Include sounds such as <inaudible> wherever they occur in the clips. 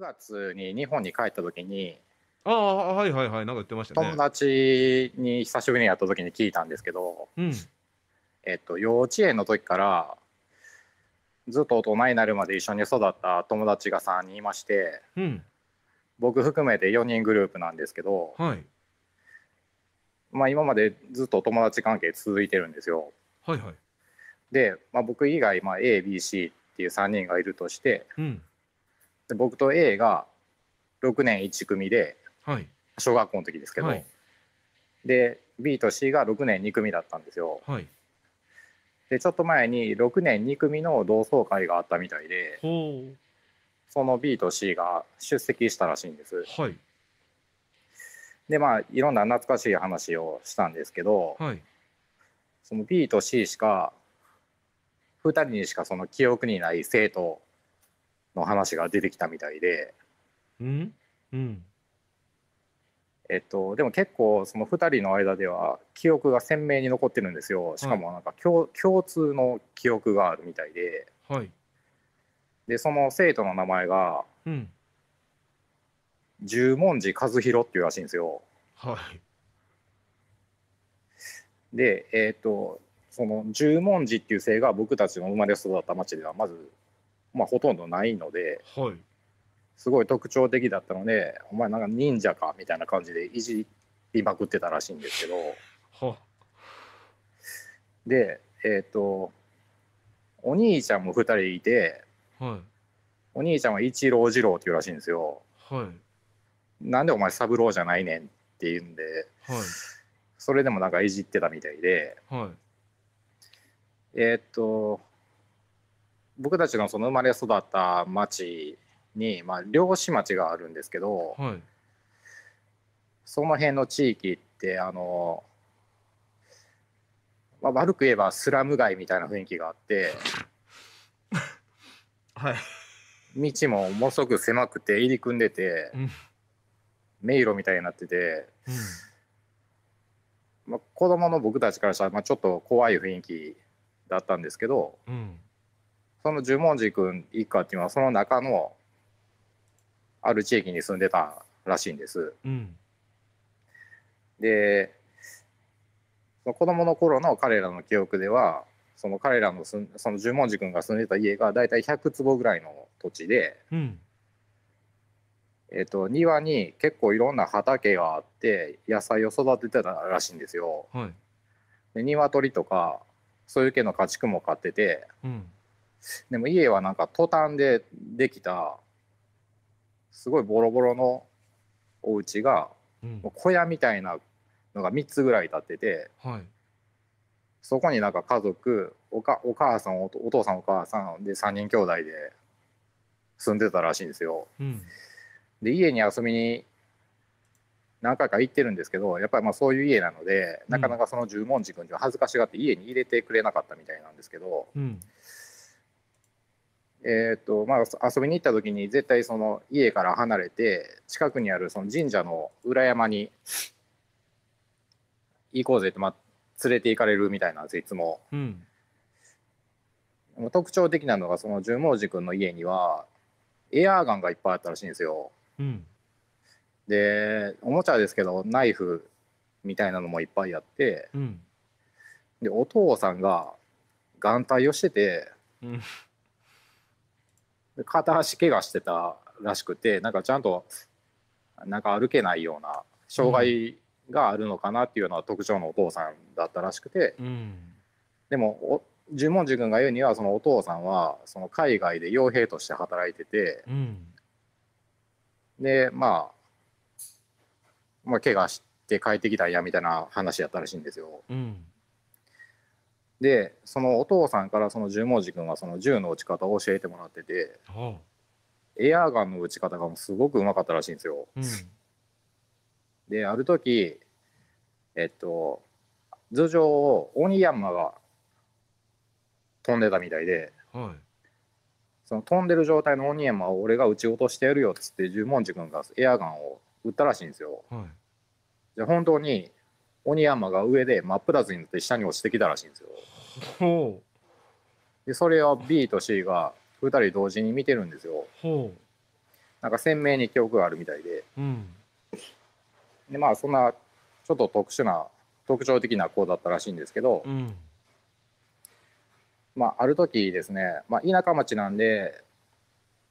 月に日本に帰った時にああはいはいはいなんか言ってましたね友達に久しぶりに会った時に聞いたんですけど、うん、えっと幼稚園の時からずっと大人になるまで一緒に育った友達が3人いまして、うん、僕含めて4人グループなんですけど、はい、まあ、今までずっと友達関係続いてるんですよ。はいはい、で、まあ、僕以外、まあ、ABC っていう3人がいるとして、うん、で僕と A が6年1組で、はい、小学校の時ですけど、はい、で B と C が6年2組だったんですよ。はい、でちょっと前に6年2組の同窓会があったみたいでその B と C が出席したらしいんです。はい、でまあいろんな懐かしい話をしたんですけど、はい、その B と C しか2人にしかその記憶にない生徒の話が出てきたみたいで、うんうん、えっと、でも結構その2人の間では記憶が鮮明に残ってるんですよしかもなんか共はい、共通の記憶があるみたいで、はい、でその生徒の名前が、うん、十文字和弘っていうらしいんですよ。はい、でえー、っとその十文字っていう姓が僕たちの生まれ育った町ではまずまあ、ほとんどないので、はい、すごい特徴的だったので「お前なんか忍者か」みたいな感じでいじりまくってたらしいんですけど。でえっ、ー、とお兄ちゃんも2人いて、はい、お兄ちゃんは一郎二郎っていうらしいんですよ。はい、なんでお前三郎じゃないねんって言うんで、はい、それでもなんかいじってたみたいで、はい、えー、っと僕たちのその生まれ育った町に、まあ、漁師町があるんですけど、はい、その辺の地域ってあの、まあ、悪く言えばスラム街みたいな雰囲気があって、<laughs> はい、道もものすごく狭くて入り組んでて、うん、迷路みたいになってて。うんまあ、子供の僕たちからしたら、まあ、ちょっと怖い雰囲気だったんですけど、うん、その十文字君一家っていうのはその中のある地域に住んでたらしいんです。うん、で子供の頃の彼らの記憶ではその彼らのすその十文字君が住んでた家が大体100坪ぐらいの土地で、うん、えーと、と庭に結構いろんな畑があって野菜を育ててたらしいんですよ。はい、で鶏とかそういう系の家畜も飼ってて、うん、でも家はなんかトタンでできたすごいボロボロのお家が、うん、小屋みたいなのが3つぐらい建ってて、はい、そこになんか家族おかお母さんお父さんお母さんで3人兄弟で住んでたらしいんですよ。うん、で家に遊びに何回か行ってるんですけどやっぱりまあそういう家なので、うん、なかなかその十文字君には恥ずかしがって家に入れてくれなかったみたいなんですけど、うん、えーとまあ、遊びに行った時に絶対その家から離れて近くにあるその神社の裏山に行こうぜって、まあ、連れて行かれるみたいなんですいつも、うん、特徴的なのがその十文字君の家にはエアーガンがいっぱいあったらしいんですよ、うん、でおもちゃですけどナイフみたいなのもいっぱいあって、うん、でお父さんが眼帯をしてて、片足怪我してたらしくてなんかちゃんとなんか歩けないような障害があるのかなっていうような特徴のお父さんだったらしくて、うん、でも十文字君が言うにはそのお父さんはその海外で傭兵として働いてて、うん、でまあ、まあ、怪我して帰ってきたんやみたいな話やったらしいんですよ。うんでそのお父さんからその十文字君はその銃の撃ち方を教えてもらってて、エアガンの撃ち方がすごくうまかったらしいんですよ。うん、である時えっと頭上を鬼山が飛んでたみたいで、はい、その飛んでる状態の鬼山を俺が撃ち落としてやるよっつって十文字君がエアガンを撃ったらしいんですよ。はい、じゃ本当に鬼山が上で真っ二つになって下に落ちてきたらしいんですよ。でそれを B と C が2人同時に見てるんですよ。なんか鮮明に記憶があるみたいで。うん、でまあそんなちょっと特殊な特徴的な子だったらしいんですけど、うん、まあある時ですね、まあ、田舎町なんで、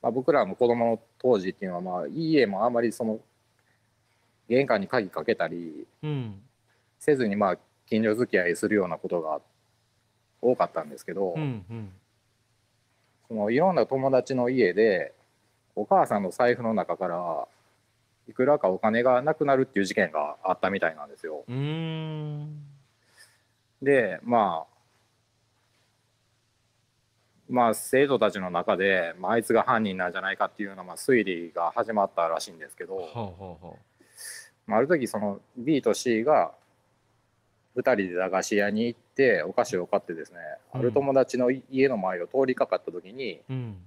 まあ、僕らの子供の当時っていうのはまあ家もあんまりその玄関に鍵かけたり、うんせずにまあ近所付き合いするようなことが多かったんですけど、うんうん、そのいろんな友達の家でお母さんの財布の中からいくらかお金がなくなるっていう事件があったみたいなんですよ。でまあまあ、生徒たちの中で、まあ、あいつが犯人なんじゃないかっていうような、まあ、推理が始まったらしいんですけど、はあはあまあ、ある時その B と C が2人で駄菓子屋に行ってお菓子を買ってですね、うん、ある友達の家の前を通りかかった時に、うん、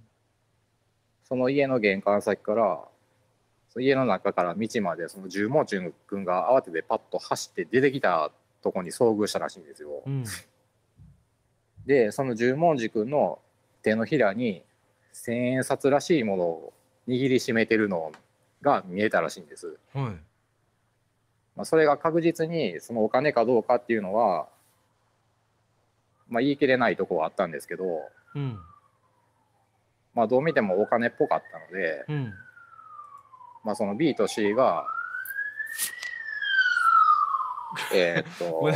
その家の玄関先から家の中から道までその十文字君が慌ててパッと走って出てきたとこに遭遇したらしいんですよ。うん、でその十文字君の手のひらに千円札らしいものを握りしめてるのが見えたらしいんです。はいまあ、それが確実にそのお金かどうかっていうのは、まあ、言い切れないとこはあったんですけど、うん、まあ、どう見てもお金っぽかったので、うん、まあ、その B と C が <laughs> えっと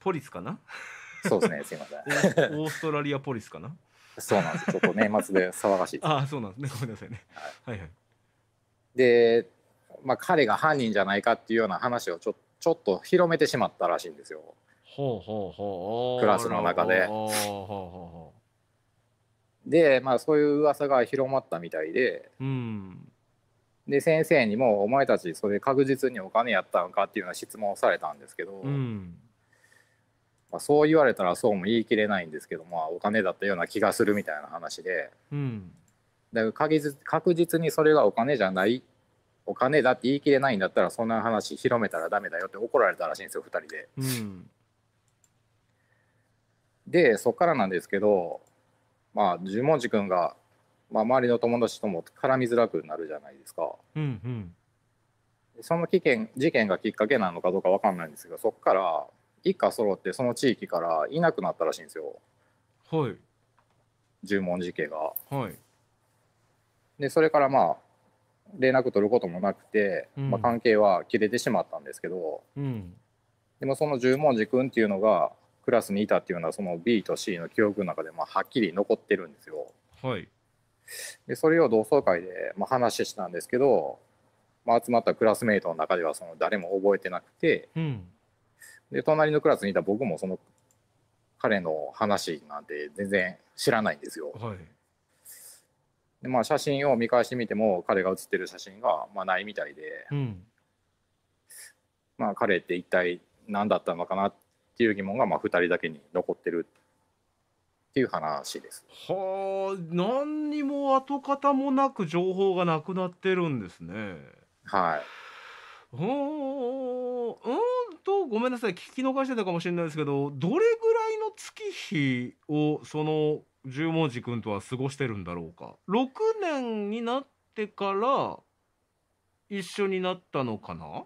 ポリスかなそうですねすいません <laughs> オーストラリアポリスかなそうなんですちょっと年末で騒がしいああそうなんですねごめんなさいね、はい、はいはいでまあ、彼が犯人じゃないかっていうような話をちょちょっと広めてしまったらしいんですよ。ほうほうほうクラスの中で。で、まあ、そういう噂が広まったみたいで、うん、で先生にも「お前たちそれ確実にお金やったんか?」っていうような質問をされたんですけど、うん、まあ、そう言われたらそうも言い切れないんですけど、まあ、お金だったような気がするみたいな話で、うん、だから確実にそれがお金じゃないお金だって言い切れないんだったらそんな話広めたらダメだよって怒られたらしいんですよ2人で。うん、でそっからなんですけどまあ十文字君が、まあ、周りの友達とも絡みづらくなるじゃないですか。うんうんその危険事件がきっかけなのかどうか分かんないんですけどそこから一家揃ってその地域からいなくなったらしいんですよ。はい。十文字家が。はい。でそれからまあ連絡取ることもなくて、うん、まあ、関係は切れてしまったんですけど、うん、でもその十文字君っていうのがクラスにいたっていうのはその B と C の記憶の中でまあはっきり残ってるんですよ。はい、でそれを同窓会でまあ話したんですけど、まあ、集まったクラスメートの中ではその誰も覚えてなくて、うん、で隣のクラスにいた僕もその彼の話なんて全然知らないんですよ。はいまあ、写真を見返してみても彼が写ってる写真が、まあ、ないみたいで、うん、まあ、彼って一体何だったのかなっていう疑問が、まあ、2人だけに残ってるっていう話です。はあ何にも跡形もなく情報がなくなってるんですね。はい。おうんとごめんなさい聞き逃してたかもしれないですけどどれぐらいの月日をその十文字君とは過ごしてるんだろうか6年になってから一緒になったのかな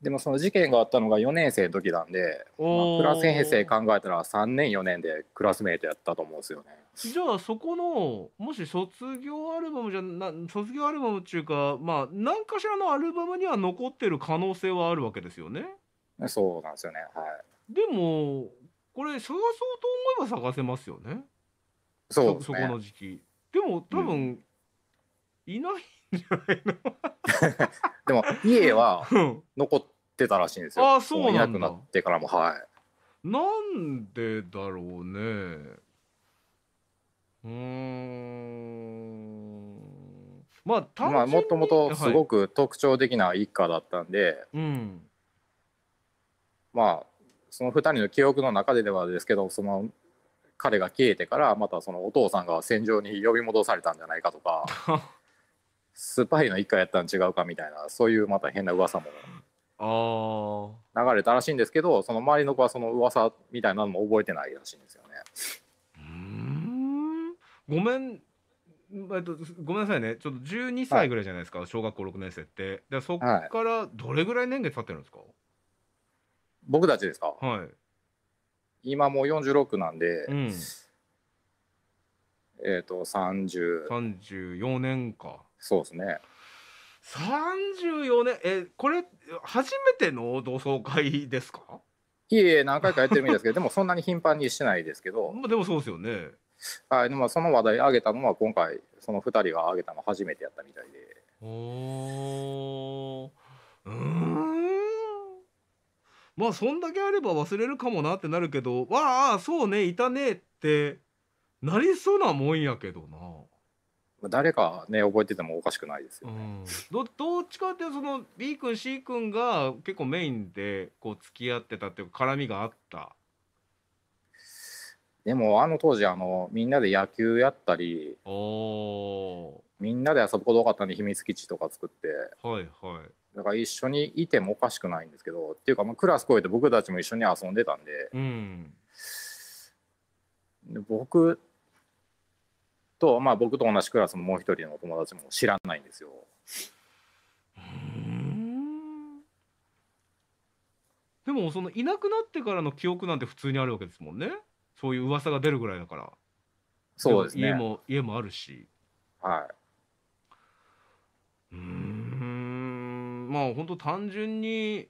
でもその事件があったのが4年生の時なんで、まあ、クラス編成考えたら3年4年でクラスメートやったと思うんですよねじゃあそこのもし卒業アルバムじゃな卒業アルバムっていうかまあ何かしらのアルバムには残ってる可能性はあるわけですよねそうなんですよねはいでもこれ探そうと思えば探せますよねそう、ね、そこの時期でも多分、うん、いないんじゃないのでも家は <laughs> 残ってたらしいんですよ、あそういなくなってからもはいなんでだろうねうんまあ単純に、まあ、もともとすごく特徴的な一家だったんで、はいうん、まあその2人の記憶の中でではですけどその彼が消えてからまたそのお父さんが戦場に呼び戻されたんじゃないかとか <laughs> スパイの一家やったん違うかみたいなそういうまた変な噂も流れたらしいんですけどその周りの子はその噂みたいなのも覚えてないらしいんですよね。うんごめんえっと、ごめんなさいねちょっと12歳ぐらいじゃないですか、はい、小学校6年生ってでそこからどれぐらい年月経ってるんですか、はい、僕たちですかはい今もう46なんで、うん、えっ、ー、と30 34年かそうですね34年えこれ初めての同窓会ですかいえいえ何回かやってるみたいですけど <laughs> でもそんなに頻繁にしてないですけどでもそうですよねはいでもその話題上げたのは今回その2人が上げたの初めてやったみたいでおうんまあそんだけあれば忘れるかもなってなるけどわあそうねいたねってなりそうなもんやけどな。誰かね覚えててもおかしくないですよね、どどっちかっていうとその B 君 C 君が結構メインでこう付き合ってたっていうか絡みがあったでもあの当時あのみんなで野球やったりみんなで遊ぶこと多かったんで秘密基地とか作って、はいはい、だから一緒にいてもおかしくないんですけどっていうかまあクラス超えて僕たちも一緒に遊んでたんでうん、で僕とまあ僕と同じクラスのもう一人の友達も知らないんですよ。でもそのいなくなってからの記憶なんて普通にあるわけですもんねそういう噂が出るぐらいだからそうですね家も家もあるしはいうんまあ本当単純に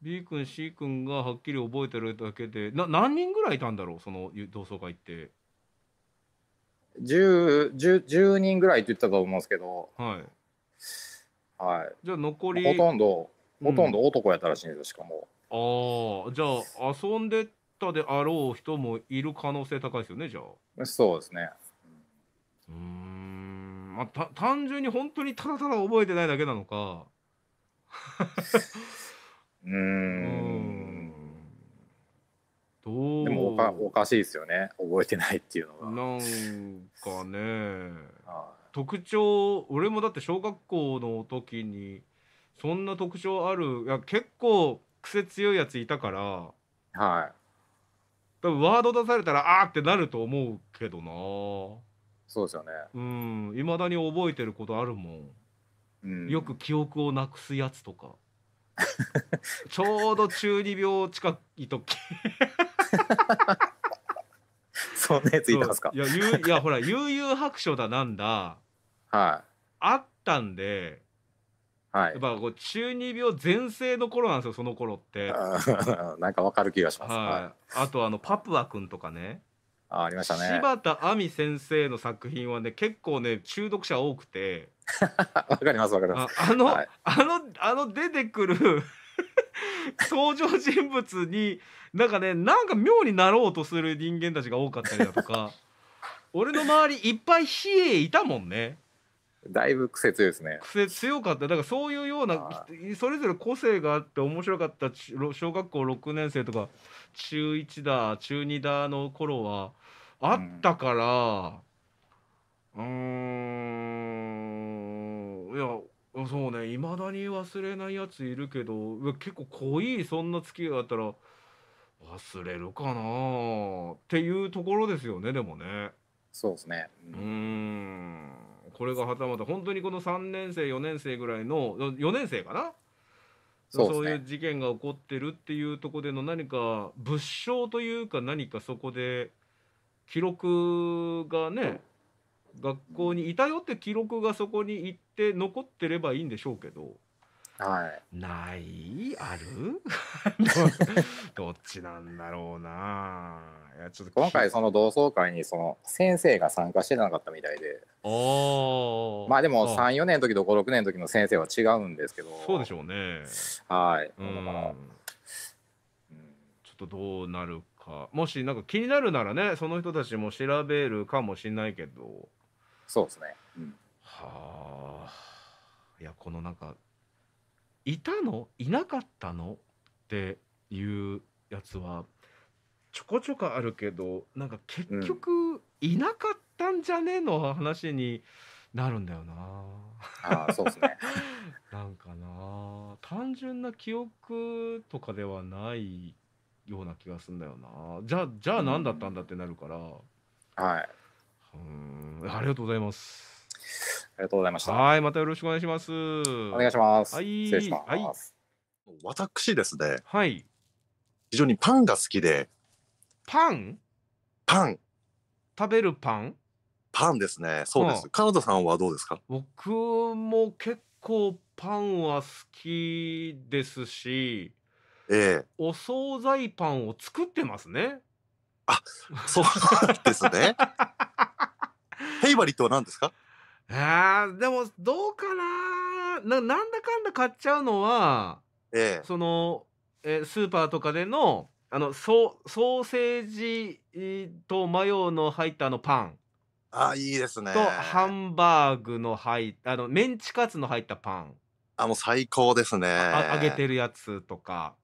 B 君 C 君がはっきり覚えてるだけでな何人ぐらいいたんだろうその同窓会って 10, 10, 10人ぐらいって言ったと思うんですけどはいはいじゃあ残りほとんどほとんど男やったらしいんですよ、うん、しかもああじゃあ遊んでたであろう人もいる可能性高いですよねじゃあそうですねうんまあた単純に本当にただただ覚えてないだけなのか <laughs> うん。どうでもおかおかしいですよね覚えてないっていうのが。なんかね特徴俺もだって小学校の時にそんな特徴あるいや結構癖強いやついたから。はい多分ワード出されたらあーってなると思うけどなそうですよねうんいまだに覚えてることあるもんよく記憶をなくすやつとか <laughs> ちょうど中二病近い時 <laughs> そうねついたんすかいやいやほら悠々白書だなんだ、はい、あったんで、はい、やっぱこう中二病全盛の頃なんですよその頃って <laughs> なんかわかる気がします、はい、あとあのパプア君とかねあありましたね柴田亜美先生の作品はね結構ね中毒者多くて <laughs> わかりますわかりますあの、はい、あのあの出てくる <laughs> 登場人物になんかねなんか妙になろうとする人間たちが多かったりだとか <laughs> 俺の周りいっぱい比叡いたもんねだいぶ癖強いですね癖強かっただからそういうようなそれぞれ個性があって面白かった小学校6年生とか中1だ中2だの頃はあったから、うんうーん、いや、そうね、いまだに忘れないやついるけど、結構濃い、そんな付き合いあったら、忘れるかなっていうところですよね、でもね。そうですね。うーん。これがはたまた、本当にこの3年生、4年生ぐらいの、4年生かなそうね、そういう事件が起こってるっていうとこでの何か物証というか何かそこで記録がね、学校にいたよって記録がそこに行って残ってればいいんでしょうけど。はい、ないある <laughs> どっちなんだろうないやちょっと今回その同窓会にその先生が参加してなかったみたいでまあでも34年の時と56年の時の先生は違うんですけどそうでしょうねはい、うん、ちょっとどうなるかもしなんか気になるならねその人たちも調べるかもしれないけどそうですね、うん、はあいやこのなんかいたのいなかったのっていうやつはちょこちょこあるけどなんか結局いなかったんじゃねえの話になるんだよな、うん、あそうですね <laughs> なんかな単純な記憶とかではないような気がすんだよなじゃあじゃあ何だったんだってなるから、うん、はいうんありがとうございます。ありがとうございました。はい、またよろしくお願いします。お願いします。はい、失礼します。はい、私ですね。はい。非常にパンが好きで。パン。パン。食べるパン。パンですね。そうです。カナダさんはどうですか。僕も結構パンは好きですし。ええ。お惣菜パンを作ってますね。あ、そうですね。ヘイバリットは何ですかあでもどうかなななんだかんだ買っちゃうのは、ええ、その、えー、スーパーとかでのあのソソーセージとマヨの入ったあのパンあいいですねとハンバーグの入ったあのメンチカツの入ったパンあもう最高ですねあ揚げてるやつとか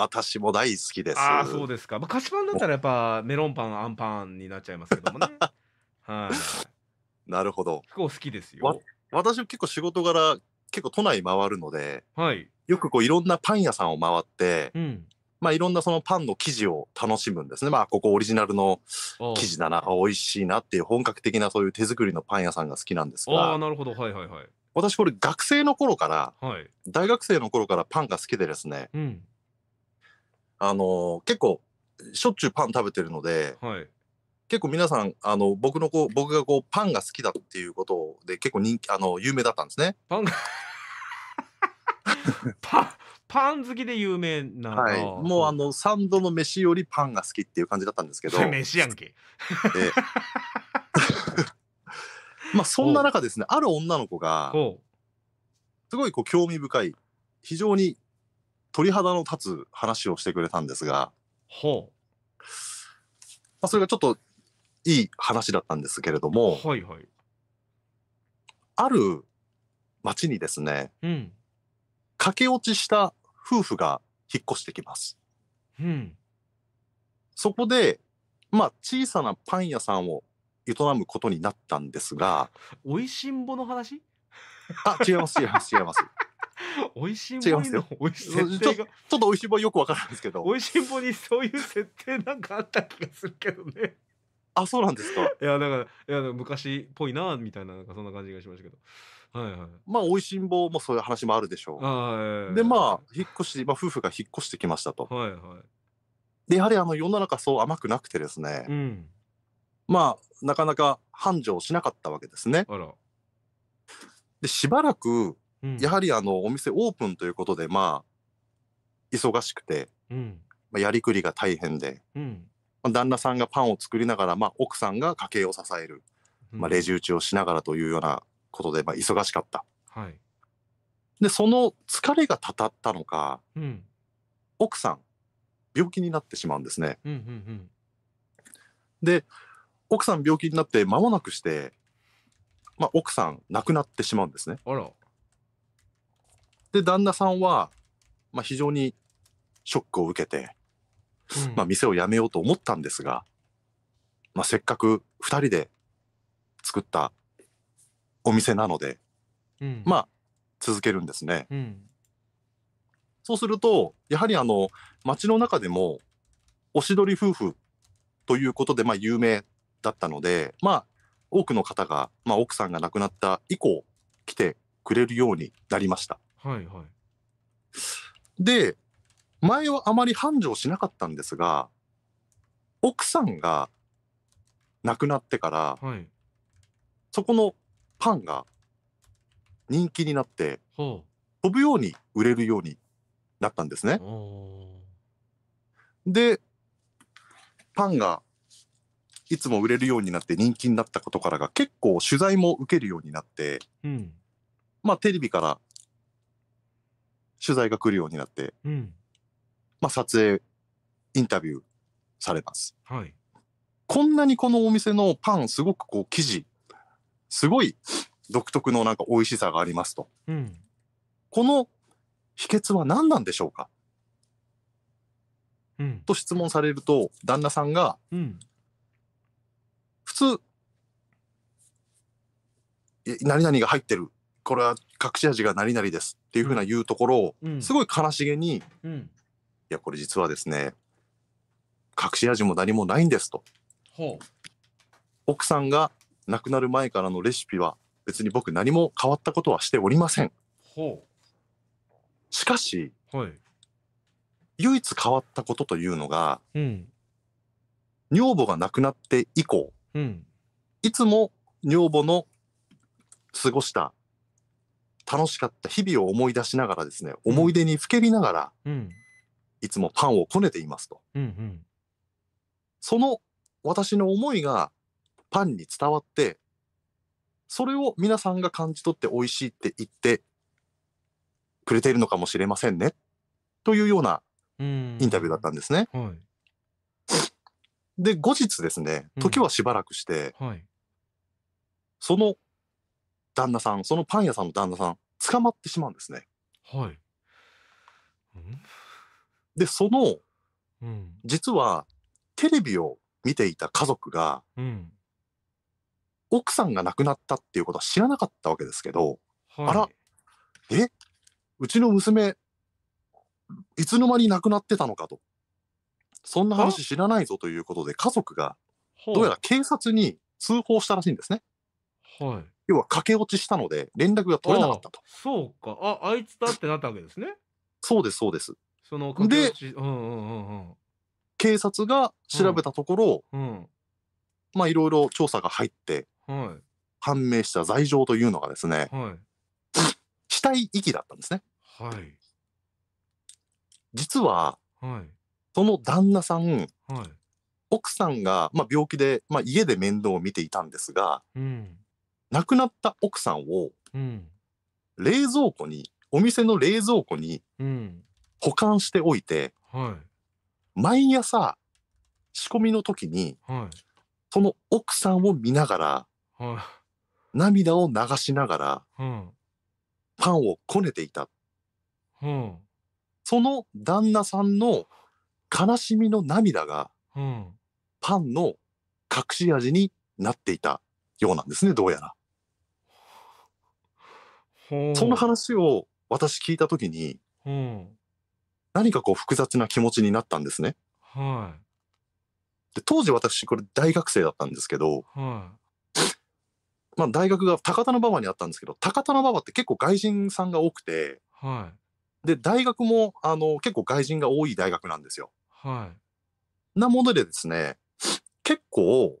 私も大好きです。ああ、そうですか。まあ、菓子パンだったらやっぱメロンパン、あんパンになっちゃいますけどもね。<laughs> はい。なるほど。結構好きですよ。私も結構仕事柄、結構都内回るので、はい、よくこういろんなパン屋さんを回って、うん、まあいろんなそのパンの生地を楽しむんですね。まあここオリジナルの生地だな、美味しいなっていう本格的なそういう手作りのパン屋さんが好きなんですが。ああ、なるほど。はいはいはい。私これ学生の頃から、はい、大学生の頃からパンが好きでですね、うん、あの、結構、しょっちゅうパン食べてるので、はい、結構皆さん、あの、僕のこう、僕がこう、パンが好きだっていうことで、結構人気、あの、有名だったんですね。パン <laughs> パ、パン好きで有名な、はい、もうあの、サンドの飯よりパンが好きっていう感じだったんですけど。<laughs> 飯やんけ。ええ、<laughs> まあ、そんな中ですね、ある女の子が、すごいこう、興味深い、非常に鳥肌の立つ話をしてくれたんですが、ほう。まあ、それがちょっといい話だったんですけれども、はいはい。ある町にですね、うん、駆け落ちした夫婦が引っ越してきます。うん。そこで、まあ、小さなパン屋さんを営むことになったんですが、おいしんぼの話あ、違います、違います、違います。<laughs> 美味しいもん美味しい設定がちょっと美味しいもんよくわからないですけど美味しいもんにそういう設定なんかあった気がするけどねあそうなんですかいやだからいや昔っぽいなみたいななんかそんな感じがしましたけどはいはい、まあ、おいしんぼもそういう話もあるでしょう。で、まあ、引っ越し、まあ、夫婦が引っ越してきましたと。はいはい、で、やはりあの世の中そう甘くなくてですね、うん、まあ、なかなか繁盛しなかったわけですね。で、しばらく、やはりあのお店オープンということでまあ忙しくて、うん、まあ、やりくりが大変で、うんまあ、旦那さんがパンを作りながら、まあ、奥さんが家計を支える、まあ、レジ打ちをしながらというようなことで、まあ、忙しかった。はい、でその疲れがたたったのか、奥さん病気になってしまうんですね。うんうんうん、で奥さん病気になって間もなくして、まあ、奥さん亡くなってしまうんですね。あらで、旦那さんは、まあ、非常にショックを受けて、うん、まあ、店を辞めようと思ったんですが、まあ、せっかく2人で作ったお店なので、うん、まあ、続けるんですね。うん、そうすると、やはりあの、街の中でも、おしどり夫婦ということで、まあ、有名だったので、まあ、多くの方が、まあ、奥さんが亡くなった以降、来てくれるようになりました。はいはい。で、前はあまり繁盛しなかったんですが、奥さんが亡くなってから、はい、そこのパンが人気になって、飛ぶように売れるようになったんですね。で、パンがいつも売れるようになって人気になったことからが結構取材も受けるようになって、うん、まあテレビから取材が来るようになって、うん、まあ、撮影、インタビューされます。はい、こんなにこのお店のパン、すごくこう、生地、すごい独特のなんか美味しさがありますと。うん、この秘訣は何なんでしょうか、うん、と質問されると、旦那さんが、うん、普通、何々が入ってるこれは隠し味が何々ですっていうふうな言うところを、すごい悲しげに、うん、いやこれ実はですね隠し味も何もないんですと奥さんが亡くなる前からのレシピは別に僕何も変わったことはしておりませんしかし、はい、唯一変わったことというのが、うん、女房が亡くなって以降、いつも女房の過ごした楽しかった日々を思い出しながらですね、思い出にふけりながら、うん、いつもパンをこねていますと、うんうん、その私の思いがパンに伝わってそれを皆さんが感じ取って美味しいって言ってくれているのかもしれませんねというようなインタビューだったんですね。はい、で後日ですね時はしばらくして、うんはい、その旦那さんそのパン屋さんの旦那さん捕まってしまうんですね。はい、でその、うん、実はテレビを見ていた家族が、うん、奥さんが亡くなったっていうことは知らなかったわけですけど、はい、あらえうちの娘いつの間に亡くなってたのかとそんな話知らないぞということで家族がどうやら警察に通報したらしいんですね。はい、要は駆け落ちしたので、連絡が取れなかったと。そうか。あ、あいつだってなったわけですね。<laughs> そうです、そうです。そのでうんうんうんうん。警察が調べたところ、うん、うん、まあいろいろ調査が入って、はい、判明した罪状というのがですね、はい、死体遺棄だったんですね。はい。実は、はい、その旦那さん、はい、奥さんが、まあ、病気で、まあ、家で面倒を見ていたんですが、うん、亡くなった奥さんを、冷蔵庫に、お店の冷蔵庫に保管しておいて、はい、毎朝仕込みの時に、はい、その奥さんを見ながら、はい、涙を流しながら、うん、パンをこねていた、うん、その旦那さんの悲しみの涙が、うん、パンの隠し味になっていたようなんですねどうやら。その話を私聞いた時に、何かこう複雑な気持ちになったんですね。はい、で当時私これ大学生だったんですけど、はい、まあ、大学が高田馬場にあったんですけど高田馬場って結構外人さんが多くて、はい、で大学もあの結構外人が多い大学なんですよ。なものでですね結構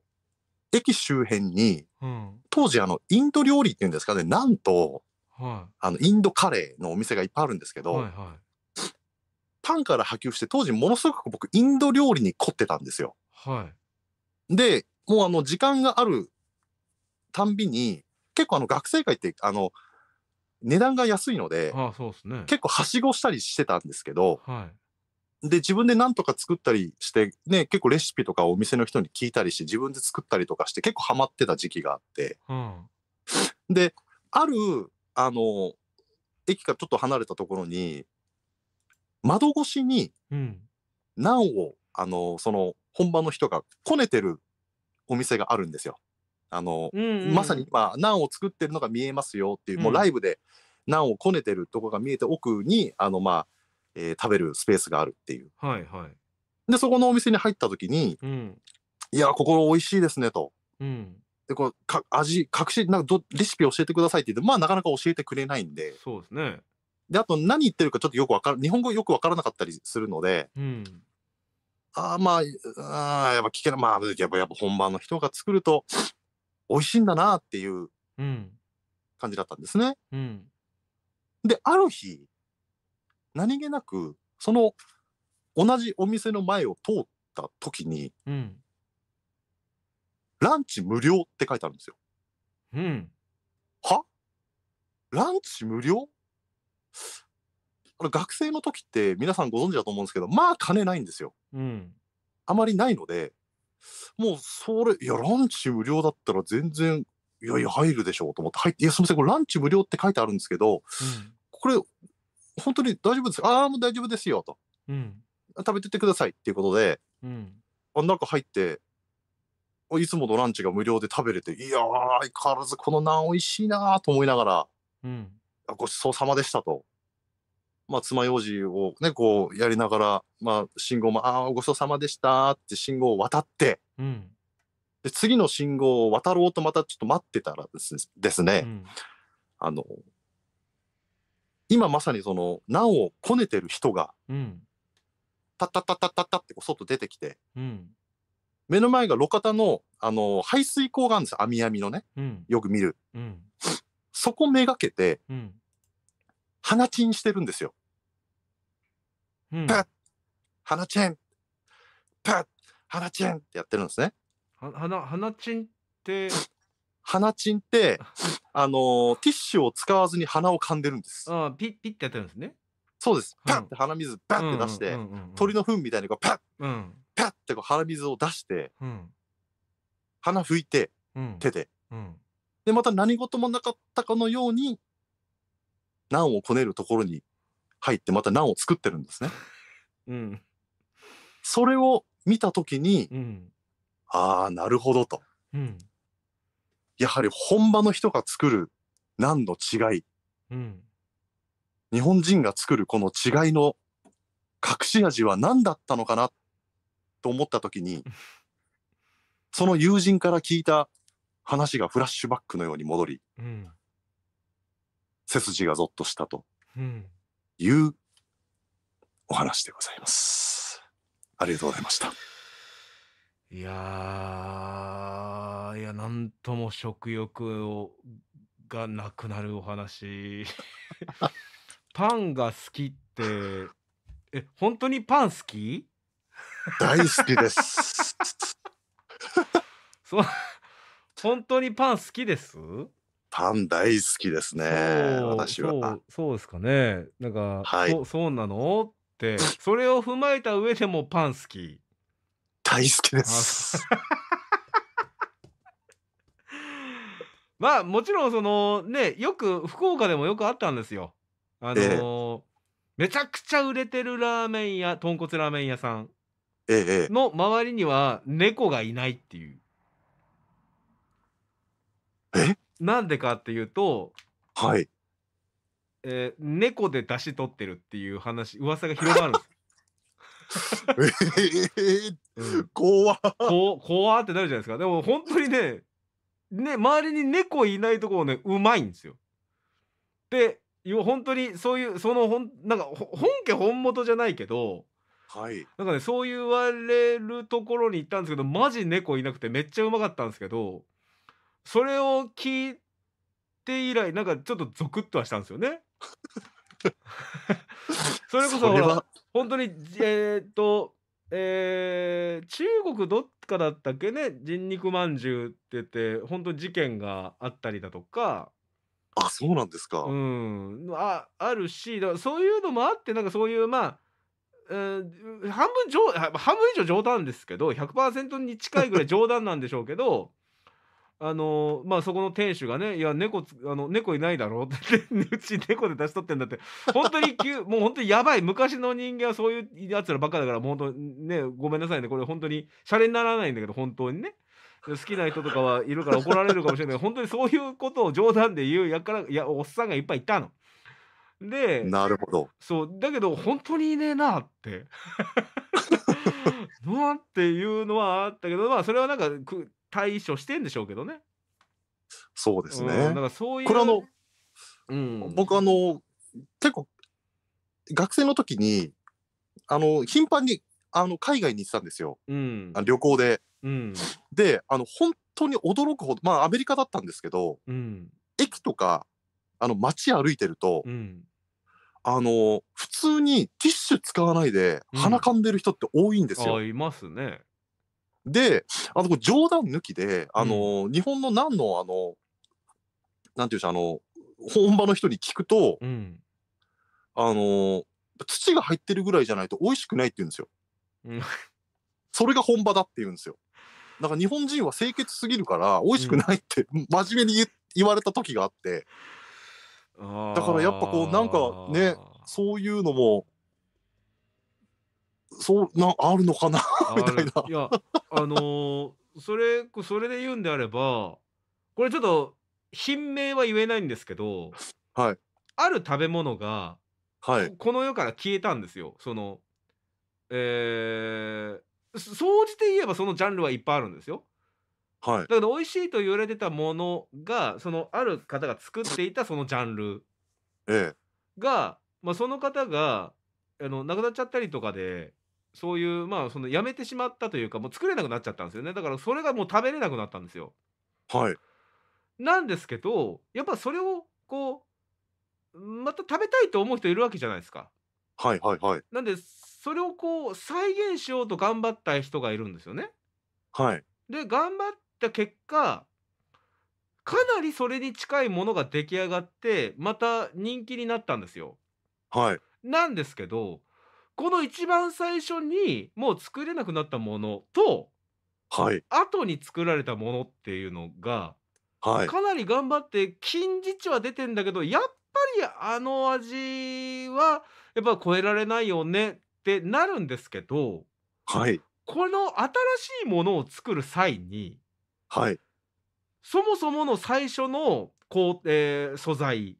駅周辺に、うん、当時あのインド料理っていうんですかねなんとはい、あのインドカレーのお店がいっぱいあるんですけど、はいはい、パンから波及して当時ものすごく僕インド料理に凝ってたんですよ。はい、でもうあの時間があるたんびに結構あの学生会ってあの値段が安いので、ああでね、結構はしごしたりしてたんですけど、はい、で自分で何とか作ったりして、ね、結構レシピとかお店の人に聞いたりして自分で作ったりとかして結構ハマってた時期があって、うん、であるあの、駅からちょっと離れたところに、窓越しに、ナンを、あの、その、本場の人がこねてるお店があるんですよ。あの、うんうん、まさに今、ナンを作ってるのが見えますよっていう、もうライブでナンをこねてるとこが見えて奥に、あの、まあ、えー、食べるスペースがあるっていう。はいはい。で、そこのお店に入った時に、うん、いや、ここ美味しいですねと。うん、でこうか味隠しなんかどレシピ教えてくださいって言ってまあなかなか教えてくれないんでそうですねであと何言ってるかちょっとよくわから日本語よくわからなかったりするので、うん、ああまああやっぱ聞けないまあやっぱやっぱ本番の人が作ると美味しいんだなっていう感じだったんですね。うん、である日何気なくその同じお店の前を通った時に、うん、ランチ無料って書いてあるんですよ。うん。はランチ無料あの学生の時って皆さんご存知だと思うんですけど、まあ金ないんですよ。うん。あまりないので、もうそれ、いや、ランチ無料だったら全然、いやいや、入るでしょうと思って入って、いや、すみません、これランチ無料って書いてあるんですけど、うん、これ、本当に大丈夫ですかああ、もう大丈夫ですよ、と。うん、食べてってくださいっていうことで、うん、あか入って、いつものランチが無料で食べれて、いやー、相変わらずこのナン美味しいなと思いながら、うん、ごちそうさまでしたと。まあ、妻用事をね、こうやりながら、まあ、信号も、ああ、ごちそうさまでしたって信号を渡って、うん、で、次の信号を渡ろうとまたちょっと待ってたらですですね、うん、あの、今まさにその、難をこねてる人が、うん、タッタッタッタッタッタって外出てきて、うん、目の前が路肩の、あの、排水溝があるんですよ。網網のね。うん、よく見る。うん、そこめがけて、うん、鼻チンしてるんですよ。うん、パッ鼻チンパッ鼻チンってやってるんですね。は鼻、鼻チンって、鼻チンって、<laughs> あのー、ティッシュを使わずに鼻を噛んでるんです。あピッ、ピッってやってるんですね。そうです。パッて鼻水、パッて出して、鳥の糞みたいにこう、パッ、うん、パッてこう鼻水を出して、うん、鼻拭いて、うん、手で、うん、でまた何事もなかったかのように難をこねるところに入ってまた難を作ってるんですね。<laughs> うん、それを見た時に、うん、ああなるほどと、うん、やはり本場の人が作る難の違い、うん、日本人が作るこの違いの隠し味は何だったのかなと思った時に、その友人から聞いた話がフラッシュバックのように戻り、うん、背筋がぞっとしたというお話でございます。ありがとうございました。いやいや、なんとも食欲をがなくなるお話。<laughs> パンが好きって、え、本当にパン好き大好きです。<laughs> そう本当にパン好きですパン大好きですね、私は。そうですかね。なんか、はい、そうなのって、それを踏まえた上でもパン好き。大好きです。<laughs> まあもちろんそのねよく福岡でもよくあったんですよ。あのーええ、めちゃくちゃ売れてるラーメン屋豚骨ラーメン屋さんの周りには猫がいないっていう。えなんでかっていうと、はい。えー、猫で出し取ってるっていう話、噂が広がるんです。<laughs> えー、怖、うん、怖ってなるじゃないですか。でも本当にね、ね、周りに猫いないところね、うまいんですよ。で、本当にそういう、そのほん、なんか本家本元じゃないけど、はい、なんかねそう言われるところに行ったんですけどマジ猫いなくてめっちゃうまかったんですけどそれを聞いて以来なんかちょっとゾクッとはしたんですよね。<laughs> それこそほら本当にえー、っとえー、中国どっかだったっけね人肉まんじゅうって言って本当事件があったりだとかあそうなんですかうんああるしだからそういうのもあってなんかそういうまあうん半分上半分以上冗談ですけど100%に近いぐらい冗談なんでしょうけど <laughs> あのまあそこの店主がね「いや猫あの猫いないだろ」ってうち猫で出しとってんだって本当に急もう本当にやばい昔の人間はそういうやつらばっかだから本当ねごめんなさいねこれ本当にシャレにならないんだけど本当にね。好きな人とかはいるから怒られるかもしれないけど本当にそういうことを冗談で言うやからいやおっさんがいっぱいいたの。でなるほどそうだけど本当にいねえなって <laughs> うわっていうのはあったけどまあそれはなんか対処してんでしょうけどねそうですね、うん、かそういうこれあの、うん、僕あの結構学生の時にあの頻繁にあの海外に行ってたんですよ、うん、旅行で、うん、であの本当に驚くほどまあアメリカだったんですけど、うん、駅とかあの街歩いてると、うん、あの、普通にティッシュ使わないで鼻かんでる人って多いんですよ。あいますね。で、あの、冗談抜きで、あの、日本の何の、あの、なんていうし、あの、本場の人に聞くと、うん、あの、土が入ってるぐらいじゃないと美味しくないって言うんですよ。うん、それが本場だって言うんですよ。だから日本人は清潔すぎるから美味しくないって、真面目に言われた時があって、だからやっぱこうなんかねそういうのもそうなあるのかなみたいな。いやあのー、それそれで言うんであればこれちょっと品名は言えないんですけど、はい、ある食べ物が、はい、この世から消えたんですよ。そのえー、総じて言えばそのジャンルはいっぱいあるんですよ。はい。だから美味しいと言われてたものがそのある方が作っていたそのジャンルええ。が、まあ、その方があの亡くなっちゃったりとかでそういうまあそのやめてしまったというかもう作れなくなっちゃったんですよねだからそれがもう食べれなくなったんですよ。はい。なんですけどやっぱそれをこうまた食べたいと思う人いるわけじゃないですか。はいはいはい。なんでそれをこう再現しようと頑張った人がいるんですよね。はい。で頑張っった結果かなりそれに近いものが出来上がってまた人気になったんですよ。はい。なんですけどこの一番最初にもう作れなくなったものとはい。後に作られたものっていうのがはい。かなり頑張って近似値は出てんだけどやっぱりあの味はやっぱ超えられないよねってなるんですけどはい。この新しいものを作る際にはい、そもそもの最初のこう、えー、素材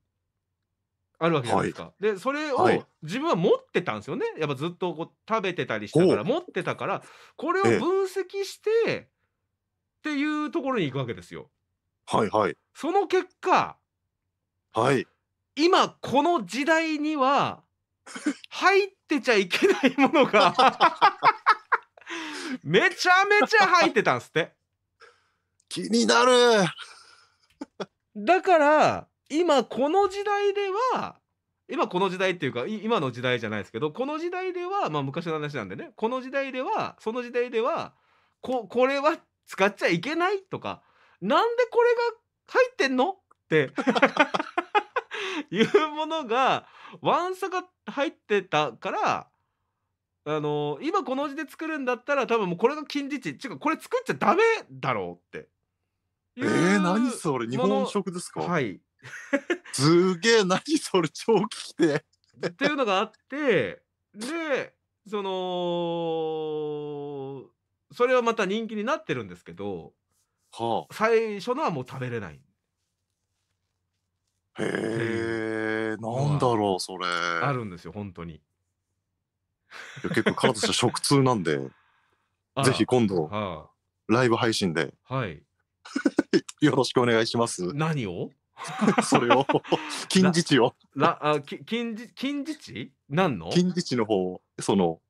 あるわけじゃないですか、はい、でそれを自分は持ってたんですよねやっぱずっとこう食べてたりしたから持ってたからこれを分析して、っていうところに行くわけですよ。はいはい。その結果、はい。今この時代には入ってちゃいけないものが <laughs> めちゃめちゃ入ってたんですって。気になるだから今この時代では今この時代っていうか今の時代じゃないですけどこの時代ではまあ昔の話なんでねこの時代ではその時代ではここれは使っちゃいけないとかなんでこれが入ってんのっていうものがわんさか入ってたからあの今この字で作るんだったら多分もうこれが近似値っていうかこれ作っちゃダメだろうってえー、<laughs> 何それ日本食ですかはい。すげえ何それ超聞きて。っていうのがあってでそのそれはまた人気になってるんですけど、はあ、最初のはもう食べれない。へえ、なんだろうそれ。あるんですよ本当に。結構彼としては食通なんで、<laughs> ぜひ今度、はあ、ライブ配信で。はい。<laughs> よろしくお願いします。何を <laughs> それを近似値をらあき近似近似値何の近似値の方その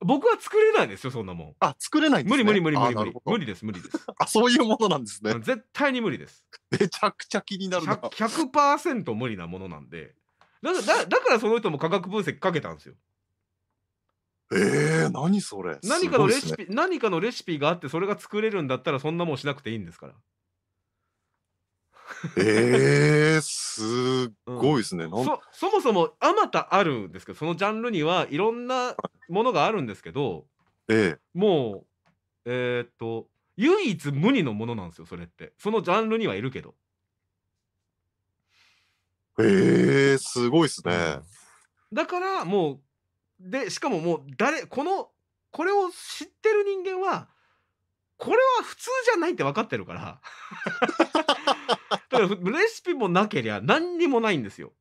僕は作れないですよそんなもんあ作れないんです、ね、無理無理無理無理無理無理です無理です <laughs> あそういうものなんですね絶対に無理ですめちゃくちゃ気になるな 100%, 100無理なものなんでだだだからその人も科学分析かけたんですよえー、何それ何かのレシピ、ね何かのレシピがあってそれが作れるんだったらそんなもんしなくていいんですから。えー、<laughs> すごいですね。んそそもそもあまたあるんですけどそのジャンルにはいろんなものがあるんですけどえもうえーっと唯一無二のものなんですよそれってそのジャンルにはいるけど、ええー、すごいですね。だからもうでしかももう誰このこれを知ってる人間はこれは普通じゃないって分かってるから <laughs> だからレシピもなけりゃ何にもないんですよ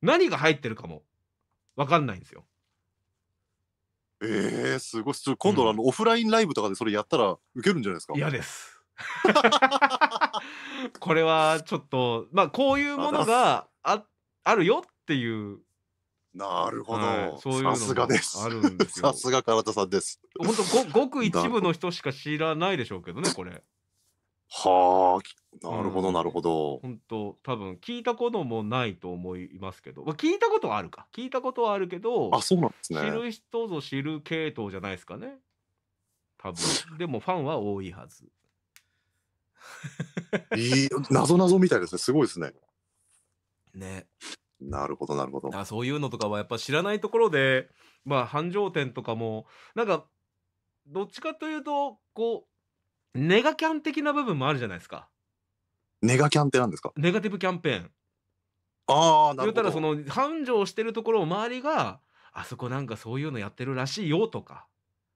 何が入ってるかも分かんないんですよえー、すごい今度あの、うん、オフラインライブとかでそれやったらウケるんじゃないですか嫌です <laughs> これはちょっとまあこういうものがああるよっていうなるほど、はい、そういうのがあるんですよ。<laughs> さすが唐田さんです。本当ご <laughs> ごく一部の人しか知らないでしょうけどねこれ。はあなるほどなるほど。本当多分聞いたこともないと思いますけど、まあ、聞いたことはあるか聞いたことはあるけどあそうなんですね知る人ぞ知る系統じゃないですかね多分 <laughs> でもファンは多いはず。いい謎謎みたいですねすごいですね。ねなるほどなるほど。あそういうのとかはやっぱ知らないところで、まあ、繁盛店とかもなんかどっちかというとこうネガキャン的な部分もあるじゃないですか。ネガキャンって何ですかネガティブキャンペーン。ああなるほど。言ったらその繁盛してるところを周りがあそこなんかそういうのやってるらしいよとか。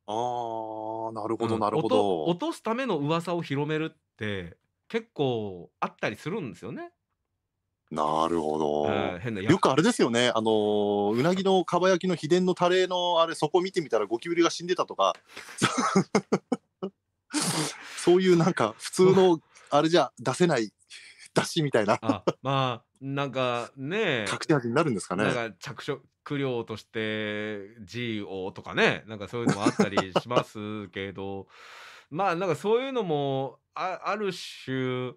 ああなるほどなるほど、うん、落とすための噂を広めるって結構あったりするんですよね。なるほど、変なよくあれですよねあのーうなぎのかば焼きの秘伝のタレのあれそこ見てみたらゴキブリが死んでたとか <laughs> そういうなんか普通のあれじゃ出せない出汁みたいなあまあなんかね隠味になるんですかねなんか着色料として GO とかねなんかそういうのもあったりしますけどまあなんかそういうのもあある種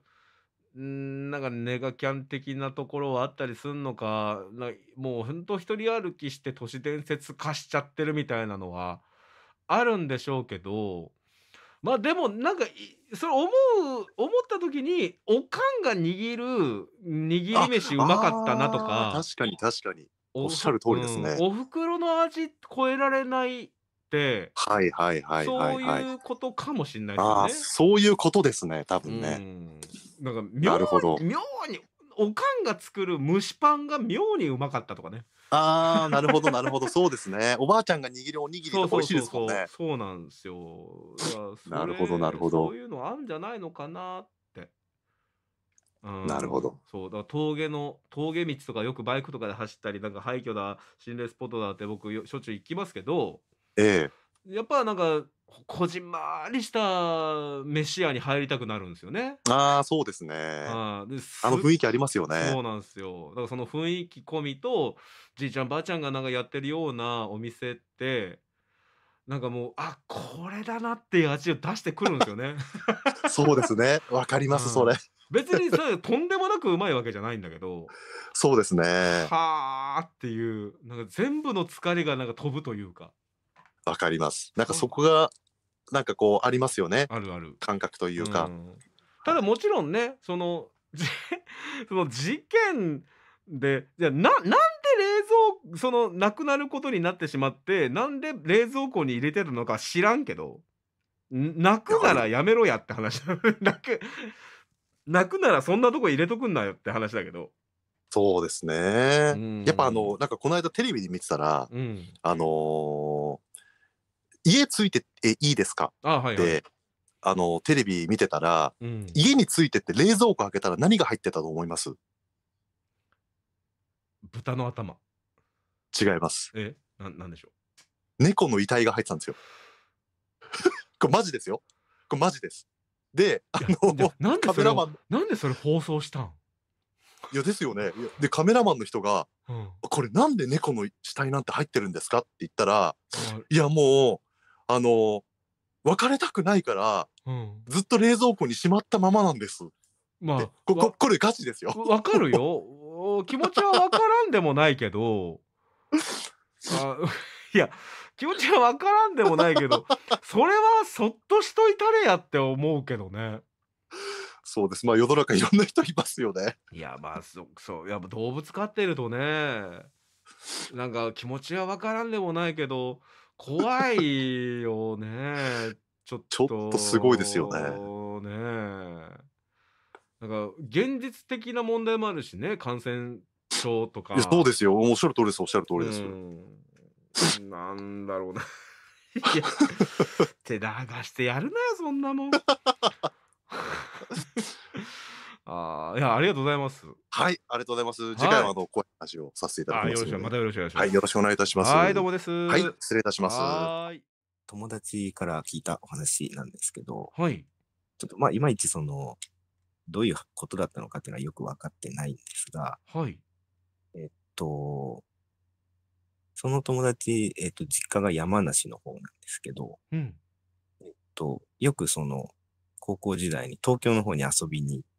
うん、なんかネガキャン的なところはあったりすんのか、なもうほんと一人歩きして都市伝説化しちゃってるみたいなのはあるんでしょうけど、まあでもなんかいそれ思う思った時におかんが握る握り飯うまかったなとか確かに確かに。おっしゃる通りですね。お袋の味超えられないってはいはいはいはいはい。いうことかもしれないですよあそういうことですね、多う分ね。んなんか妙なるほど妙におかんが作る蒸しパンが妙にうまかったとかねああなるほどなるほどそうですね <laughs> おばあちゃんが握るおにぎりとか美味しいですもんねそうなんですよなるほどなるほどそういうのあるんじゃないのかなって、うん、なるほどそうだ峠の峠道とかよくバイクとかで走ったりなんか廃墟だ心霊スポットだって僕しょっちゅう行きますけどええやっぱなんかこじんまりした飯屋に入りたくなるんですよね。ああ、そうですね。ああの雰囲気ありますよね。そうなんですよ。だからその雰囲気込みと、じいちゃんばあちゃんがなんかやってるようなお店って、なんかもう、あ、これだなっていう味を出してくるんですよね。そうですね。わかります、それ。別にそれとんでもなくうまいわけじゃないんだけど。そうですね。はあっていう、なんか全部の疲れがなんか飛ぶというか。わかります。なんかそこが、なんかこうありますよね。あるある。感覚というか。うただもちろんね、その、<laughs> その事件で、じゃな、なんで冷蔵、その、なくなることになってしまって、なんで冷蔵庫に入れてるのか知らんけど、泣くならやめろやって話だ。泣 <laughs> く、泣くならそんなとこ入れとくんなよって話だけど。そうですね。やっぱあの、なんかこの間テレビで見てたら、うん、あのー家ついてえいいですかあ、はい、はい、であのテレビ見てたら、うん、家についてって冷蔵庫開けたら何が入ってたと思います豚の頭違いますえななんでしょう猫の遺体が入ってたんですよ <laughs> これマジですよこれマジですであのなんでマンなんでそれ放送したんいやですよねでカメラマンの人が、うん、これなんで猫の死体なんて入ってるんですか?」って言ったら「いやもうあの、別れたくないから、うん、ずっと冷蔵庫にしまったままなんです。まあ、こここれガチですよ。わかるよ。気持ちはわからんでもないけど、<laughs> あ <laughs> いや、気持ちはわからんでもないけど、それはそっとしといたれやって思うけどね。そうです。まあ世の中いろんな人いますよね。いや、まあ、そそう、やっぱ動物飼ってるとね、なんか気持ちはわからんでもないけど、怖いよね。ちょっと。ちょっとすごいですよね。ねなんか、現実的な問題もあるしね、感染症とか。そうですよ。おっしゃる通りです。おっしゃる通りです。うん、なんだろうな。<laughs> いや、手流してやるなよ、そんなもん。ああ、いや、ありがとうございます。はい、ありがとうございます。次回はあの、怖い話をさせていただきます。よろしく、またよろしくお願いします。はい、よろしくお願いいたします。はい、どうもです。はい、失礼いたします。はい。友達から聞いたお話なんですけど、はい。ちょっと、まあ、いまいちその、どういうことだったのかっていうのはよく分かってないんですが、はい。えっと、その友達、えっと、実家が山梨の方なんですけど、うん。えっと、よくその、高校時代に東京の方に遊びに行っ、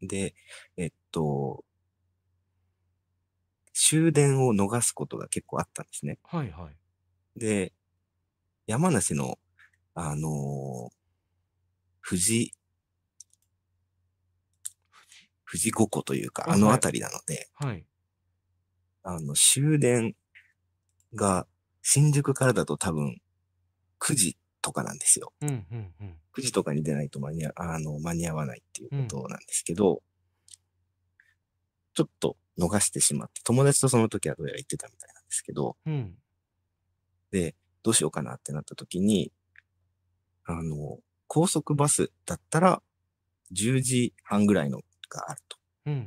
うん、で、えっと、終電を逃すことが結構あったんですね。はいはい。で、山梨の、あのー、富士、富士五湖というか、あの辺りなので、はい。あの、終電が、新宿からだと多分、9時とかなんですよ。うんうんうん、9時とかに出ないと間に合あの間に合わないっていうことなんですけど、うん、ちょっと逃してしまって、友達とその時はどうやら行ってたみたいなんですけど、うん、で、どうしようかなってなった時に、あの、高速バスだったら10時半ぐらいのがあると。うん、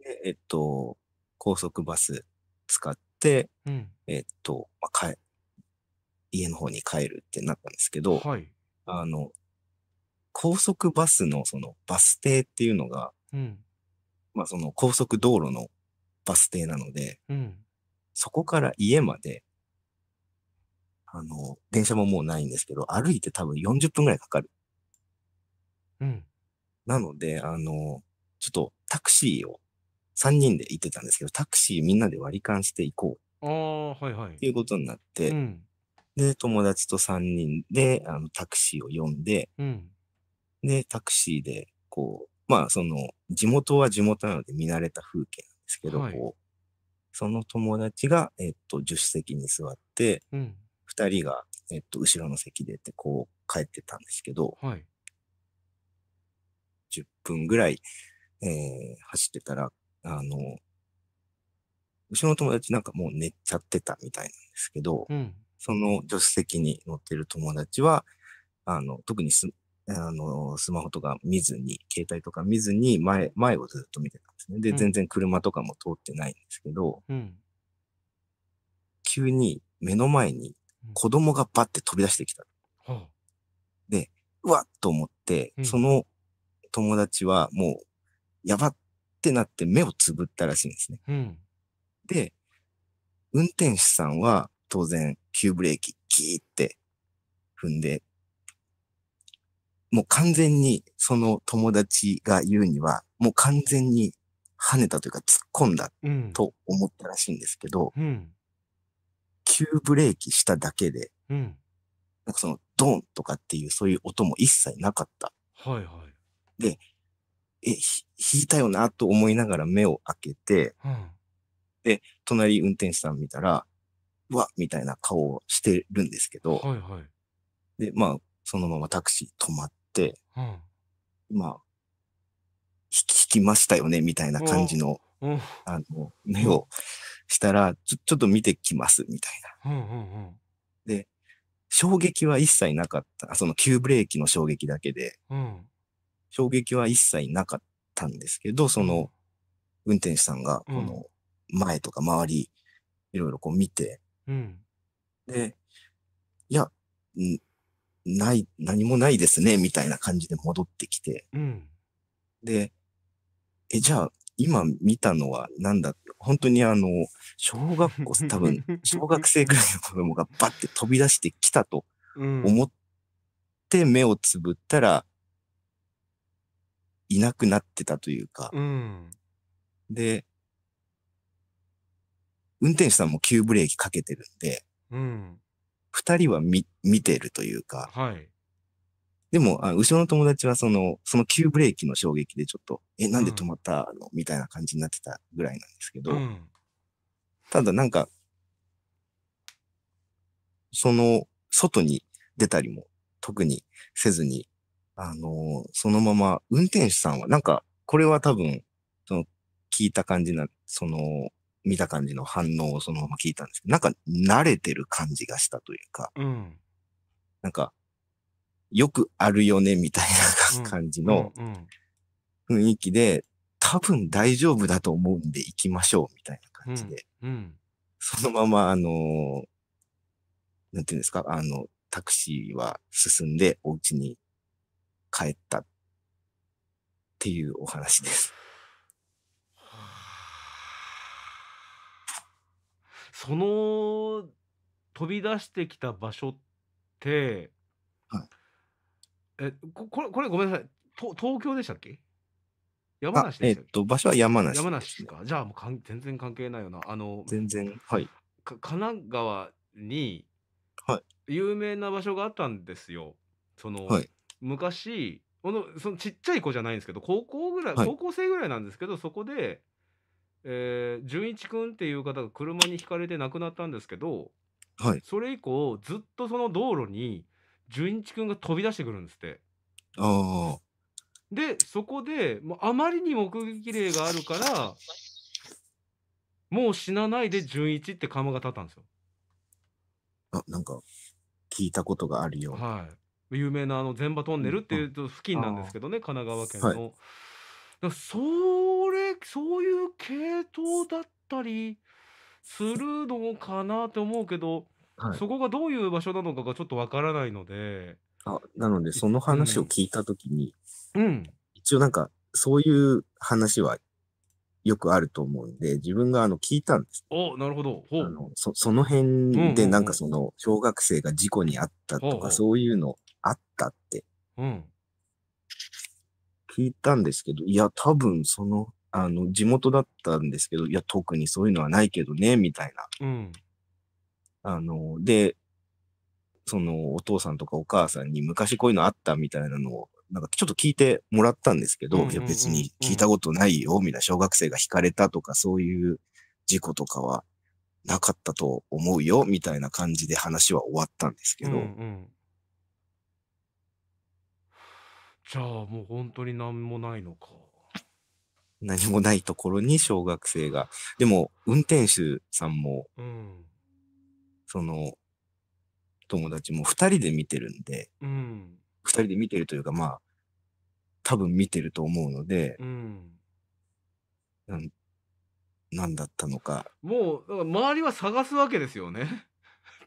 でえっと、高速バス使って、うん、えっと、まあ、帰家の方に帰るってなったんですけど、はい、あの、高速バスのそのバス停っていうのが、うん、まあその高速道路のバス停なので、うん、そこから家まで、あの、電車ももうないんですけど、歩いて多分40分ぐらいかかる。うん。なので、あの、ちょっとタクシーを3人で行ってたんですけど、タクシーみんなで割り勘していこう。ああ、はいはい。っていうことになって、うん、で、友達と3人で、あの、タクシーを呼んで、うん、で、タクシーで、こう、まあ、その、地元は地元なので見慣れた風景なんですけど、はい、こう、その友達が、えっと、助手席に座って、うん、2人が、えっと、後ろの席でって、こう、帰ってたんですけど、はい、10分ぐらい、えー、走ってたら、あの、後ろの友達なんかもう寝ちゃってたみたいなんですけど、うんその助手席に乗ってる友達は、あの、特にスあのスマホとか見ずに、携帯とか見ずに前、前をずっと見てたんですね。で、全然車とかも通ってないんですけど、うん、急に目の前に子供がバッて飛び出してきた。うん、で、うわっと思って、その友達はもう、やばってなって目をつぶったらしいんですね。で、運転手さんは当然急ブレーキ、キーって踏んで、もう完全にその友達が言うには、もう完全に跳ねたというか突っ込んだと思ったらしいんですけど、うん、急ブレーキしただけで、うん、なんかそのドンとかっていうそういう音も一切なかった。はいはい。で、え、引いたよなと思いながら目を開けて、うん、で、隣運転手さん見たら、わみたいな顔をしてるんですけど、はいはい、で、まあ、そのままタクシー止まって、うん、まあ、引きましたよね、みたいな感じの、あの、目をしたら、ちょ、ちょっと見てきます、みたいな。で、衝撃は一切なかった。その急ブレーキの衝撃だけで、うん、衝撃は一切なかったんですけど、その、運転手さんが、この、前とか周り、いろいろこう見て、うん。で、いや、んない、何もないですね、みたいな感じで戻ってきて。うん、で、え、じゃあ、今見たのは何だ本当にあの、小学校、<laughs> 多分、小学生ぐらいの子供がバッて飛び出してきたと思って目をつぶったら、いなくなってたというか、うん、で、運転手さんも急ブレーキかけてるんで、うん、人は見てるというか、はい、でもあ、後ろの友達はその、その急ブレーキの衝撃でちょっと、え、なんで止まったの、みたいな感じになってたぐらいなんですけど、うん、ただなんか、その、外に出たりも特にせずに、あのー、そのまま運転手さんは、なんか、これは多分、その、聞いた感じな、その、見た感じの反応をそのまま聞いたんですけど、なんか慣れてる感じがしたというか、うん、なんか、よくあるよねみたいな感じの雰囲気で、多分大丈夫だと思うんで行きましょうみたいな感じで、うんうん、そのままあのー、なんていうんですか、あの、タクシーは進んでお家に帰ったっていうお話です。その飛び出してきた場所って、はい、えここれこれごめんなさいと東京でしたっけ山梨でしたっけ、えー、場所は山梨、ね、山梨かじゃあもうかん全然関係ないよなあの全然はい神奈川に有名な場所があったんですよ、その、はい、昔このそのちっちゃい子じゃないんですけど高校ぐらい、い、高校生ぐらいなんですけどそこでえー、純一君っていう方が車にひかれて亡くなったんですけど、はい。それ以降ずっとその道路に純一君が飛び出してくるんですってああ。でそこでもうあまりに目撃例があるからもう死なないで純一って釜が立ったんですよあ、なんか、聞いたことがあるような。はい有名なあの前場トンネルっていうと付近なんですけどね、神奈川県の。そうそういう系統だったりするのかなって思うけど、はい、そこがどういう場所なのかがちょっとわからないので。あなので、その話を聞いたときに、うん、一応なんか、そういう話はよくあると思うんで、自分があの聞いたんです。おなるほどあのそ。その辺でなんかその小学生が事故にあったとか、そういうのあったって、聞いたんですけど、いや、多分そのあの、地元だったんですけど、いや、特にそういうのはないけどね、みたいな。うん、あの、で、その、お父さんとかお母さんに昔こういうのあったみたいなのを、なんかちょっと聞いてもらったんですけど、いや、別に聞いたことないよ、みたいな、小学生が惹かれたとか、そういう事故とかはなかったと思うよ、みたいな感じで話は終わったんですけど、うんうんじゃあもう本当に何もないのか。何もないところに小学生が。でも、運転手さんも、うん、その、友達も2人で見てるんで、うん、2人で見てるというか、まあ、多分見てると思うので、うん、なん何だったのか。もう、周りは探すわけですよね。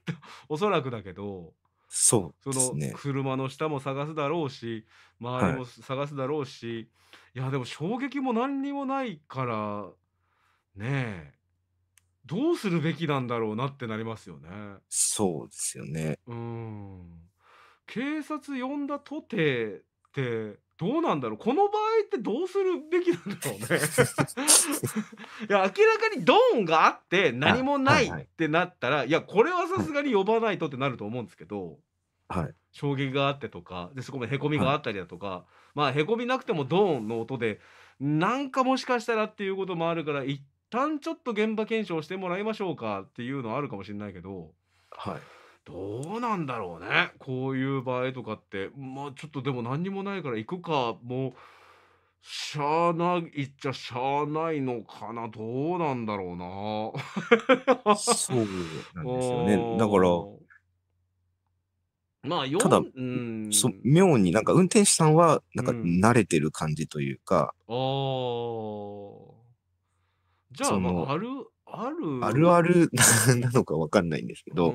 <laughs> おそらくだけど。そう、ね、その車の下も探すだろうし周りも探すだろうし、はいいやでも衝撃も何にもないからねえどうするべきなんだろうなってなりますよね。そうですよね。うん。警察呼んだとてってどうなんだろうこの場合ってどうするべきなんだろうね <laughs> いや明らかにドンがあって何もないってなったら、いやこれはさすがに呼ばないとってなると思うんですけど、はい、衝撃があってとかでそこもへこみがあったりだとか、はい、まあへこみなくてもドーンの音でなんかもしかしたらっていうこともあるから一旦ちょっと現場検証してもらいましょうかっていうのはあるかもしれないけど、はい、どうなんだろうねこういう場合とかってまあちょっとでも何にもないから行くかもう。しゃあないっちゃしゃあないのかなどうなんだろうな <laughs> そうなんですよねだからまあ、ただ、そ妙になんか運転手さんはなんか慣れてる感じというか。うん、じゃあ、まあ、あるあるあるあるな <laughs> のか分かんないんですけど、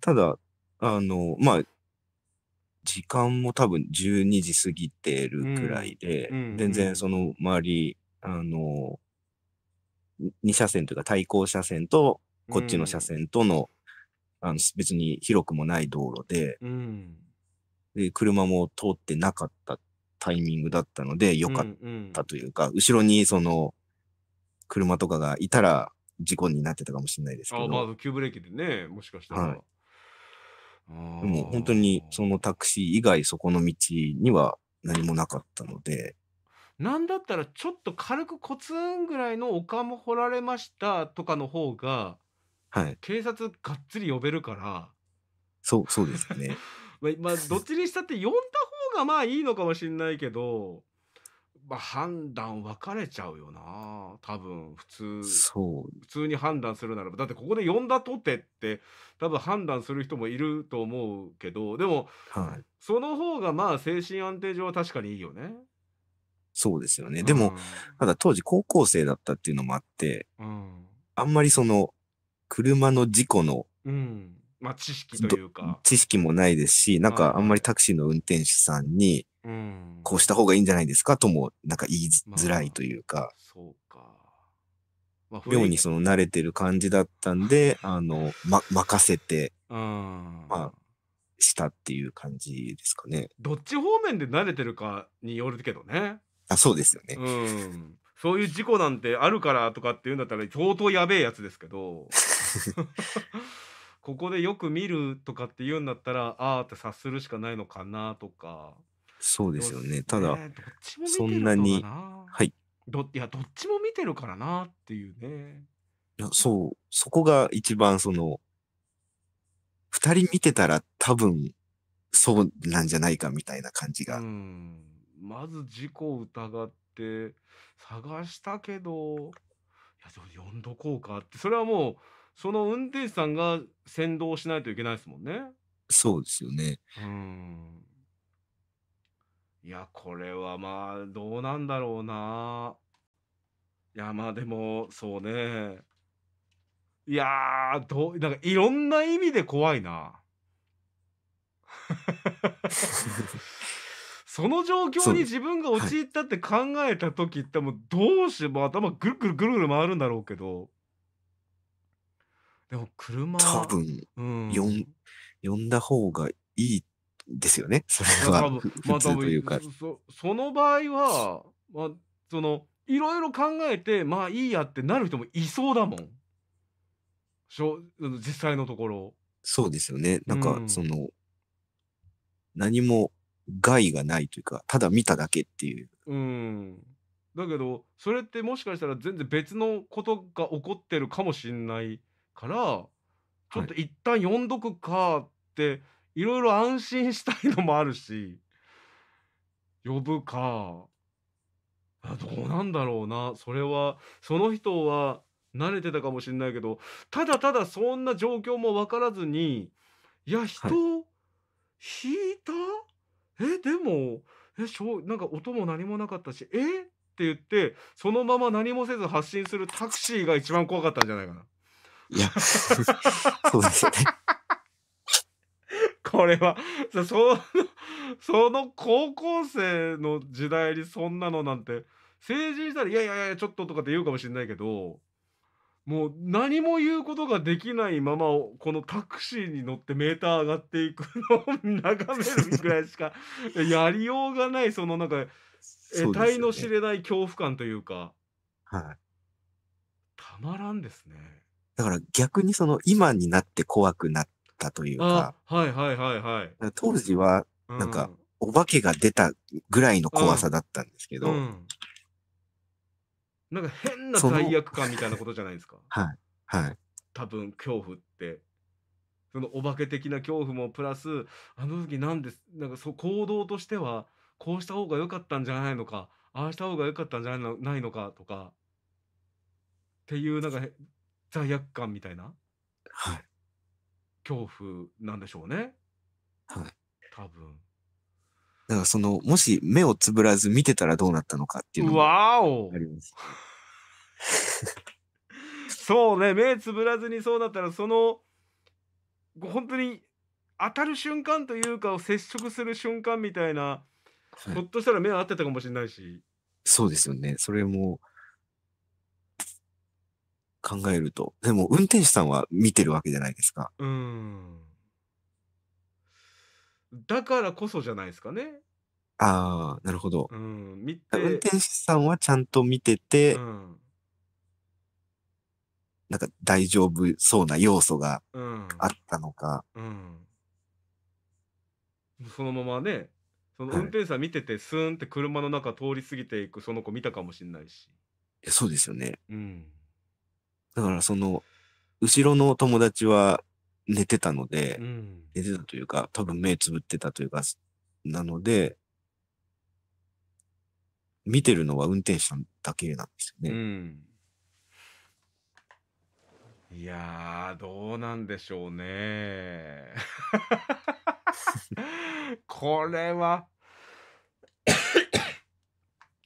ただあのまあ時間も多分12時過ぎてるくらいで、うん、全然その周りあの2車線というか対向車線とこっちの車線との、あの別に広くもない道路で、うん、で車も通ってなかったタイミングだったので良かったというか、うんうん、後ろにその車とかがいたら事故になってたかもしれないですけど。あまあ、急ブレーキでね、もしかしたら。はいでも本当にそのタクシー以外そこの道には何もなかったので。なんだったらちょっと軽くコツンぐらいの丘も掘られましたとかの方がはい、警察がっつり呼べるからそうそうですね <laughs> まあどっちにしたって呼んだ方がまあいいのかもしれないけど、まあ、判断分かれちゃうよな多分普通そう普通に判断するならばだってここで呼んだとてって多分判断する人もいると思うけどでも、はい、その方がまあ精神安定上は確かにいいよね。そうですよね。でも、ただ当時高校生だったっていうのもあって、うん、あんまりその車の事故の、うんまあ、知識というか知識もないですし、なんかあんまりタクシーの運転手さんに、こうした方がいいんじゃないですかとも、なんか言いづらいというか、まあ、かまあ、妙にその慣れてる感じだったんで、あの、ま、任せて、うん、まあ、したっていう感じですかね。どっち方面で慣れてるかによるけどね。あ、そうですよね。うん。そういう事故なんてあるからとかっていうんだったら相当やべえやつですけど。<laughs> <laughs> ここでよく見るとかって言うんだったらああって察するしかないのかなとかそうですよね、ね、ただそんなにはいどいやどっちも見てるからなっていうねいやそうそこが一番その2人見てたら多分そうなんじゃないかみたいな感じが。まず事故を疑って探したけどいやでも呼んどこうかってそれはもうその運転手さんが先導しないといけないですもんね。そうですよね。うんいや、これはまあ、どうなんだろうな。いや、まあでも、そうね。いやー、どう、なんかいろんな意味で怖いな。<laughs> その状況に自分が陥ったって考えた時ってもうどうしても頭ぐるぐるぐるぐる回るんだろうけど。でも車多分、うん、よん呼んだ方がいいですよね。それは普通というか。まあ、そその場合は、まあ、そのいろいろ考えてまあいいやってなる人もいそうだもん。しょ実際のところ。そうですよね。なんか、うん、その何も害がないというかただ見ただけっていう。うんだけどそれってもしかしたら全然別のことが起こってるかもしんないからちょっと一旦読んどくかっていろいろ安心したいのもあるし呼ぶかどうなんだろうなそれはその人は慣れてたかもしれないけどただただそんな状況も分からずにいや人、はい、引いたえでもえしょなんか音も何もなかったしえって言ってそのまま何もせず発信するタクシーが一番怖かったんじゃないかな。いや、そうですね。これはそのその高校生の時代にそんなのなんて成人したら「いやいやいやちょっと」とかって言うかもしれないけどもう何も言うことができないままこのタクシーに乗ってメーター上がっていくのを眺めるぐらいしかやりようがないそのなんか得体の知れない恐怖感というか、はい、たまらんですね。だから逆にその今になって怖くなったというか、はいはいはいはい。当時はなんか、お化けが出たぐらいの怖さだったんですけど、うんうん、なんか変な罪悪感みたいなことじゃないですか。<laughs> はい。はい。多分恐怖って。そのお化け的な恐怖もプラスあの時なんですなんかそう行動としてはこうした方が良かったんじゃないのかああした方が良かったんじゃないのかとかっていうなんか罪悪感みたいなはい。恐怖なんでしょうね。はい。多分。だからその、もし目をつぶらず見てたらどうなったのかっていうのがあります。<laughs> そうね、目つぶらずにそうだったら、その、本当に当たる瞬間というか、接触する瞬間みたいな、はい、ひょっとしたら目合ってたかもしれないし。そうですよね。それも考えると。でも、運転手さんは見てるわけじゃないですか。うん。だからこそじゃないですかね。ああ、なるほど。うん、見て。運転手さんはちゃんと見てて、うん、なんか大丈夫そうな要素があったのか。うん、うん、そのままね、その運転手さん見てて、スーンって車の中通り過ぎていくその子見たかもしれないし。いやそうですよね。うん。だからその、後ろの友達は寝てたので、うん、寝てたというか、多分目つぶってたというか、なので、見てるのは運転手さんだけなんですよね。うん、いやどうなんでしょうね。<laughs> これは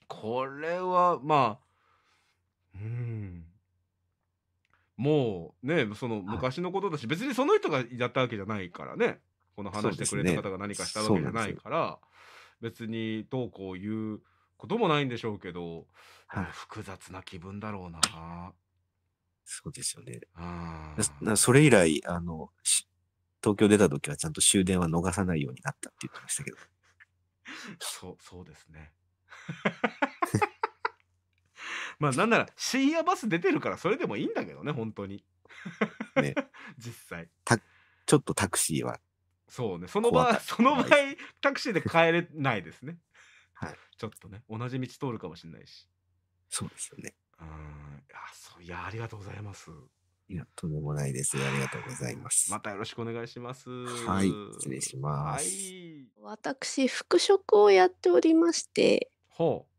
これはまあうんもうね、その昔のことだし、別にその人がやったわけじゃないからね、この話してくれた方が何かしたわけじゃないから、別にどうこう言うこともないんでしょうけど、はい。複雑な気分だろうな。そうですよね。それ以来、あの、東京出た時はちゃんと終電は逃さないようになったって言ってましたけど。<laughs> そう、そうですね。<laughs> まあなんなら深夜バス出てるからそれでもいいんだけどね本当にね <laughs> 実際たちょっとタクシーはそうねその場その場合タクシーで帰れないですね <laughs> はいちょっとね同じ道通るかもしれないしそうですよねうんあそういやありがとうございますいやとんでもないですありがとうございますまたよろしくお願いしますはい失礼します、はい、私服飾をやっておりましてほう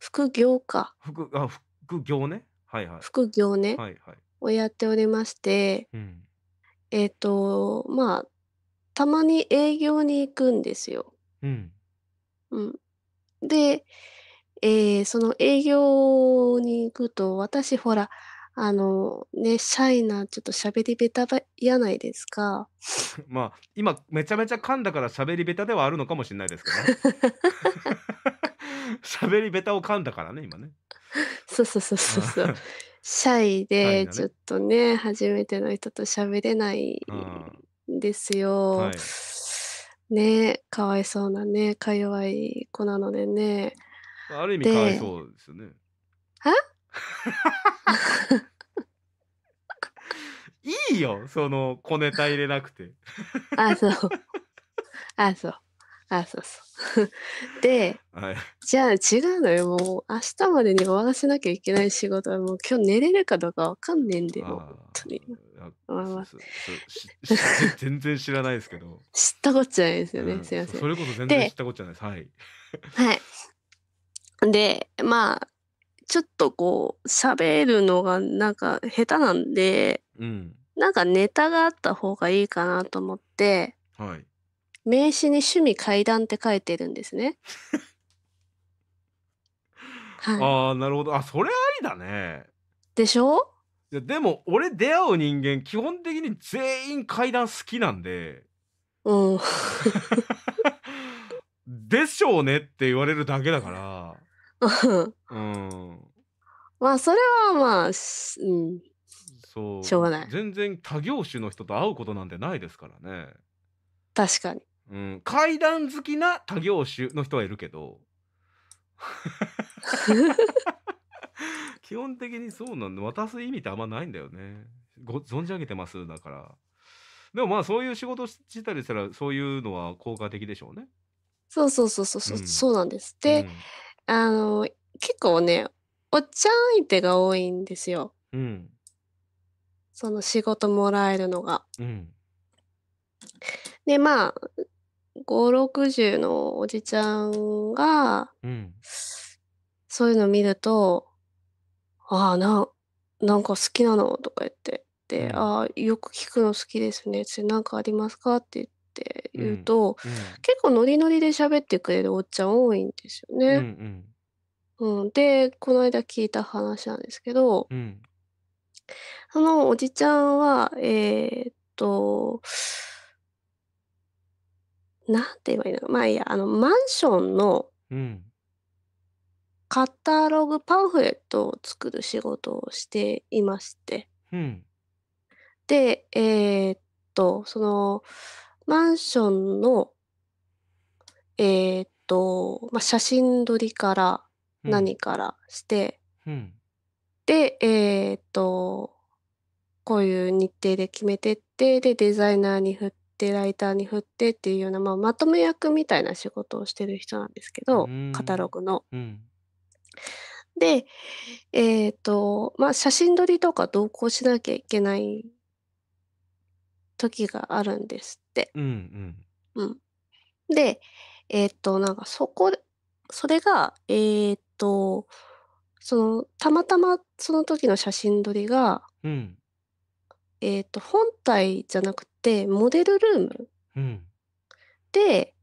副業か。副あ副業ね。はいはい。副業ね。はいはい。をやっておりまして、うん、えっ、ー、とまあたまに営業に行くんですよ。うん。うん、で、えー、その営業に行くと私ほらあのねシャイなちょっと喋りベタやないですか。<laughs> まあ今めちゃめちゃ噛んだから喋りべたではあるのかもしれないですけどね。<laughs> 喋りべたを噛んだからね、今ね。そうそうそうそうそう。シャイで、ちょっとね、初めての人と喋れないんですよ。はい、ねかわいそうなね、か弱い子なのでね。ある意味かわいそうですよね。は <laughs> いいよ、その小ネタ入れなくて。あ、そう。あ、そう。あ、そうそう。<laughs> で、はい、じゃあ違うのよ。もう明日までに終わらせなきゃいけない仕事はもう今日寝れるかどうかわかんねえんで、本当に。全然知らないですけど。<laughs> 知ったこっちゃないですよね。うん、すいません。それこそ全然知ったこっちゃないです。はい。はい。で、まあ、ちょっとこう、喋るのがなんか下手なんで、うん、なんかネタがあった方がいいかなと思って、はい。名刺に趣味階段って書いてるんですね。はい、ああなるほどあそれありだねでしょいやでも俺出会う人間基本的に全員階段好きなんでうん。<laughs>「でしょうね」って言われるだけだからうんまあそれはまあ、うん、そうしょうがない全然他業種の人と会うことなんてないですからね確かに。うん、階段好きな他業種の人はいるけど基本的にそうなんで渡す意味ってあんまないんだよねご存じ上げてますだからでもまあそういう仕事したりしたらそういうのは効果的でしょうねそうそうそうそう、うん、そうなんですで、うん、あの結構ねおっちゃん相手が多いんですよ、うん、その仕事もらえるのが、うん、でまあ560のおじちゃんが、うん、そういうの見ると「ああななんか好きなの?」とか言って「で、うん、ああよく聞くの好きですね」って「何かありますか?」って言って。言うと、うん、結構ノリノリで喋ってくれるおっちゃん多いんですよね。うんうん、でこの間聞いた話なんですけど、そのおじちゃんはえー、っとなんて言えばいいのまあいいや、あの、マンションのカタログパンフレットを作る仕事をしていまして。うん。で、えーっと、その、マンションの、えーっと、まあ、写真撮りから何からして、うん。で、えーっと、こういう日程で決めてって、で、デザイナーに振っってライターに振ってっていうような、まあ、まとめ役みたいな仕事をしてる人なんですけど、うん、カタログの。うん、で、えーとまあ、写真撮りとか同行しなきゃいけない時があるんですって。うんうん、うん、で、えっ、ー、となんかそこそれがえっ、ー、とそのたまたまその時の写真撮りが、うん、えっ、ー、と本体じゃなくてモデルルーム、うん、で、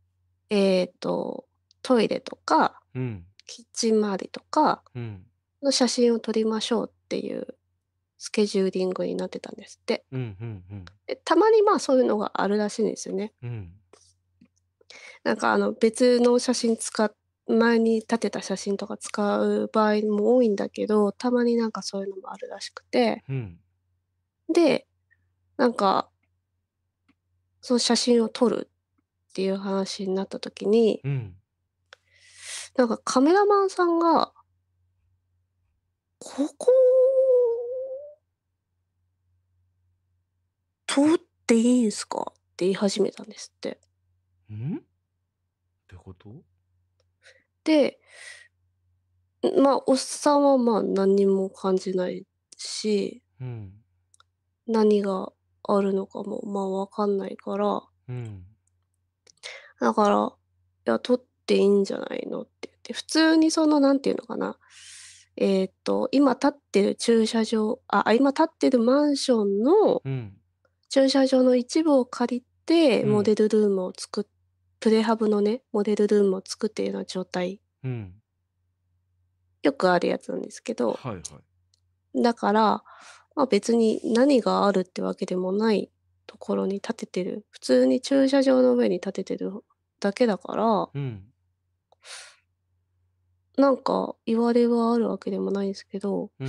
えっ、ー、とトイレとか、うん、キッチン周りとかの写真を撮りましょうっていうスケジューリングになってたんですって、うんうんうん、でたまにまあそういうのがあるらしいんですよね。うん、なんかあの別の写真使前に立てた写真とか使う場合も多いんだけどたまになんかそういうのもあるらしくて、うん、で、なんか、その写真を撮るっていう話になった時に、うん、なんかカメラマンさんが、ここ通っていいんすかって言い始めたんですって。んってことでまあおっさんはまあ何にも感じないし、うん、何があるのかも、まあ、わかんないから、うん。だから、いや、取っていいんじゃないのって言って、普通にその、何て言うのかな、えっ、と、今立ってる駐車場、あ、今立ってるマンションの駐車場の一部を借りて、モデルルームを作っ、プレハブのね、モデルルームを作っているような状態、うん。よくあるやつなんですけど、はいはい。だからまあ、別に何があるってわけでもないところに建ててる普通に駐車場の上に建ててるだけだから、うん、なんか言われはあるわけでもないんですけど、うん、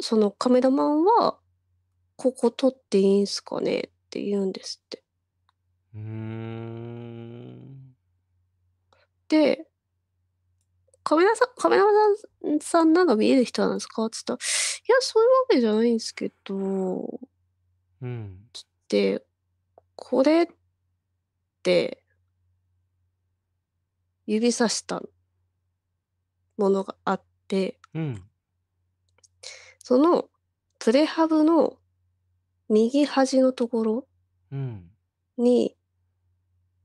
そのカメラマンは「ここ撮っていいんすかね?」って言うんですって。でカメラさん、カメラマンさんなんか見える人なんですかつったいや、そういうわけじゃないんですけど、うん。つって、これって、指さしたものがあって、うん、そのプレハブの右端のところに、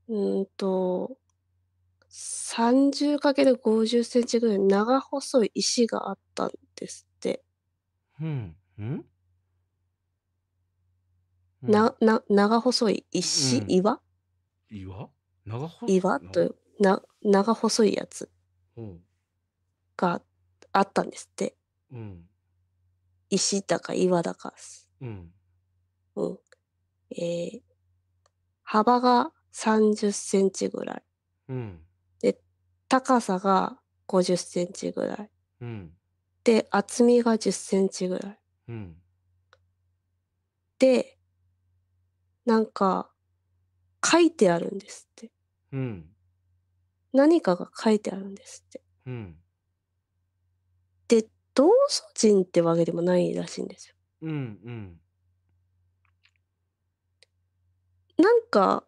うん、うんと 30×50 センチぐらい長細い石があったんですって。うん。うんな、な、長細い石、うん、岩岩長細い岩というな、長細いやつがあったんですって。うん、石だか岩だか。うん。うん。えー、幅が30センチぐらい。うん。高さが50センチぐらい。うん。で、厚みが10センチぐらい。うん。で、なんか、書いてあるんですって。うん。何かが書いてあるんですって。うん。で、同祖人ってわけでもないらしいんですよ。うんうん。なんか、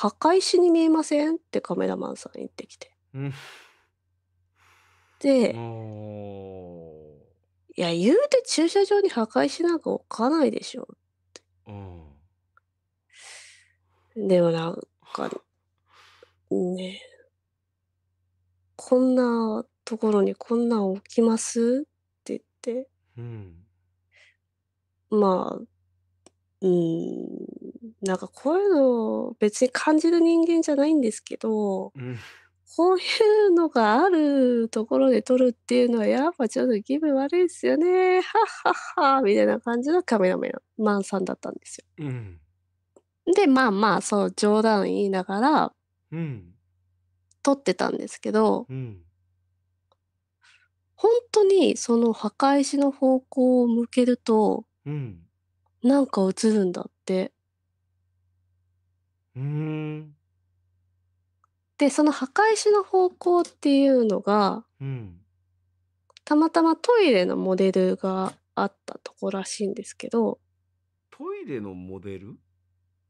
墓石に見えません?」ってカメラマンさん言ってきて。で「いや言うて駐車場に墓石なんか置かないでしょ」って。でもなんかねこんなところにこんなん置きますって言って、うん、まあうーん、なんかこういうの別に感じる人間じゃないんですけど、うん。こういうのがあるところで撮るっていうのはやっぱちょっと気分悪いですよね。はっはっはみたいな感じのカメラマンさんだったんですよ。うん。で、まあまあ、そう冗談言いながら撮ってたんですけどうん。ほんとにその墓石の方向を向けるとうん。なんか映るんだって。うん。で、その墓石の方向っていうのが、うん。たまたまトイレのモデルがあったとこらしいんですけど、トイレのモデル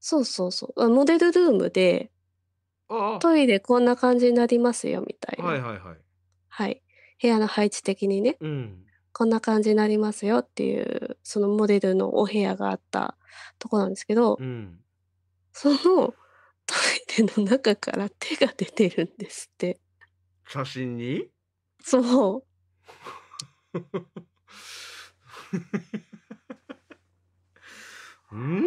そうそうそう。モデルルームで、ああ、トイレこんな感じになりますよみたいはな。いはいはい。はい。部屋の配置的にね。うん。こんな感じになりますよっていうそのモデルのお部屋があったとこなんですけど、うん、そのトイレの中から手が出てるんですって写真にそう <laughs> ん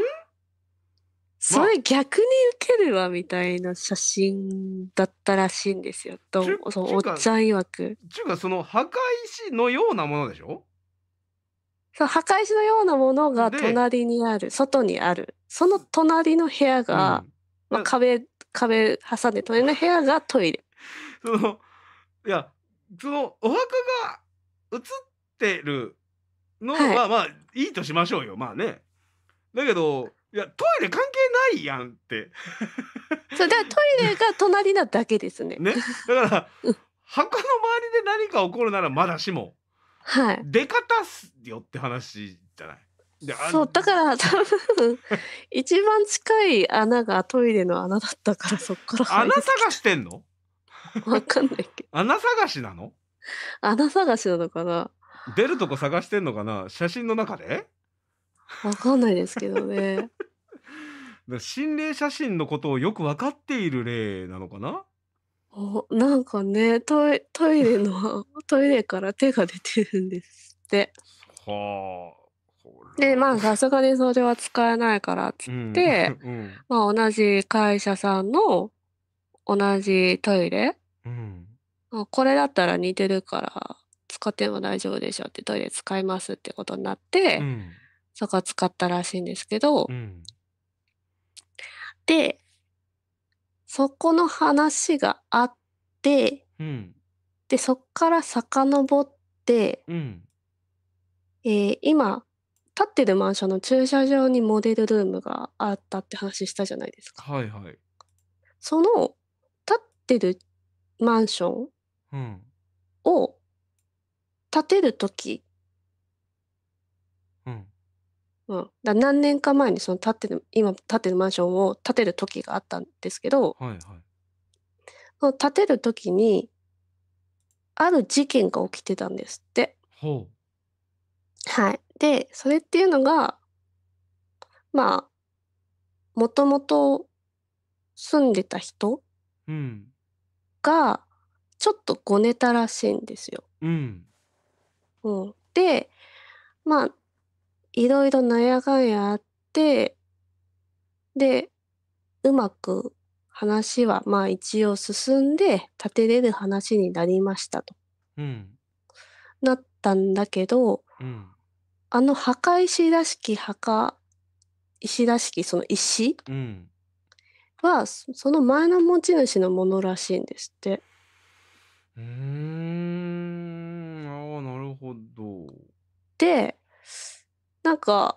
それ逆に受けるわみたいな写真だったらしいんですよ。とそのおっちゃん曰く。ちゅうかその墓石のようなものでしょそう墓石のようなものが隣にある外にあるその隣の部屋が、うん、まあ、壁壁挟んで隣の部屋がトイレ。<laughs> そのいやそのお墓が写ってるのは、はい、まあいいとしましょうよまあね。だけどいやトイレ関係ないやんって <laughs> そうだからトイレが隣なだけですねねだから箱の周りで何か起こるならまだしも、はい、出方すよって話じゃないそうだから多分一番近い穴がトイレの穴だったからそっから穴探してんのわかんないけど穴探しなの穴探しなのかな出るとこ探してんのかな写真の中でわかんないですけどね。<laughs> 心霊写真のことをよく分かっている例なのかなおなんかねトイトイレの <laughs> トイレから手が出てるんですって。はあ。でまあさすがにそれは使えないからっつって、うんうん、まあ、同じ会社さんの同じトイレ、うん、これだったら似てるから使っても大丈夫でしょってトイレ使いますってことになって、うそこを使ったらしいんですけど、うん、でそこの話があって、うん、でそっから遡って、うん、えー、今立ってるマンションの駐車場にモデルルームがあったって話したじゃないですか。はいはい、その立ってるマンションを建てる時、うん、うん、だ何年か前にその建ってる今建ってるマンションを建てる時があったんですけど、はいはい、その建てる時にある事件が起きてたんですって。ほうはい、でそれっていうのがまあもともと住んでた人がちょっとごねたらしいんですよ。うん、うん、でまあいろいろなんやかんやあって、で、うまく話はまあ一応進んで立てれる話になりましたと、うん、なったんだけど、うん、あの墓石らしき墓石らしきその石、うん、はその前の持ち主のものらしいんですって。うーんああなるほど。でなんか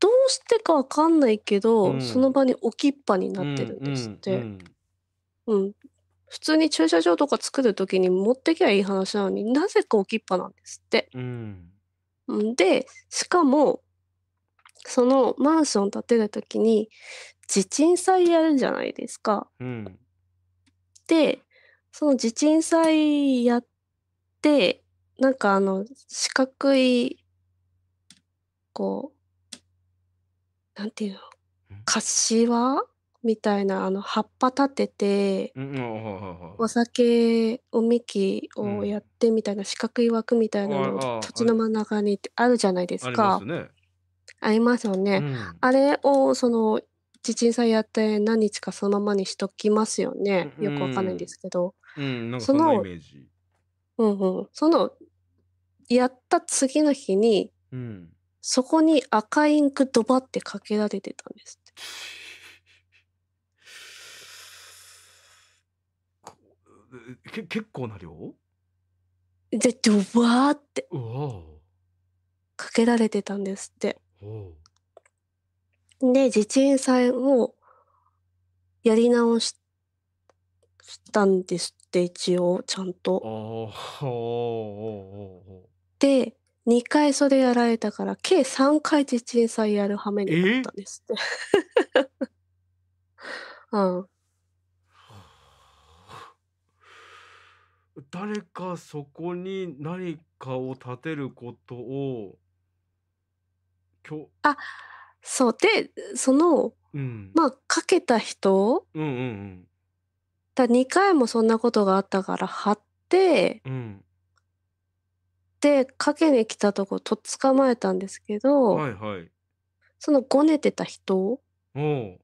どうしてかわかんないけど、うんその場に置きっぱになってるんですっうて。んうん、普通に駐車場とか作る時に持ってきゃいい話なのになぜか置きっぱなんですって。うんうんでしかもそのマンション建てる時に地鎮祭やるじゃないですか。うんでその地鎮祭やってなんかあの四角いこう、なんていうの、柏みたいなあの葉っぱ立てて、うんお酒おみきをやってみたいな四角い枠みたいなのを土地の真ん中にってあるじゃないですありまか。すね。ありますよね。うんあれをその地鎮祭やって何日かそのままにしときますよね。よくわかんないんですけど。そのイメージ。うんうん。そのやった次の日にうん。そこに赤インクドバってかけられてたんですって。<laughs> け結構な量でドバーってかけられてたんですってで自鎮祭をやり直ししたんですって一応ちゃんと。で2回それやられたから計3回地鎮祭やるはめになったんですって。うん、誰かそこに何かを立てることをあそうでその、うん、まあかけた人、うんうんうん、だ2回もそんなことがあったから貼って、うん、ってかけに来たとことっ捕まえたんですけど、はいはい。そのごねてた人お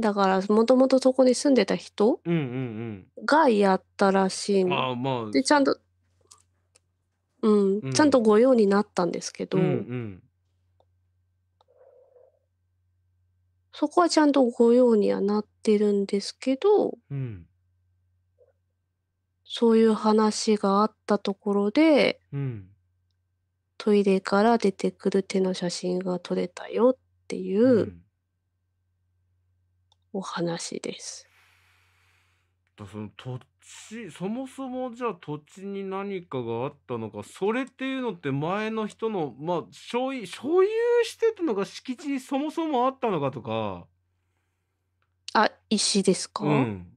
だからもともとそこに住んでた人うんうんがやったらしいん。あまあ、でちゃんとううんちゃんと御用になったんですけうど、ん。そこはちゃんと御用にはなってるんですけどうん。そういう話があったところで、うん、トイレから出てくる手の写真が撮れたよっていうお話です。うん、その土地そもそもじゃあ土地に何かがあったのかそれっていうのって前の人のまあ所有所有してたのが敷地にそもそもあったのかとか。あ石ですか、うん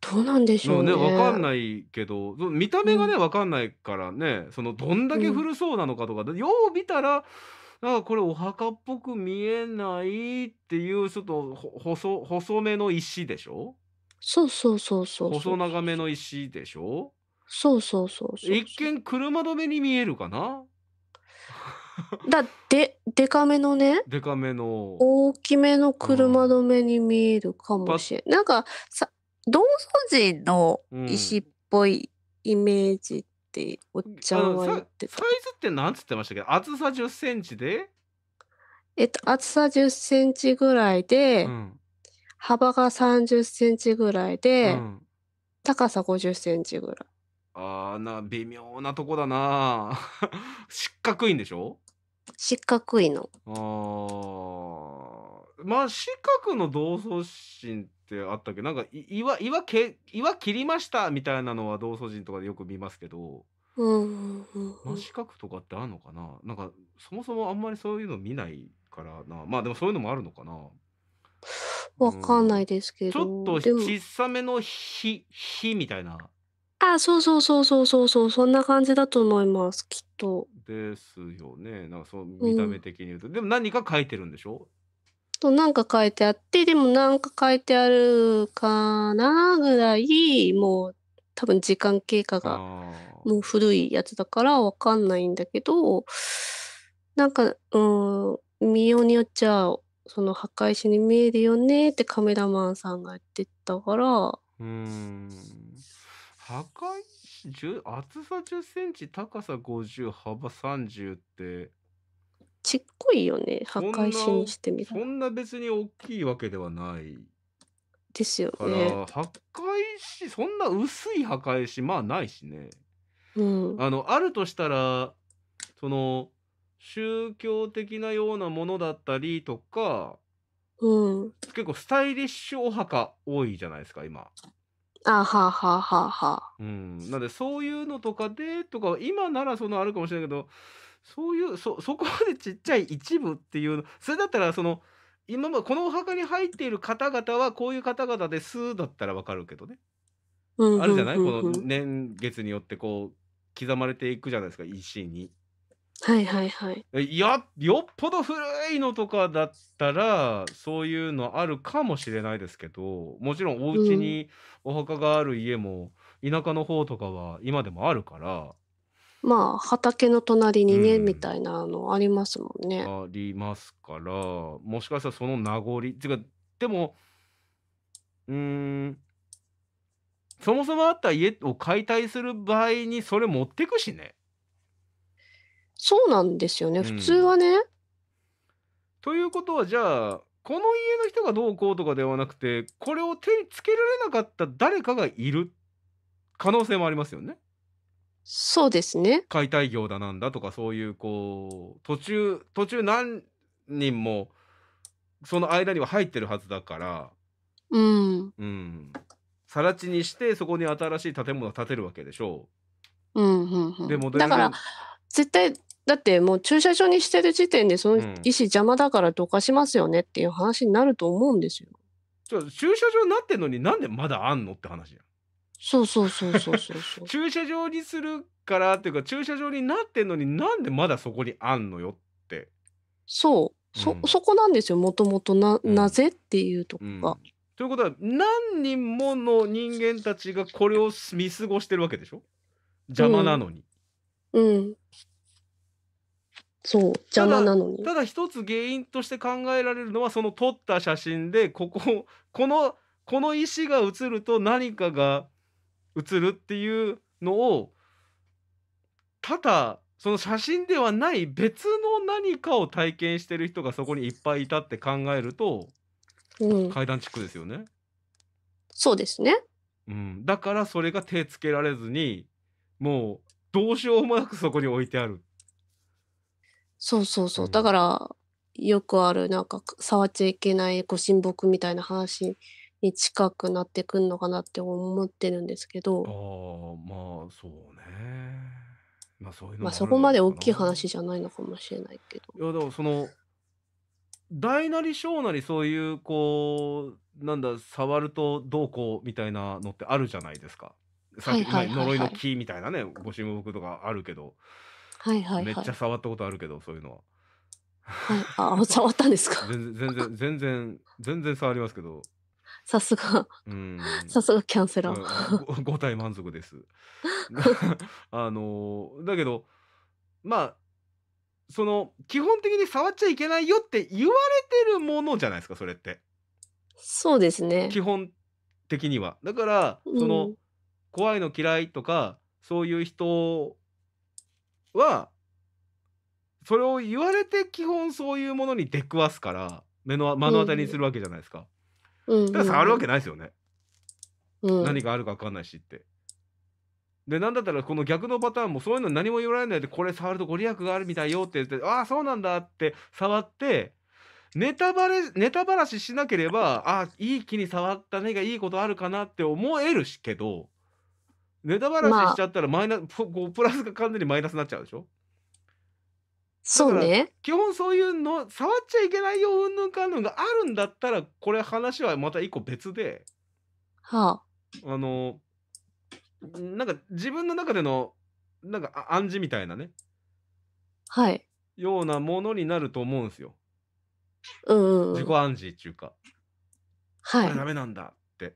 どうなんでしょうのね、ね。わかんないけど、見た目がね、わかんないからね、そのどんだけ古そうなのかとか、よう見たら、なんかこれお墓っぽく見えないっていう、ちょっと細、細めの石でしょそうそうそうそうそう細そう長めの石でしょそうそうそうそう一そう。見車止めに見えるかなだ、てでかめのね、でかめの。大きめの車止めに見えるかもパッしれん。なんか、さ、同窓神の石っぽいイメージっておっちゃんは言ってた、サイズって何つってましたけど厚さ1 0センチでえっと厚さ1 0センチぐらいで、うん、幅が3 0センチぐらいで、うん、高さ5 0センチぐらいあーな微妙なとこだな失格 <laughs> いんでしょ失格いのあまあ四角の同窓心ってあったけどなんか岩岩け岩切りましたみたいなのは同窓人とかでよく見ますけど。うん真四角とかってあるのかななんかそもそもあんまりそういうの見ないからなまあでもそういうのもあるのかなわかんないですけど、うん、ちょっと小さめの火火みたいなあそうそうそうそうそうそうそんな感じだと思いますきっとですよねなんかそう見た目的に言うと、うん、でも何か書いてるんでしょとなんか書いてあって、でもなんか書いてあるかなぐらい、もう多分時間経過がもう古いやつだからわかんないんだけど、なんか、うん、見ようによっちゃ、その墓石に見えるよねってカメラマンさんが言ってたから。うん。墓石、厚さ10センチ、高さ50、幅30って、ちっこいよね、破壊んにしてみれそば。んな別に大きいわけではないですよかね。ら、墓石、そんな薄い破壊石、まあないしね。うん。あの、あるとしたら、その、宗教的なようなものだったりとか、うん。結構スタイリッシュお墓多いじゃないですか、今。あ、ははははうん、なんでそういうのとかでとか今ならそのあるかもしれないけどそういうそ <laughs> そこまでちっちゃい一部っていうそれだったらその今まこのお墓に入っている方々はこういう方々ですだったらわかるけどね、うんうんうんうん、あるじゃないこの年月によってこう刻まれていくじゃないですか石に。はいはいはい。いやよっぽど古いのとかだったらそういうのあるかもしれないですけどもちろんお家にお墓がある家も田舎の方とかは今でもあるから。まあ畑の隣にね、うんみたいなのありますもんね。ありますからもしかしたらその名残っていうかでもうーんそもそもあった家を解体する場合にそれ持ってくしね。そうなんですよね。うん普通はね、ということはじゃあこの家の人がどうこうとかではなくてこれを手につけられなかった誰かがいる可能性もありますよね。そうですね。解体業だなんだとかそういうこう途中途中何人もその間には入ってるはずだから、うん。うん、更地にしてそこに新しい建物を建てるわけでしょうんうんうん、でもだから絶対だってもう駐車場にしてる時点でその石邪魔だからどかしますよねっていう話になると思うんですよ。ちょ駐車場になってんのになんでまだあんのって話じゃん。そうそうそうそうそうそう <laughs> 駐車場にするからっていうか駐車場になってんのになんでまだそこにあんのよってそうそうん、そこなんですよもともとな,、なぜっていうとこが、うん、ということは何人もの人間たちがこれを見過ごしてるわけでしょ邪魔なのに、うん、うん、そう邪魔なのにただ一つ原因として考えられるのはその撮った写真でこここのこの石が写ると何かが映るっていうのをただその写真ではない別の何かを体験してる人がそこにいっぱいいたって考えると、うん、階段地区ですよね。そうですね、うん、だからそれが手つけられずにもうどうしようもなくそこに置いてある。そうそうそう、うん、だからよくあるなんか触っちゃいけないご神木みたいな話に近くなってくんのかなって思ってるんですけどああ、まあそうね。まあそういうのまあ、そこまで大きい話じゃないのかもしれないけど。いや、でもその、大なり小なりそういう、こう、なんだ、触るとどうこうみたいなのってあるじゃないですか。さっはいき、はまあ、いはい呪いの木みたいなね、ご神木とかあるけど、はいはいめっちゃ触ったことあるけど、そういうのは。はい。あ、触ったんですか全然、全然、全然触りますけど、さすが、うん、<laughs> さすがキャンセラー。うん、5, 体 <laughs> 満足です。<laughs> あのだけどまあその基本的に触っちゃいけないよって言われてるものじゃないですかそれって。そうですね基本的には。だから、うん、その怖いの嫌いとかそういう人はそれを言われて基本そういうものに出くわすから目の目の当たりにするわけじゃないですか。うんうん、触るわけないですよね、うん、何があるか分かんないしってで何だったらこの逆のパターンもそういうの何も言われないでこれ触るとご利益があるみたいよって言ってああそうなんだって触ってネタバレネタばらししなければああいい木に触ったねがいいことあるかなって思えるけどネタばらししちゃったらマイナス、まあ、プラスが完全にマイナスになっちゃうでしょそうね基本そういうの触っちゃいけないようんぬんかんぬんがあるんだったらこれ話はまた一個別で、はあ、あのなんか自分の中でのなんか暗示みたいなねはいようなものになると思うんですよ。うん自己暗示っていうか、はい、れダメなんだって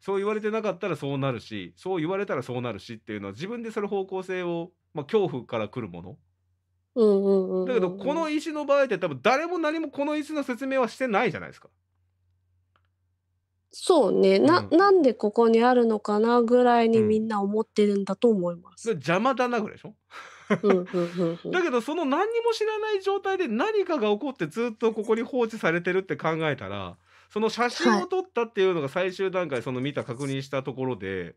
そう言われてなかったらそうなるしそう言われたらそうなるしっていうのは自分でそれ方向性を、まあ、恐怖からくるものうんうんだけどこの石の場合って多分誰も何もこの石の説明はしてないじゃないですか。そうねな,、うん、なんでここにあるのかなぐらいにみんな思ってるんだと思います。うん、邪魔だなぐらいでしょだけどその何にも知らない状態で何かが起こってずっとここに放置されてるって考えたらその写真を撮ったっていうのが最終段階その見た確認したところで、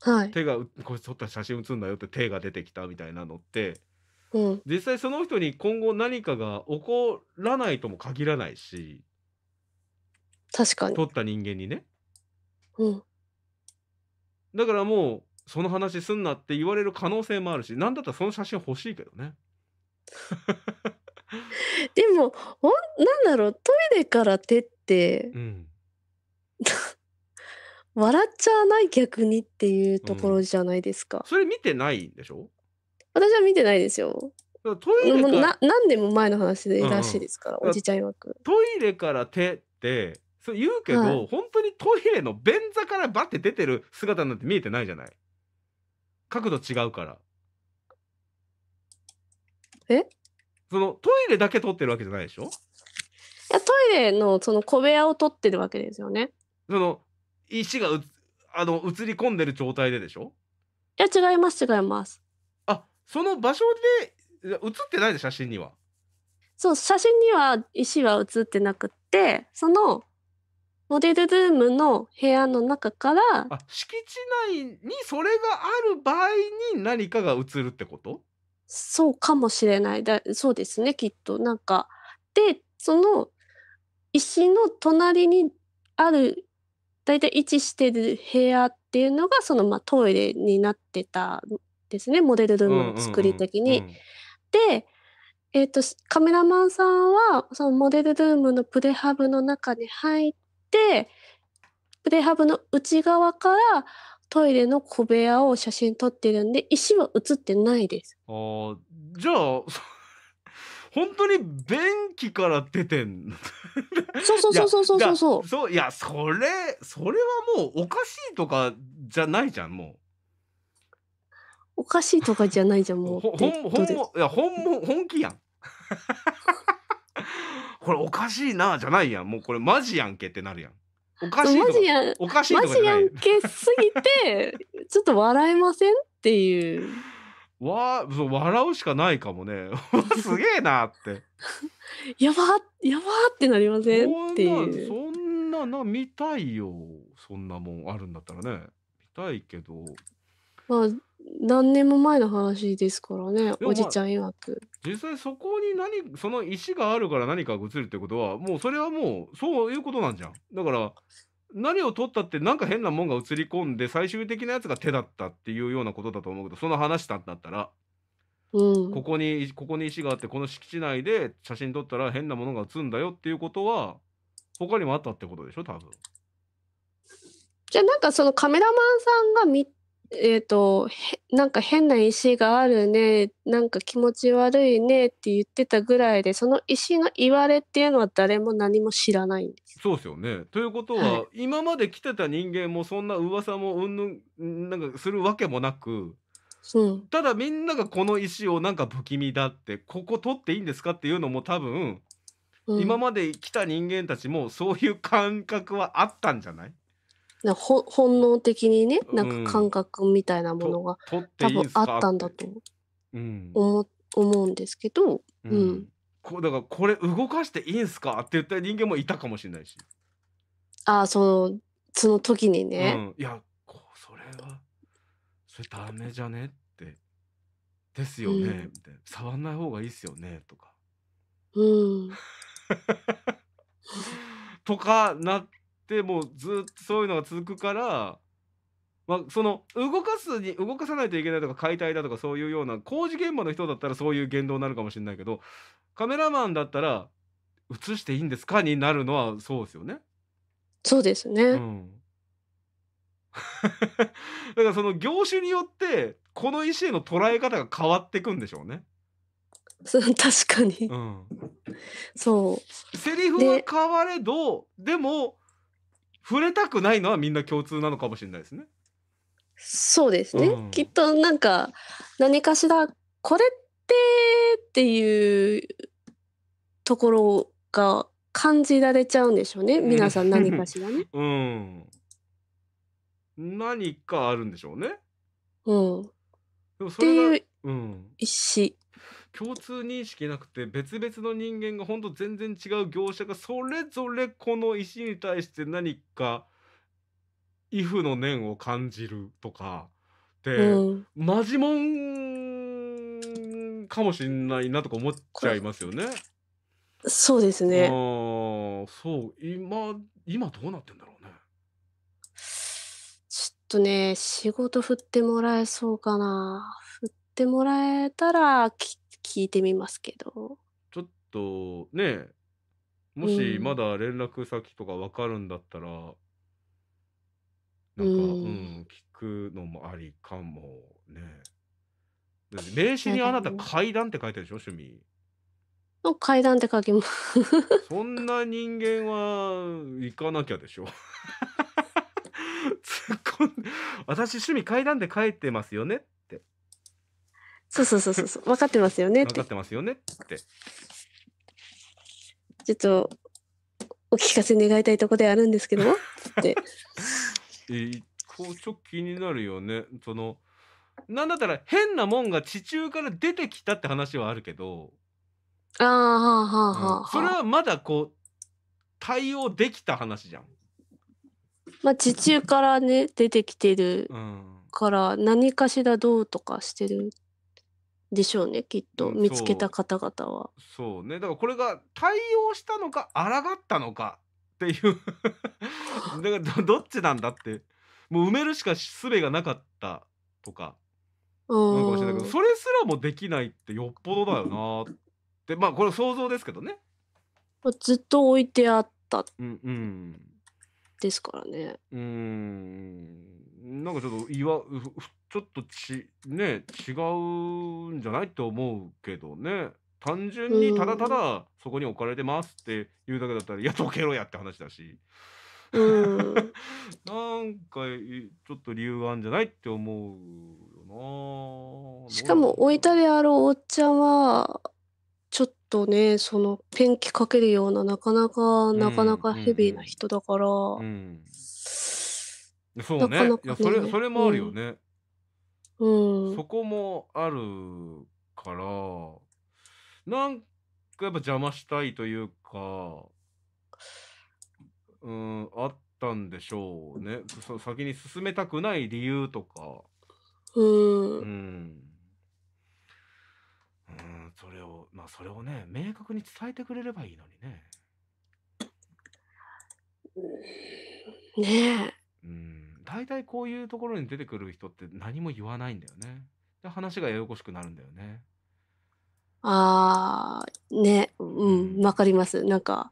はい、手がこれ撮った写真写んだよって手が出てきたみたいなのってうん、実際その人に今後何かが起こらないとも限らないし確かに取った人間にね、うん、だからもうその話すんなって言われる可能性もあるし何だったらその写真欲しいけどね <laughs> でもほなんだろうトイレから出て、うん、<laughs> 笑っちゃわない逆にっていうところじゃないですか、うん、それ見てないんでしょ私は見てないですよ。トイレもな何でも前の話でらしいですから、うんおじちゃん曰く。トイレから手ってそう言うけど、はい本当にトイレの便座からバッて出てる姿なんて見えてないじゃない角度違うからえそのトイレだけ撮ってるわけじゃないでしょいやトイレのその小部屋を取ってるわけですよね。その石がうあの映り込んでる状態ででしょいや違います違います。その場所で写ってないで写真にはそう写真には石は写ってなくってそのモデルルームの部屋の中から敷地内にそれがある場合に何かが写るってことそうかもしれないだそうですねきっとなんかでその石の隣にある大体位置してる部屋っていうのがそのまあトイレになってたですねモデルルームの作り的に。で、えーと、カメラマンさんはそのモデルルームのプレハブの中に入ってプレハブの内側からトイレの小部屋を写真撮ってるんで石は写ってないです。あじゃあ <laughs> 本当に便器から出てんそうそうそうそうそうそうそういやそれそれはもうおかしいとかじゃないじゃんもう。おかしいとかじゃないじゃんもうほほんほんいやほんも本気やんこれおかしいなじゃないやんもうこれマジやんけってなるやんおかしいとかマジやんおかしいとかマジやんけすぎてちょっと笑えませんっていうわそう笑うしかないかもね <laughs> すげえなってやばやばってなりませんっていうそんなな見たいよそんなもんあるんだったらね見たいけどまあ何年も前の話ですからね、まあおじちゃん曰く。実際そこに何その石があるから何かが映るってことはもうそれはもうそういうことなんじゃんだから何を取ったってなんか変なもんが映り込んで最終的なやつが手だったっていうようなことだと思うけどその話だったらうん。ここにここに石があってこの敷地内で写真撮ったら変なものが映るんだよっていうことは他にもあったってことでしょ多分。じゃあなんかそのカメラマンさんが見えっ、ー、となんか変な石があるねなんか気持ち悪いねって言ってたぐらいでその石の言われっていうのは誰も何も知らないんです。そうですよねということは、はい、今まで来てた人間もそんな噂もうんぬんなんかするわけもなく、うん、ただみんながこの石をなんか不気味だってここ取っていいんですかっていうのも多分、うん、今まで来た人間たちもそういう感覚はあったんじゃないなほ本能的にねなんか感覚みたいなものが、うん、多分あったんだと思,、うん、思うんですけど、うん、うん、こだからこれ動かしていいんすかって言った人間もいたかもしれないしああそのその時にね、うん、いやこそれはそれダメじゃねってですよね、うん、みたいな触んない方がいいっすよねとかうん <laughs> とかなっでもうずっとそういうのが続くから、まあ、その動かすに動かさないといけないとか解体だとかそういうような工事現場の人だったらそういう言動になるかもしれないけどカメラマンだったら映していいんですかになるのはそうですよね。そうですね、うん <laughs> だからその業種によってこの石への捉え方が変わっていくんでしょうね。確かに、うん、そうセリフは変われどでも触れたくないのはみんな共通なのかもしれないですね。そうですね、うん、きっとなんか何かしらこれってっていうところが感じられちゃうんでしょうね皆さん何かしらね。<laughs> うん、何かあるんでしょうね。うん、っていう意思共通認識なくて別々の人間が本当全然違う業者がそれぞれこの石に対して何か畏怖の念を感じるとかで、うん、マジモンかもしんないなとか思っちゃいますよね。そうですね。あそう今今どうなってんだろうね。ちょっとね仕事振ってもらえそうかな。振ってもらえたらきっ聞いてみますけど。ちょっとねもしまだ連絡先とか分かるんだったら、なんか、うん、聞くのもありかもね。名刺にあなた階段って書いてるでしょ趣味。の階段って書きますそんな人間は行かなきゃでしょ <laughs> 私趣味階段で書いてますよねっそうそうそうそう。分かってますよね分かってますよねって。ちょっと、お聞かせ願いたいとこであるんですけども、って。<laughs> えーこうちょっと気になるよね。そのなんだったら変なもんが地中から出てきたって話はあるけど、ああ、はあはあはあ、うんそれはまだこう対応できた話じゃん。まあ、地中からね、出てきてるから、何かしらどうとかしてるでしょうねきっと見つけた方々は。そうねだからこれが対応したのか抗ったのかっていう <laughs> だからどっちなんだってもう埋めるしか術がなかったとかなんかもしれないけどそれすらもできないってよっぽどだよなってまあこれ想像ですけどね。ずっと置いてあった。うん、うんですからね。うん、なんかちょっと、いわ、ちょっとち、ね、違うんじゃないと思うけどね。単純にただただそこに置かれてますって言うだけだったら、いや、どけろやって話だし。<laughs> なんかちょっと理由があるんじゃないって思うよなしかも置いたであろうおっちゃんはとねそのペンキかけるようななかなか、なかなかヘビーな人だから、うんそうねなかなかねいやそれそれもあるよね、うんそこもあるからなんかやっぱ邪魔したいというかうんあったんでしょうねそ先に進めたくない理由とかうん、うんそれを、まあ、それをね、明確に伝えてくれればいいのにね。ねえ。うん、大体こういうところに出てくる人って何も言わないんだよね。で、話がややこしくなるんだよね。ああね、うん、わかります。なんか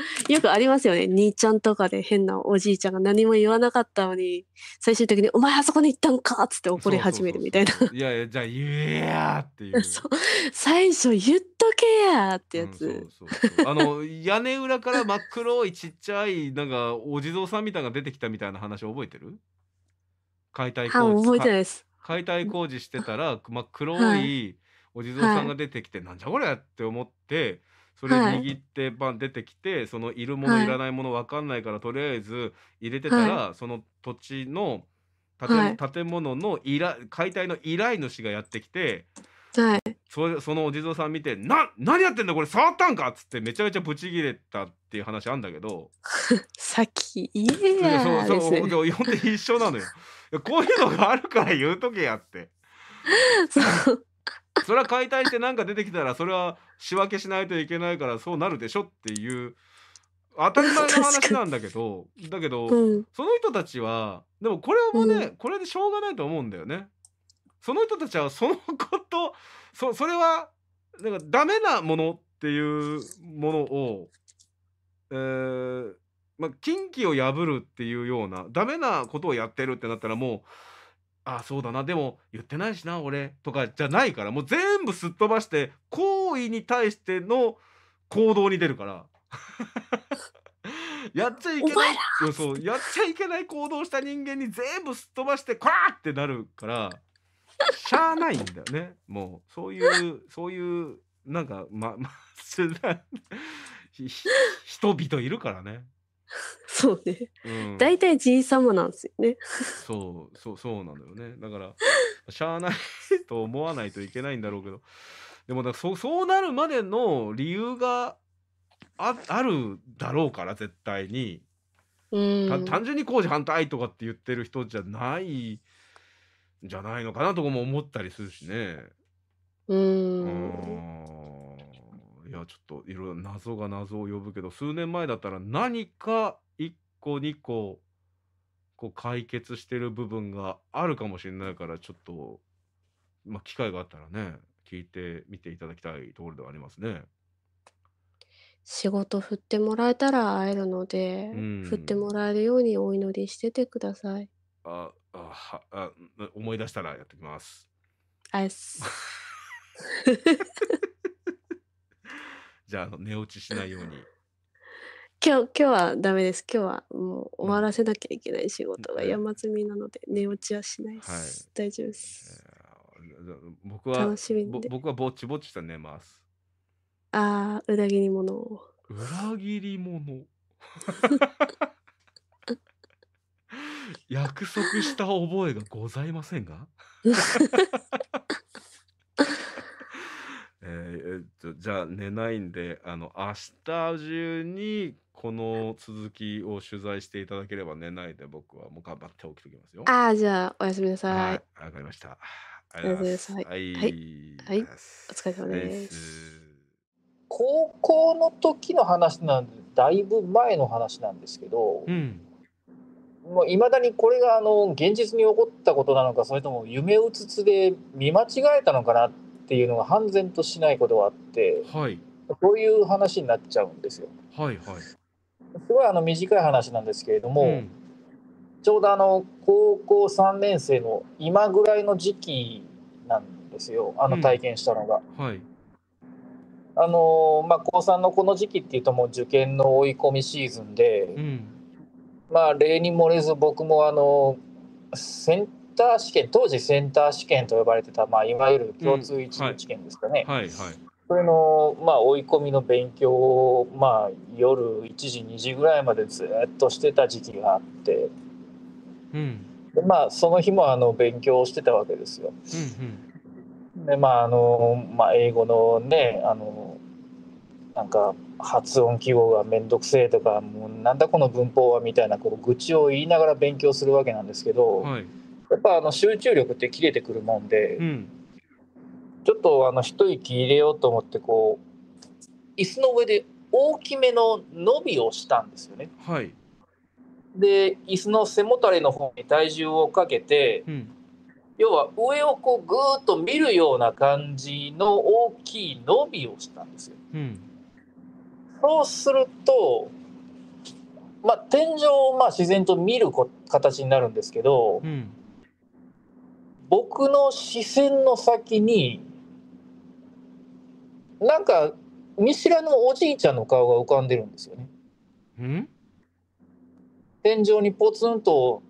<laughs> よくありますよね。兄ちゃんとかで変なおじいちゃんが何も言わなかったのに、最終的に、お前あそこに行ったんかっつって怒り始めるみたいな。いやいや、じゃあ言えやっていう。<laughs> そう。最初言っとけやってやつ、うんそうそうそう。あの、屋根裏から真っ黒いちっちゃい、なんかお地蔵さんみたいなのが出てきたみたいな話覚えてる解体工事。覚えてないです。解体工事してたら、真っ黒い、はいお地蔵さんが出てきて、なんじゃこりゃって思ってそれ握ってバン出てきてそのいるものいらないもの分かんないからとりあえず入れてたはいらその土地のは建い建物の解体の依頼主がやってきてはいそそのお地蔵さん見て「な何やってんだこれ触ったんか!」っつってめちゃめちゃブチギレたっていう話あんだけど。<laughs> さっき言えそうでそうんで一緒なのよ。いこういうのがあるから言うとけやって。<laughs> そう <laughs> それは解体して何か出てきたらそれは仕分けしないといけないからそうなるでしょっていう当たり前の話なんだけどだけど、<laughs> うん、その人たちはでもこれもね、うん、これでしょうがないと思うんだよね。その人たちはそのことそそれはなんかダメなものっていうものを、えーまあ、禁忌を破るっていうようなダメなことをやってるってなったらもうあそうだなでも言ってないしな俺とかじゃないからもう全部すっ飛ばして行為に対しての行動に出るから <laughs> やっちゃいけないそうやっちゃいけない行動した人間に全部すっ飛ばしてこらってなるからしゃあないんだよねもうそういうそういうなんかまま <laughs> 人々いるからね。<laughs> そうね、うん、大体爺様なんですよねそうそう <laughs> そうなのよねだからしゃあないと思わないといけないんだろうけどでもだそそうなるまでの理由がああるだろうから絶対にうん単純に工事反対とかって言ってる人じゃないんじゃないのかなとかも思ったりするしねうんいや、ちょっといろいろ謎が謎を呼ぶけど、数年前だったら何か1個2個、こう解決してる部分があるかもしれないから、ちょっと、まあ、機会があったらね、聞いてみていただきたいところではありますね。仕事振ってもらえたら会えるので、うん、振ってもらえるようにお祈りしててください。あ、あ、はあ思い出したらやってきます。あす。<laughs> じゃああの寝落ちしないように。<laughs> 今日今日はダメです今日はもう終わらせなきゃいけない仕事が山積みなので寝落ちはしないです、はい、大丈夫です僕は楽しみで僕はぼちぼちた寝ますあー裏切り者裏切り者 <laughs> 約束した覚えがございませんが <laughs> えー、えっとじゃあ寝ないんであの明日中にこの続きを取材していただければ寝ないで僕はもう頑張って起きておきますよ。ああじゃあおやすみなさい。はい、かりました。ありがとうございます。はい、はい、はい、お疲れ様です。高校の時の話なんでだいぶ前の話なんですけど、うん、もういまだにこれがあの現実に起こったことなのかそれとも夢うつつで見間違えたのかなっっていうのが判然としないことがあって、はい、こういう話になっちゃうんですよ。はいはい、すごいあの短い話なんですけれども、うん、ちょうどあの高校3年生の今ぐらいの時期なんですよあの体験したのが。うん、はいあのまあ、高3のこの時期っていうともう受験の追い込みシーズンで、うん、まあ例に漏れず僕もあのセンター試験当時センター試験と呼ばれてた、まあ、いわゆる共通一次試験ですかね、うん、はいはいはい、それの、まあ、追い込みの勉強を、まあ、夜1時2時ぐらいまでずっとしてた時期があって、うん、でまあその日もあの勉強をしてたわけですよ。うんうん、でまああの、まあ、英語のねあのなんか発音記号が面倒くせえとかもうなんだこの文法はみたいなこう愚痴を言いながら勉強するわけなんですけど、はい、やっぱあの集中力って切れてくるもんで、うん、ちょっとあの一息入れようと思ってこう椅子の上で大きめの伸びをしたんですよね。はい、で椅子の背もたれの方に体重をかけて、うん、要は上をこうぐーっと見るような感じの大きい伸びをしたんですよ。うん、そうすると、まあ、天井をまあ自然と見る形になるんですけど、うん、僕の視線の先になんか見知らぬおじいちゃんの顔が浮かんでるんですよね。天井にポツンと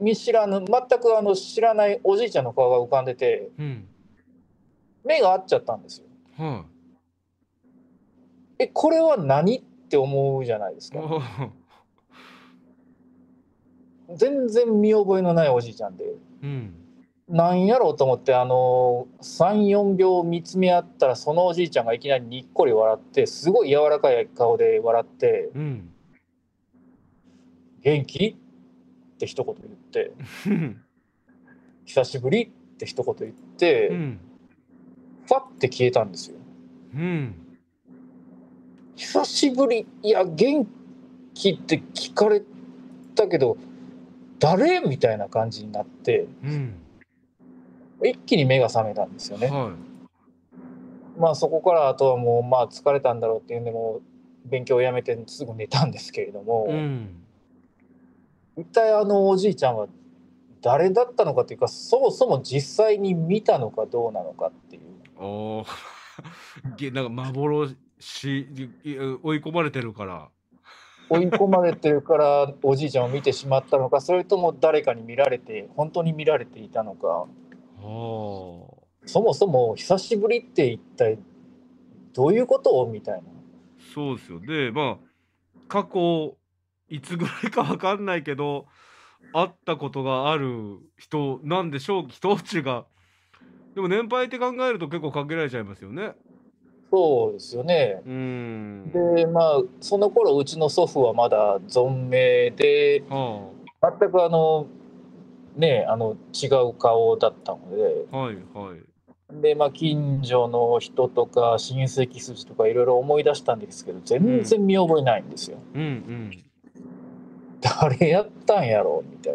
見知らぬ全くあの知らないおじいちゃんの顔が浮かんでて、うん、目が合っちゃったんですよ。うん、えこれは何って思うじゃないですか。全然見覚えのないおじいちゃんで。うんなんやろうと思ってあの34秒見つめ合ったらそのおじいちゃんがいきなりにっこり笑ってすごい柔らかい顔で笑って「うん、元気?」って一言言って「久しぶり?」って一言言って、うん、ファッて消えたんですよ。うん、久しぶりいや元気って聞かれたけど誰みたいな感じになって。うん一気に目が覚めたんですよね。はい、まあそこからあとはもうまあ疲れたんだろうっていうんでも勉強をやめてすぐ寝たんですけれども、うん、一体あのおじいちゃんは誰だったのかというかそもそも実際に見たのかどうなのかっていう。お <laughs> なんか幻追い込まれてるから。追い込まれてるからおじいちゃんを見てしまったのかそれとも誰かに見られて本当に見られていたのかそもそも久しぶりって一体どういうことみたいな。そうですよ。で、まあ、過去、いつぐらいか分かんないけど、会ったことがある人なんでしょう、人中が。でも年配って考えると結構限られちゃいますよね。そうですよね。うんで、まあ、その頃うちの祖父はまだ存命で、はあ、全くあの、ね、あの違う顔だったので、はいはい、で、まあ、近所の人とか親戚筋とかいろいろ思い出したんですけど全然見覚えないんですよ。うんうん、誰やったんやろうみたい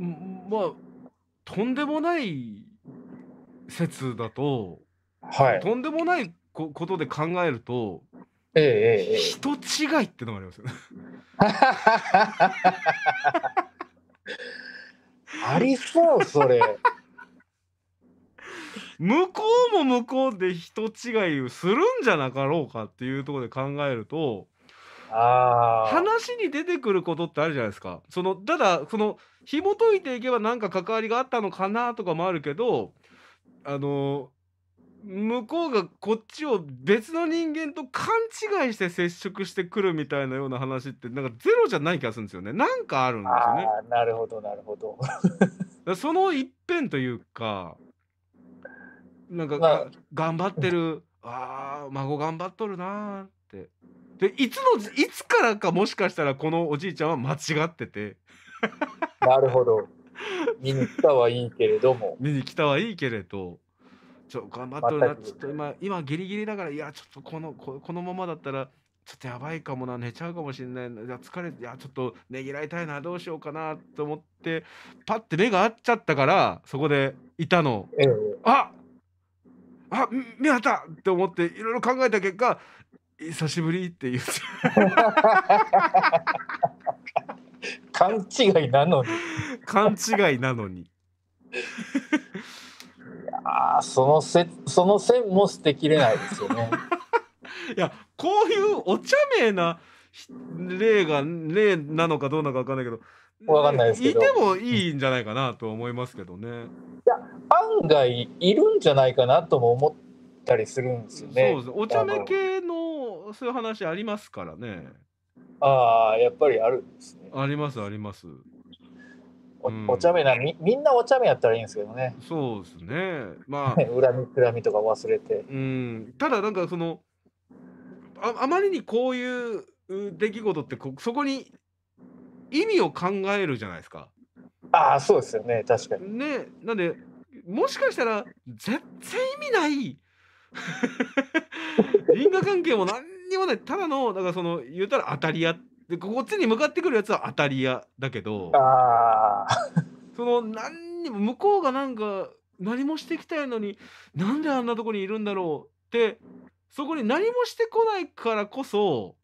な。まあとんでもない説だと、はい、とんでもないこことで考えると、ええええ、人違いってのもありますよね。<laughs> <laughs> ありそうそれ <laughs> 向こうも向こうで人違いをするんじゃなかろうかっていうところで考えるとあ話に出てくることってあるじゃないですかそのただその紐解いていけば何か関わりがあったのかなとかもあるけどあの向こうがこっちを別の人間と勘違いして接触してくるみたいなような話ってなんかゼロじゃない気がするんですよねなんかあるんですよねなるほどなるほど <laughs> その一辺というかなんか、まあ、頑張ってるあ孫頑張っとるなってでいつのいつからかもしかしたらこのおじいちゃんは間違っててなるほど見に来たはいいけれども <laughs> 見に来たはいいけれどちょ頑張ってるな、ちょっと今、今ギリギリだから、いや、ちょっとこのここのままだったら、ちょっとやばいかもな、寝ちゃうかもしれないな、いや疲れて、いや、ちょっとねぎらいたいな、どうしようかなと思って、パッて目が合っちゃったから、そこでいたの。あっ、ああ目合ったって思って、いろいろ考えた結果、久しぶりって言って。<laughs> 勘違いなのに。勘違いなのに。ああ、そのせ、その線も捨てきれないですよね。<laughs> いや、こういうお茶目な例が、例なのかどうなのかわかんないけど、わかんないですいてもいいんじゃないかなと思いますけどね。いや、案外いるんじゃないかなとも思ったりするんですよね。そうです。お茶目系のそういう話ありますからね。ああ、やっぱりあるんですね。あります、あります。おお茶目なみみんなお茶目やったらいいんですけどねそうですねまあ <laughs> 恨み恨みとか忘れてうんただなんかそのああまりにこういう出来事ってそこに意味を考えるじゃないですかああそうですよね確かにねなんでもしかしたら全然意味ない <laughs> <laughs> 因果関係も何にもないただのだからその言うたら当たり屋っでこっちに向かってくるやつは当たり屋だけどその何にも向こうがなんか何もしてきたいのになんであんなとこにいるんだろうってそこに何もしてこないからこそ、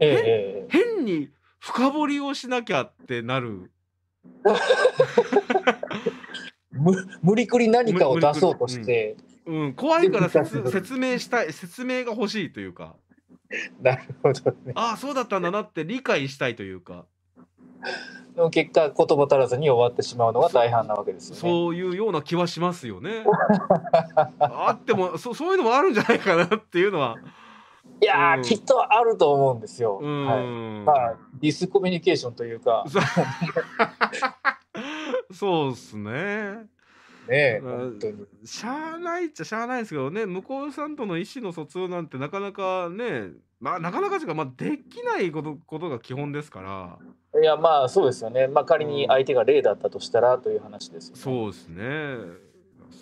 ええ、変に深掘りをしなきゃってなる。<laughs> 無理くり何かを出そうとして、うん、うん、怖いから説明したい説明が欲しいというか <laughs> なるほどね。ああそうだったんだなって理解したいというか。の結果言葉足らずに終わってしまうのが大半なわけですよね。そういうような気はしますよね。<laughs> あってもそそういうのもあるんじゃないかなっていうのは。いや、うん、きっとあると思うんですよ。はい、まあディスコミュニケーションというか。<laughs> そうですね。ね、まあ、本当に。しゃあないっちゃしゃあないですけどね、向こうさんとの意思の疎通なんてなかなかね、まあ、なかなかしか、まあ、できないことことが基本ですから。いや、まあ、そうですよね。まあ、仮に相手が例だったとしたらという話です、ね、そうですね。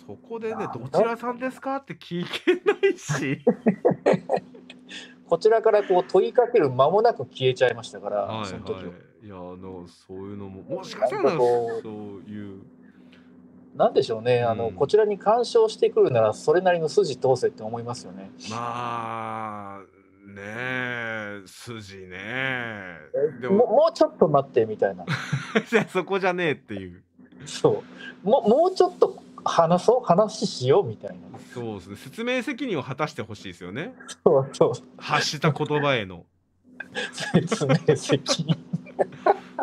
そこでね、どちらさんですかって聞けないし。<laughs> こちらからこう問いかける間もなく消えちゃいましたから、はいはい、その時いやあのそういうのももしかしたらそういうなんでしょうね、あの、うん、こちらに干渉してくるなら、それなりの筋通せって思いますよね。まあ、ねえ、筋ねえ。でももうちょっと待ってみたいな。じ <laughs> ゃそこじゃねえっていう。そう。ももうちょっと話そう、話しようみたいな。そうですね。説明責任を果たしてほしいですよね。そうそう。発した言葉への。説明責任。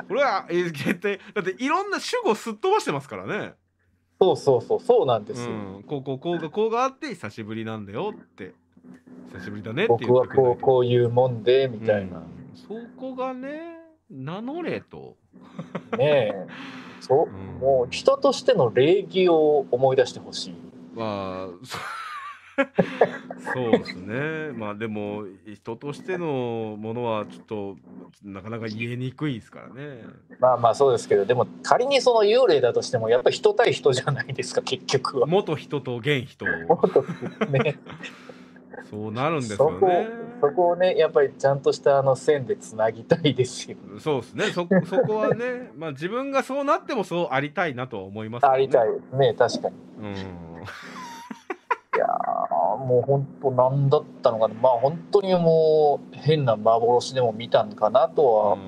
これは、え絶対、だっていろんな主語すっ飛ばしてますからね。そうそうそうそうなんですよ、うん、こうこうこうこうがあって久しぶりなんだよって久しぶりだねって僕はこうこういうもんでみたいな、うん、そこがね名乗れとねえそう、うん、もう人としての礼儀を思い出してほしいまあそうですね。まあでも人としてのものはちょっとなかなか言えにくいですからね。まあまあそうですけどでも仮にその幽霊だとしてもやっぱ人対人じゃないですか結局は。元人と現人。元ね。<laughs> そうなるんですよねそ。こをね、やっぱりちゃんとしたあの線でつなぎたいですよ。そうですね。そこ、そこはね、まあ自分がそうなってもそうありたいなとは思います、ね、ありたいね、確かに。うん。やもう本当何だったのかなまあ本当にもう変な幻でも見たんかなとは、うん、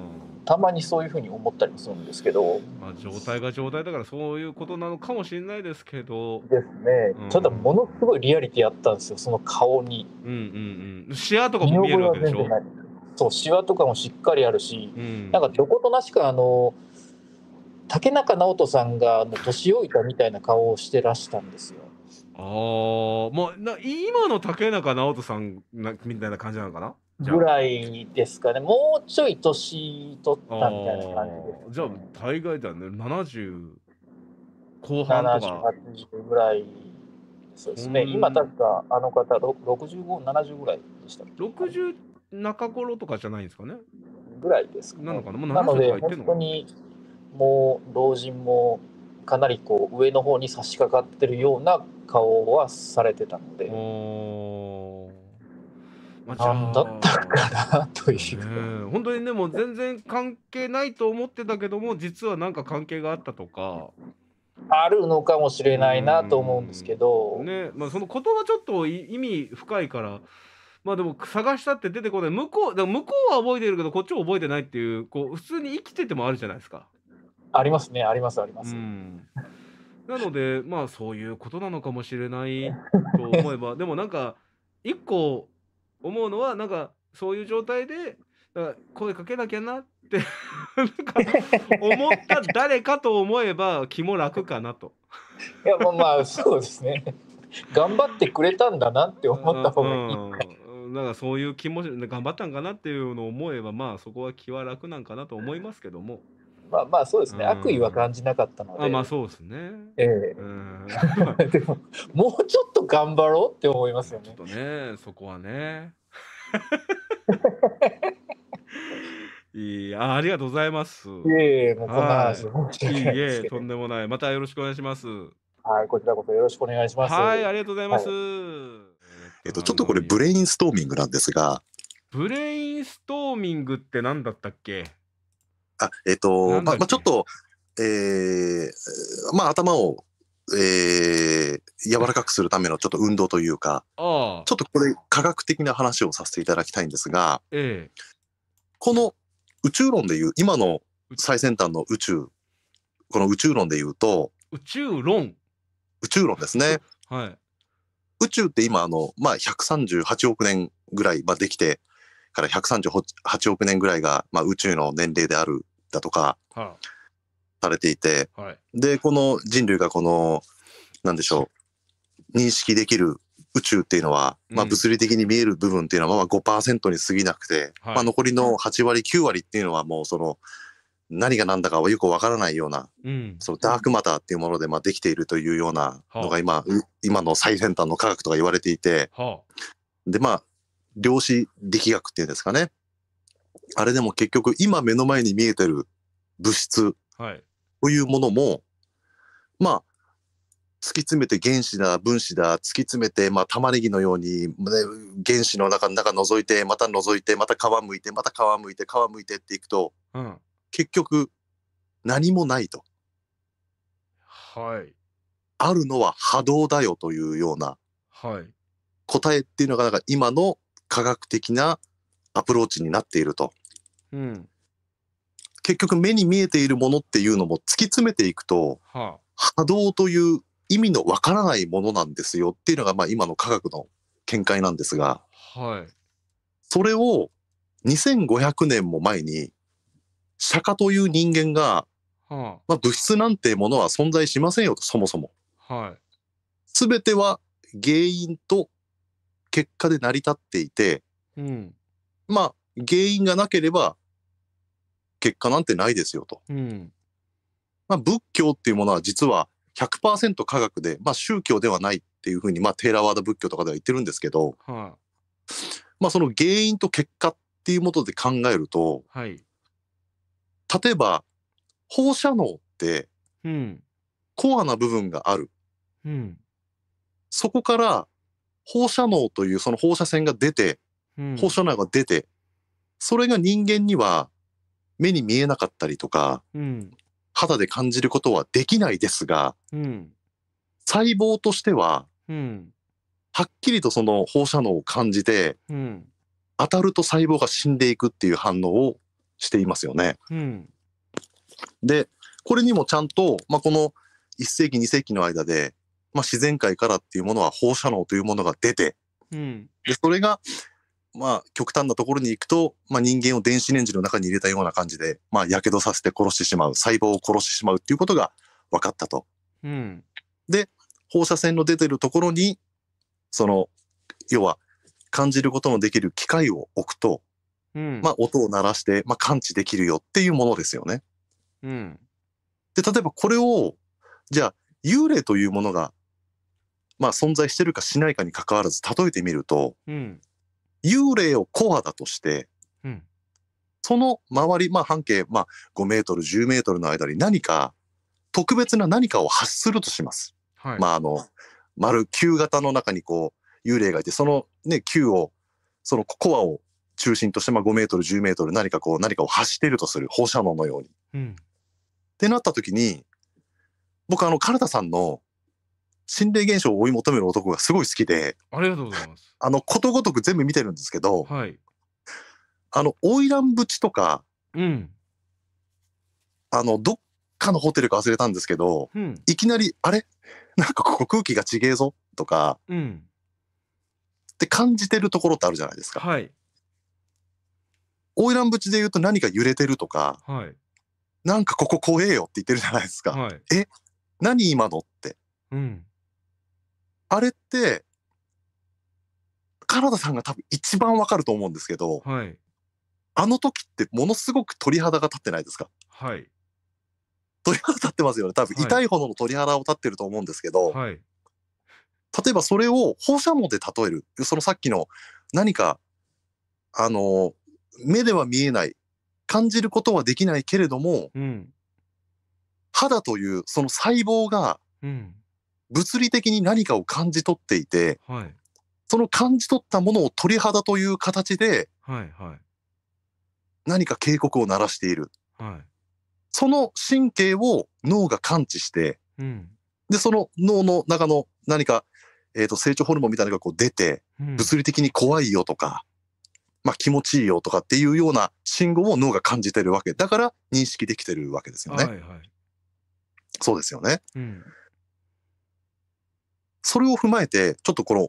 たまにそういうふうに思ったりもするんですけど、まあ、状態が状態だからそういうことなのかもしれないですけどですね、うん、ただものすごいリアリティあったんですよその顔にうんうんうんシワとかも見えるわけでしょそうシワとかもしっかりあるし、うん、なんかどことなしかあの竹中直人さんが年老いたみたいな顔をしてらしたんですよああもうな今の竹中直人さんなみたいな感じなのかなぐらいですかねもうちょい年取ったみたいな感じで、ね、じゃあ大概だね70後半とか70ぐらいそうですね今確かあの方6570ぐらいでしたっけ60中頃とかじゃないんですかねぐらいですか、ね、なのかなもう70とか言ってんのかなので本当にもう老人もかなりこう上の方に差し掛かってるような顔はされてたので。まあ、んだったかなという、ね、本当にでも全然関係ないと思ってたけども実は何か関係があったとかあるのかもしれないなと思うんですけど、ねまあ、その言葉ちょっと意味深いからまあでも探したって出てこない向こう向こうは覚えてるけどこっちも覚えてないっていうこう普通に生きててもあるじゃないですか。ありますね、あります、あります。なので、まあ、そういうことなのかもしれない <laughs> と思えば、でもなんか、一個思うのは、なんか、そういう状態で、声かけなきゃなって思った誰かと思えば気も楽かなといやまあまあそうですね頑張ってくれたんだなって思った方がいい、うん、なんかそういう気持ち頑張ったんかなっていうのを思えばまあそこは気は楽なんかなと思いますけどもまあまあそうですね、悪意は感じなかったので。あまあそうですね。ええ <laughs> でも、もうちょっと頑張ろうって思いますよね。ちょっとね、そこはね。<laughs> いいあありがとうございます。いえいえ、もうこんな話、いえいえ、とんでもない。またよろしくお願いします。はい、こちらこそよろしくお願いします。はい、ありがとうございます。はい、えっと、ちょっとこれブレインストーミングなんですが。ブレインストーミングって何だったっけあ、えっ、ー、と、まあ、ちょっと、えー、まあ、頭を、えー、柔らかくするためのちょっと運動というか、ちょっとこれ科学的な話をさせていただきたいんですが、えー、この宇宙論でいう、今の最先端の宇宙、この宇宙論でいうと、宇宙論宇宙論ですね。はい。宇宙って今、あの、まあ、138億年ぐらい、まあ、できてから138億年ぐらいが、まあ、宇宙の年齢であるだとかされていて、はい、でこの人類がこの何でしょう認識できる宇宙っていうのは、まあ、物理的に見える部分っていうのはまあ5%に過ぎなくて、はい、まあ、残りの8割9割っていうのはもうその何が何だかはよくわからないような、うん、そのダークマターっていうものでまあできているというようなのが今、はあ、今の最先端の科学とか言われていて、はあ、でまあ量子力学っていうんですかね、あれでも結局今目の前に見えてる物質というものも、はい、まあ突き詰めて原子だ分子だ突き詰めて、まあ、玉ねぎのように、ね、原子の中の中覗いてまた覗いてまた皮むいてまた皮むいて皮むいてっていくと、うん、結局何もないと。はい、あるのは波動だよというような、答えっていうのがなんか今の科学的なアプローチになっていると。うん、結局目に見えているものっていうのも突き詰めていくと、はあ、波動という意味のわからないものなんですよっていうのがまあ今の科学の見解なんですが、はい、それを2500年も前に釈迦という人間が、はあ、まあ、物質なんてものは存在しませんよとそもそも。はい、全ては原因と結果で成り立っていて、うん、まあ、原因がなければ、結果なんてないですよと。うん、まあ、仏教っていうものは実は100%科学で、まあ、宗教ではないっていうふうに、まあ、テーラーワード仏教とかでは言ってるんですけど、はあ、まあ、その原因と結果っていうもとで考えると、はい、例えば放射能って、うん、コアな部分がある、うん、そこから放射能というその放射線が出て放射能が出て、それが人間には目に見えなかったりとか、肌で感じることはできないですが、細胞としては、はっきりとその放射能を感じて、当たると細胞が死んでいくっていう反応をしていますよね。うん、でこれにもちゃんと、まあ、この1世紀2世紀の間で、まあ、自然界からっていうものは放射能というものが出て、うん、でそれがまあ、極端なところに行くと、まあ、人間を電子レンジの中に入れたような感じで、まあ、やけどさせて殺してしまう、細胞を殺してしまうっていうことが分かったと。うん、で、放射線の出てるところに、その、要は、感じることのできる機械を置くと、うん、まあ、音を鳴らして、まあ、感知できるよっていうものですよね。うん、で、例えばこれを、じゃあ、幽霊というものが、まあ、存在してるかしないかに関わらず、例えてみると、うん幽霊をコアだとして、うん、その周り、まあ、半径、まあ、5メートル、10メートルの間に何か、特別な何かを発するとします。はい、まあ、あの、丸球型の中にこう、幽霊がいて、そのね、球を、そのコアを中心として、まあ、5メートル、10メートル、何かこう、何かを発しているとする、放射能のように。うん、ってなった時に、僕、あの、カルタさんの、心霊現象を追い求める男がすごい好きで、ありがとうございます。あの、ことごとく全部見てるんですけど、はい。あの、花魁淵とか、うん。あの、どっかのホテルか忘れたんですけど、うん、いきなり、あれなんかここ空気がちげえぞとか、うん、って感じてるところってあるじゃないですか。はい。花魁淵で言うと何か揺れてるとか、はい、なんかここ怖えよって言ってるじゃないですか。はい、え何今のって。うん、あれって、カナダさんが多分一番わかると思うんですけど、はい、あの時ってものすごく鳥肌が立ってないですかはい。鳥肌立ってますよね。多分痛いほどの鳥肌を立ってると思うんですけど、はい、例えばそれを放射網で例える。そのさっきの何か、あの、目では見えない、感じることはできないけれども、うん、肌というその細胞が、うん物理的に何かを感じ取っていて、はい、その感じ取ったものを鳥肌という形で、はいはい、何か警告を鳴らしている、はい、その神経を脳が感知して、うん、でその脳の中の何か、えー、と成長ホルモンみたいなのがこう出て、うん、物理的に怖いよとか、まあ、気持ちいいよとかっていうような信号を脳が感じてるわけだから認識できてるわけですよね。はいはい、そうですよね、うんそれを踏まえて、ちょっとこの、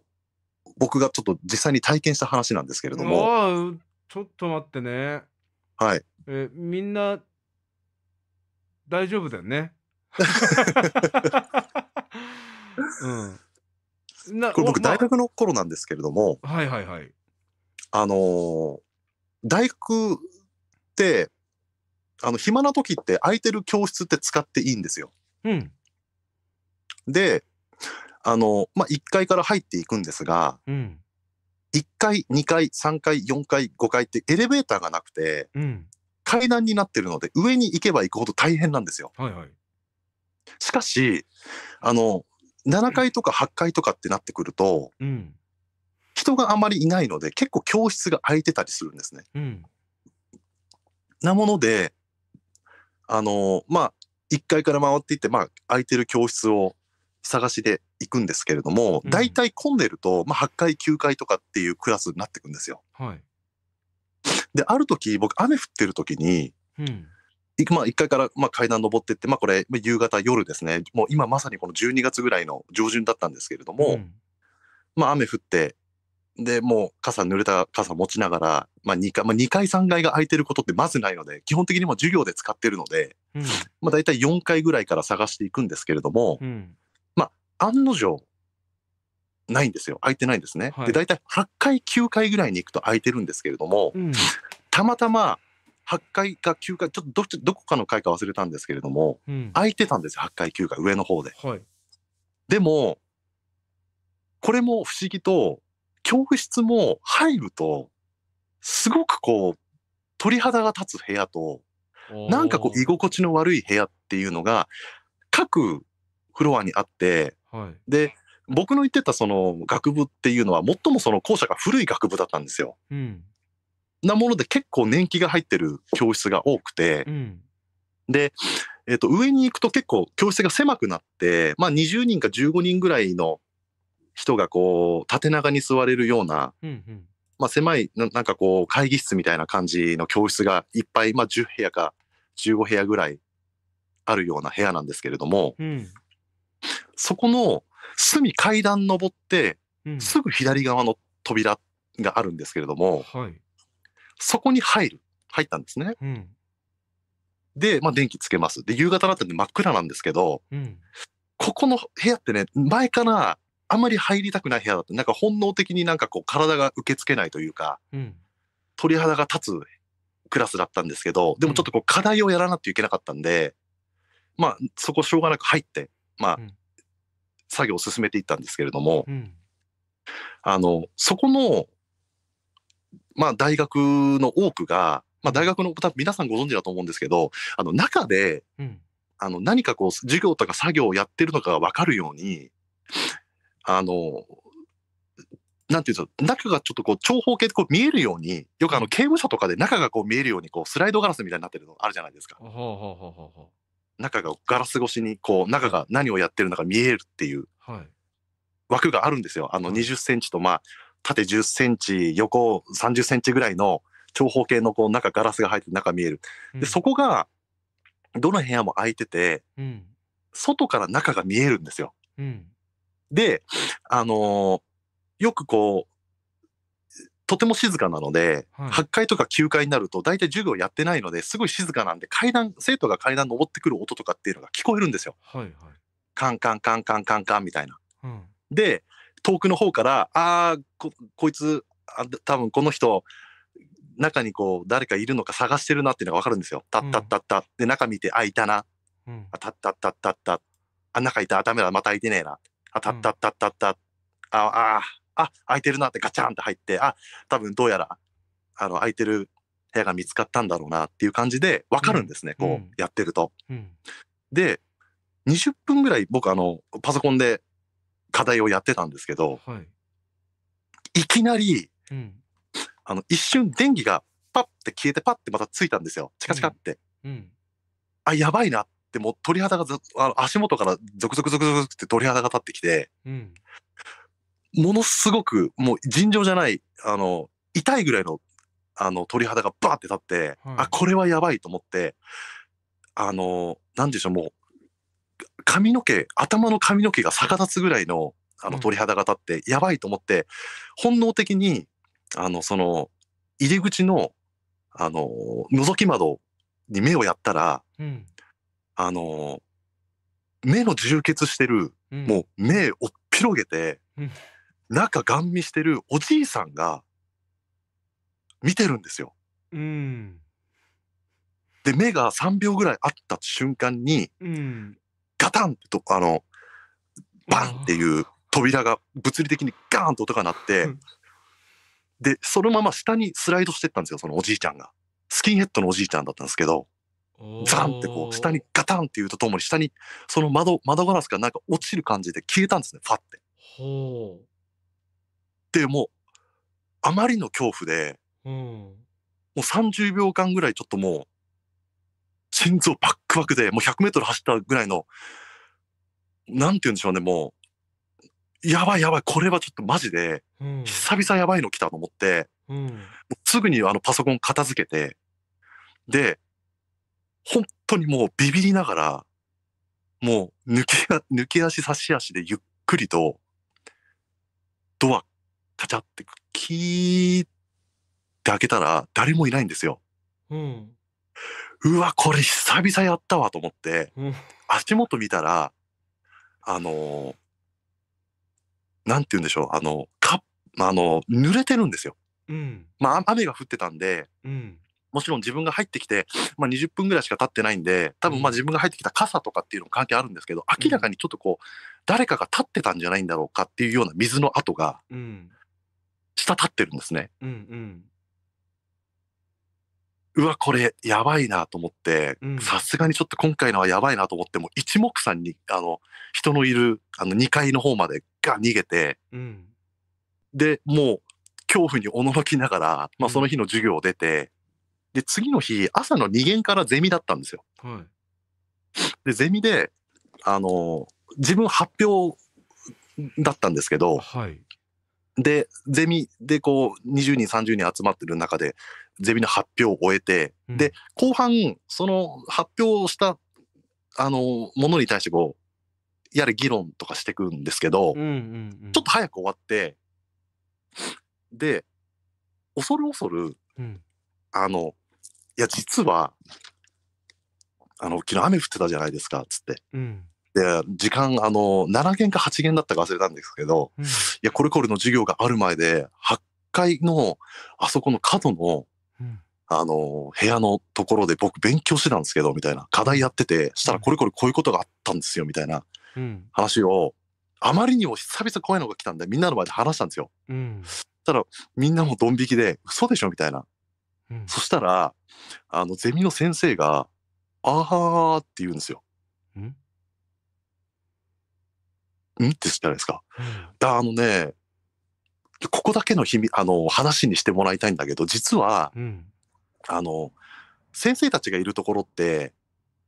僕がちょっと実際に体験した話なんですけれども。ちょっと待ってね。はい。えみんな、大丈夫だよね。<laughs> うん、これ僕大学の頃なんですけれども、はいはいはい。あのー、大学ってあの暇な時って空いてる教室って使っていいんですよ。うん、であの、まあ、1階から入っていくんですが、うん、1階、2階、3階、4階、5階ってエレベーターがなくて、うん、階段になってるので、上に行けば行くほど大変なんですよ。はいはい、しかし、あの、7階とか8階とかってなってくると、うん、人があまりいないので、結構教室が空いてたりするんですね。うん、なもので、あの、まあ、1階から回っていって、まあ、空いてる教室を探しで行くんですけれども、大体混んでると、まあ、8階、9階とかっていうクラスになってくんですよ。はい、で、ある時、僕、雨降ってる時に、うん、まあ、1階からまあ階段登ってって、まあ、これ、夕方、夜ですね、もう今まさにこの12月ぐらいの上旬だったんですけれども、うん、まあ、雨降って、で、もう傘、濡れた傘持ちながら、まあ2階、まあ、2階、3階が空いてることってまずないので、基本的にも授業で使ってるので、うん、まあ、大体4階ぐらいから探していくんですけれども、うん案の定、ないんですよ。空いてないんですね。はい、で、大体8回、9回ぐらいに行くと空いてるんですけれども、うん、たまたま8回か9回、ちょっとどこかの回か忘れたんですけれども、うん、空いてたんですよ、8回、9回、上の方で。はい、でも、これも不思議と、教室も入ると、すごくこう、鳥肌が立つ部屋と、なんかこう、居心地の悪い部屋っていうのが、各フロアにあって、はい、で僕の言ってたその学部っていうのは最もその校舎が古い学部だったんですよ。うん、なもので結構年季が入ってる教室が多くて、うん、で、えー、と上に行くと結構教室が狭くなって、まあ、20人か15人ぐらいの人がこう縦長に座れるような、うんうん、まあ、狭いなんかこう会議室みたいな感じの教室がいっぱい、まあ、10部屋か15部屋ぐらいあるような部屋なんですけれども。うんそこの隅階段登って、すぐ左側の扉があるんですけれども、はい、そこに入る、入ったんですね。うん、で、まあ、電気つけます。で、夕方になったんで真っ暗なんですけど、うん、ここの部屋ってね、前からあんまり入りたくない部屋だって、なんか本能的になんかこう体が受け付けないというか、鳥肌が立つクラスだったんですけど、でもちょっとこう課題をやらなきゃいけなかったんで、まあ、そこしょうがなく入って、まあ、作業を進めていったんですけれども、うん、あのそこの、まあ、大学の多くが、まあ、大学の多分皆さんご存知だと思うんですけどあの中で、うん、あの何かこう授業とか作業をやってるのかが分かるようにあのなんていうん中がちょっとこう長方形でこう見えるように、よくあの刑務所とかで中がこう見えるようにこうスライドガラスみたいになってるのあるじゃないですか。ほうほうほうほう中がガラス越しにこう中が何をやってるのか見えるっていう枠があるんですよ。あの20センチとまあ縦10センチ横30センチぐらいの長方形のこう中ガラスが入って中見える。でそこがどの部屋も空いてて、外から中が見えるんですよ。であのよくことても静かなので、はい、8階とか9階になると大体授業やってないのですごい静かなんで階段生徒が階段登ってくる音とかっていうのが聞こえるんですよ。はいはい、カンカンカンカンカンカンみたいな。うん、で遠くの方から「あーここいつあ多分この人中にこう誰かいるのか探してるなっていうのが分かるんですよ。たったったった。うん、で中見て「あいたな」うん、あ「たったったったった」あ「中いたあダメだまたいてねえな」あ「たったったったった」あああ、開いてるなってガチャンって入って、あ、多分どうやら、あの、開いてる部屋が見つかったんだろうなっていう感じで分かるんですね、うん、こうやってると。うん、で、20分ぐらい僕あの、パソコンで課題をやってたんですけど、はい、いきなり、うん、あの、一瞬電気がパッて消えてパッてまたついたんですよ。チカチカって。あ、やばいなって、もう鳥肌があの足元からゾクゾクゾクゾクって鳥肌が立ってきて、ものすごく、もう尋常じゃない、あの、痛いぐらいの、あの、鳥肌がバーって立って、はい、あ、これはやばいと思って、あの、なんでしょう、もう、髪の毛、頭の髪の毛が逆立つぐらいの、あの、鳥肌が立って、うん、やばいと思って、本能的に、あの、その、入り口の、あの、覗き窓に目をやったら、うん、あの、目の充血してる、うん、もう目を広げて、うん中ガン見してるおじいさんが見てるんですよ。うん、で目が3秒ぐらいあった瞬間に、うん、ガタンてとあのバンっていう扉が物理的にガーンと音が鳴って、うん、でそのまま下にスライドしてったんですよそのおじいちゃんが。スキンヘッドのおじいちゃんだったんですけど。ザンってこう下にガタンって言うとともに下にその窓窓ガラスがなんか落ちる感じで消えたんですねファって。ほうでもうあまりの恐怖で、うん、もう30秒間ぐらいちょっともう心臓バックバックでもう100メートル走ったぐらいのなんて言うんでしょうねもうやばいやばいこれはちょっとマジで、うん、久々やばいの来たと思って、うん、すぐにあのパソコン片付けてで本当にもうビビりながらもう抜け抜け足差し足でゆっくりとドアカチャってキーって開けたら誰もいないんですよ。うん、うわこれ久々やったわと思って、うん、足元見たらあの何て言うんでしょうあのかあの濡れてるんですよ。うん、まあ雨が降ってたんで、うん、もちろん自分が入ってきて、まあ、20分ぐらいしか経ってないんで多分まあ自分が入ってきた傘とかっていうのも関係あるんですけど明らかにちょっとこう、誰かが立ってたんじゃないんだろうかっていうような水の跡が、うん、下立ってるんですね。うん、うん、わ、これやばいなと思って、さすがにちょっと今回のはやばいなと思って、も一目散に、あの、人のいる、あの、2階の方までが逃げて、うん、で、もう、恐怖におののきながら、まあ、その日の授業を出て、うん、で、次の日、朝の2限からゼミだったんですよ。はい、で、ゼミで、あの、自分発表だったんですけど、はい、で、ゼミでこう、20人、30人集まってる中で、ゼミの発表を終えて、うん、で、後半、その発表した、あの、ものに対してこう、やれ議論とかしてくんですけど、うんうんうん、ちょっと早く終わって、で、恐る恐る、うん、あの、いや、実は、あの、昨日雨降ってたじゃないですか、つって。うん、で、時間、あの、7限か8限だったか忘れたんですけど、うん、いや、これこれの授業がある前で、8階の、あそこの角の、うん、あの、部屋のところで僕勉強してたんですけど、みたいな、課題やってて、したらこれこれこういうことがあったんですよ、みたいな話を、あまりにも久々こういうのが来たんで、みんなの前で話したんですよ。うん、そしたら、みんなもドン引きで、嘘でしょ、みたいな。そしたら、あの、ゼミの先生が、あーって言うんですよ。んってじゃないですか。だあのね、ここだけの秘密、あの、話にしてもらいたいんだけど、実は、うん、あの、先生たちがいるところって、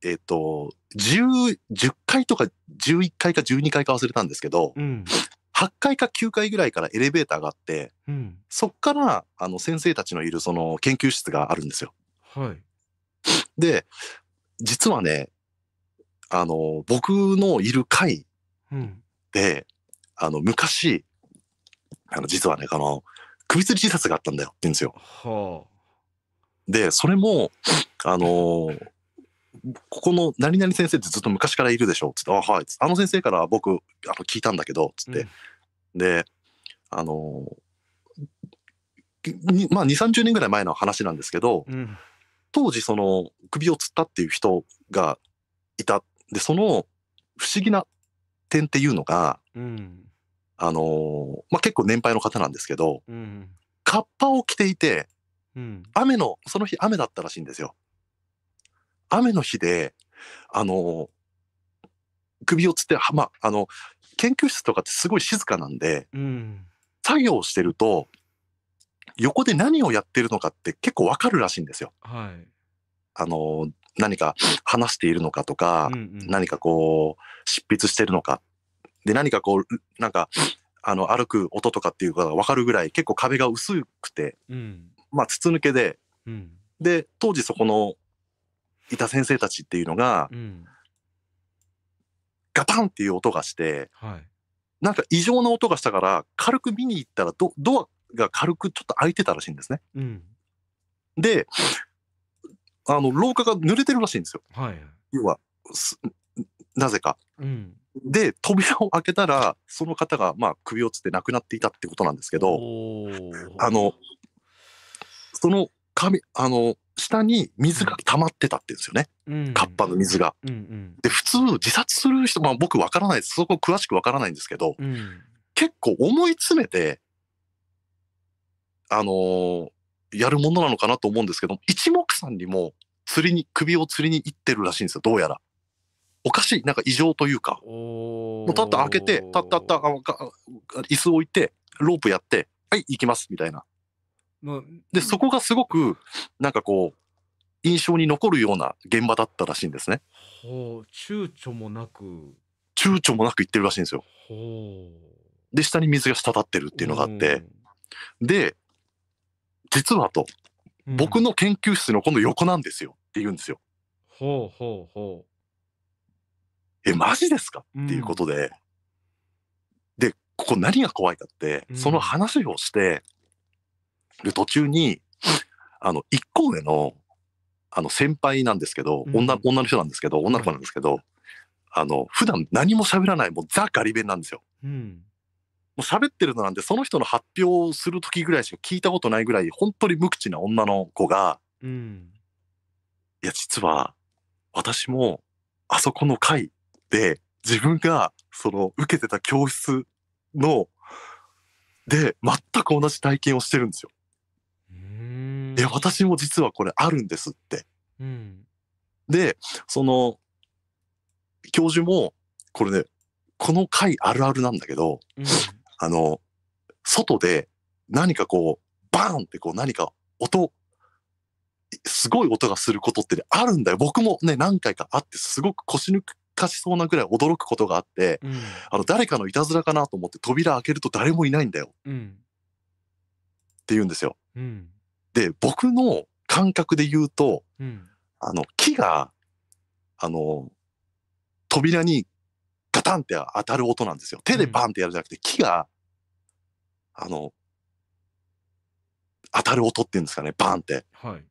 えっ、ー、と、10、10回とか11回か12回か忘れたんですけど、うん、8階か9階ぐらいからエレベーターがあって、うん、そっからあの先生たちのいるその研究室があるんですよ。はい、で実はねあの僕のいる階で、あの、昔、あの、実はね、あの、首吊り自殺があったんだよって言うんですよ。はあ、で、それも、あのー、ここの何々先生ってずっと昔からいるでしょつって、あ、はい。あの先生から僕、あの、聞いたんだけど、つって。うん、で、あのー、まあ、2、30年ぐらい前の話なんですけど、うん、当時、その、首を吊ったっていう人がいた。で、その、不思議な点っていうのが、うん、あのー、まあ、結構年配の方なんですけど、うん、カッパを着ていて、うん、雨の、その日雨だったらしいんですよ。雨の日で、あのー、首をつって、まあ、の、研究室とかってすごい静かなんで、うん、作業してると、横で何をやってるのかって結構わかるらしいんですよ。はい、あのー、何か話しているのかとか、うんうん、何かこう執筆してるのかで何かこうなんかあの歩く音とかっていうかが分かるぐらい結構壁が薄くて、うん、まあ筒抜けで、うん、で当時そこのいた先生たちっていうのが、うん、ガタンっていう音がして、はい、なんか異常な音がしたから軽く見に行ったらドドアが軽くちょっと開いてたらしいんですね。うん、であの廊下が濡れてるらしいんですよ。はい、要はなぜか。うん、で扉を開けたらその方がまあ首をつって亡くなっていたってことなんですけどあのその紙あの下に水が溜まってたって言うんですよね、うん、カッパの水が。うんうん、で普通自殺する人、まあ、僕わからないですそこ詳しくわからないんですけど、うん、結構思い詰めてあのー、やるものなのかなと思うんですけど一目散にも釣りに首を釣りに行ってるらしいんですよどうやら。おかしいなんか異常というかもう立った開けて立ったったあ椅子置いてロープやってはい行きますみたいな。でそこがすごくなんかこう印象に残るような現場だったらしいんですね。ほう躊躇もなく躊躇もなく行ってるらしいんですよ。で下に水が滴ってるっていうのがあってで実はと、僕の研究室のこの横なんですよって言うんですよ。ほうほうほう。え、マジですかっていうことで、で、ここ何が怖いかって、その話をしてる途中に、あの、一個上の、あの、先輩なんですけど、女、女の人なんですけど、女の子なんですけど、あの、普段何も喋らない、もうザ・ガリ弁なんですよ。うんう喋ってるのなんで、その人の発表をする時ぐらいしか聞いたことないぐらい、本当に無口な女の子が、うん、いや、実は、私も、あそこの会で、自分が、その、受けてた教室の、で、全く同じ体験をしてるんですよ。いや、私も実はこれあるんですって。うん、で、その、教授も、これね、この回あるあるなんだけど、うん、あの、外で何かこう、バーンってこう何か音、すごい音がすることってあるんだよ。僕もね、何回かあって、すごく腰抜かしそうなぐらい驚くことがあって、うん、あの、誰かのいたずらかなと思って扉開けると誰もいないんだよ。うん、って言うんですよ。うん、で、僕の感覚で言うと、あの、木が、あの、扉にガタンって当たる音なんですよ。手でバンってやるじゃなくて、木が、あの、当たる音っていうんですかね、バンって。はい。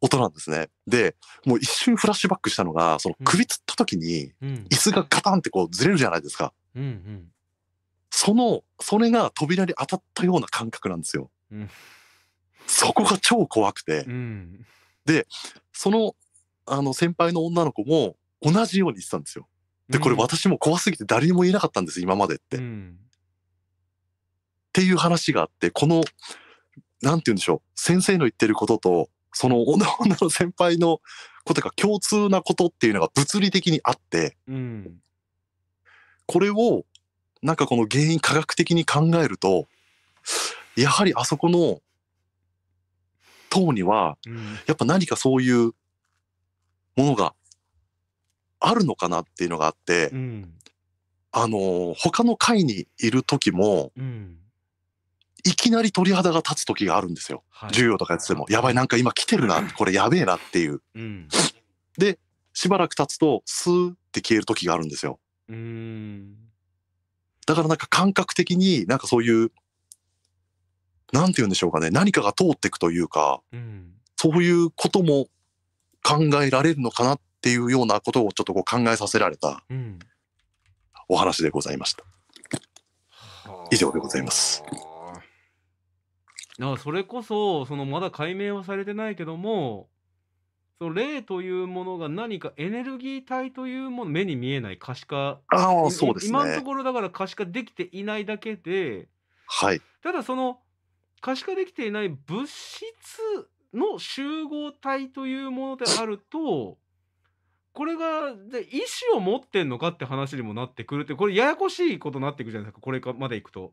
音なんですね。で、もう一瞬フラッシュバックしたのが、その首つった時に、椅子がガタンってこうずれるじゃないですか。うんうん、その、それが扉に当たったような感覚なんですよ。うん、そこが超怖くて。うん、で、その、あの先輩の女の子も同じように言ってたんですよ。で、これ私も怖すぎて誰にも言えなかったんです、今までって。っていう話があって、この、なんて言うんでしょう、先生の言ってることと、その <laughs> 女の先輩のことが共通なことっていうのが物理的にあって、これを、なんかこの原因科学的に考えると、やはりあそこの塔には、やっぱ何かそういうものがあるのかなっていうのがあって、うん、あの、他の会にいる時も、うん、いきなり鳥肌が立つ時があるんですよ。はい、授業とかやってても、やばい、なんか今来てるな、<laughs> これやべえなっていう。うん、で、しばらく経つと、スーって消える時があるんですよ。だからなんか感覚的になんかそういう、なんて言うんでしょうかね、何かが通っていくというか、そういうことも考えられるのかなっっていうようなことをちょっとこう考えさせられたお話でございました。うん、以上でございます。だからそれこそそのまだ解明はされてないけどもその霊というものが何かエネルギー体というもの目に見えない可視化あそうです、ね、今のところだから可視化できていないだけで、はい、ただその可視化できていない物質の集合体というものであるとこれがで意思を持ってんのかって話にもなってくるってこれややこしいことになっていくじゃないですかこれまでいくと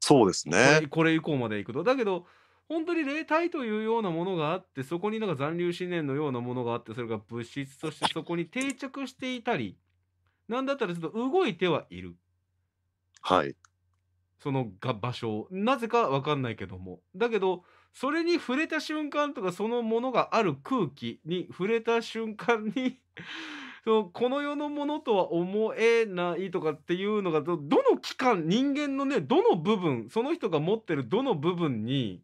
そうですねこれこれ以降までいくとだけど本当に霊体というようなものがあってそこになんか残留思念のようなものがあってそれが物質としてそこに定着していたりなんだったらちょっと動いてはいるはいそのが場所なぜか分かんないけどもだけどそれに触れた瞬間とかそのものがある空気に触れた瞬間に <laughs> そこの世のものとは思えないとかっていうのがどの期間人間のねどの部分その人が持ってるどの部分に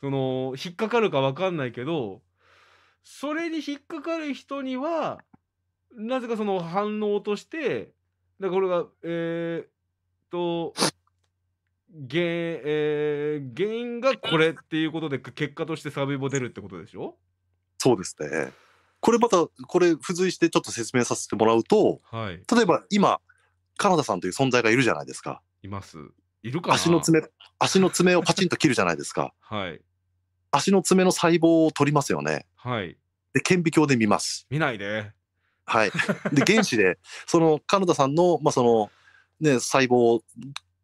その引っかかるか分かんないけどそれに引っかかる人にはなぜかその反応としてだからこれがえー、っと原,、えー、原因がこれっていうことで結果としてサービも出るってことでしょそうですね。これまたこれ付随してちょっと説明させてもらうと、はい、例えば今カナダさんという存在がいるじゃないですか。います。いるか足の爪足の爪をパチンと切るじゃないですか。はい。足の爪の細胞を取りますよね。はい。で顕微鏡で見ます。見ないで。はい。で原子でそのカナダさんのまあそのね細胞を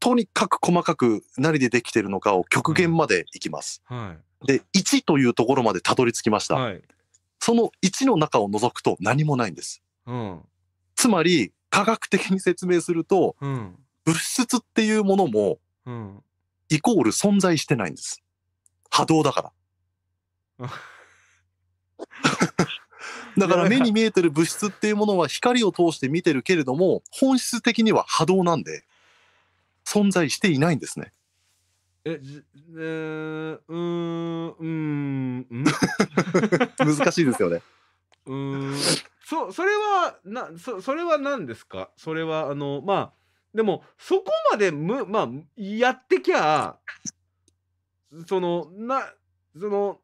とにかく細かく何でできてるのかを極限までいきます。はい、で1というところまでたどり着きました、はい、その1の中を除くと何もないんです。うん、つまり科学的に説明すると、うん、物質っていうものも、うん、イコール存在してないんです。波動だから。<laughs> だから目に見えてる物質っていうものは光を通して見てるけれども本質的には波動なんで。存在していないんですね。え、じえー、うん、うん、<laughs> 難しいですよね。<laughs> うん。そ、それは、な、そ、それは何ですかそれは、あの、まあ、でも、そこまでむ、まあ、やってきゃ、その、な、その、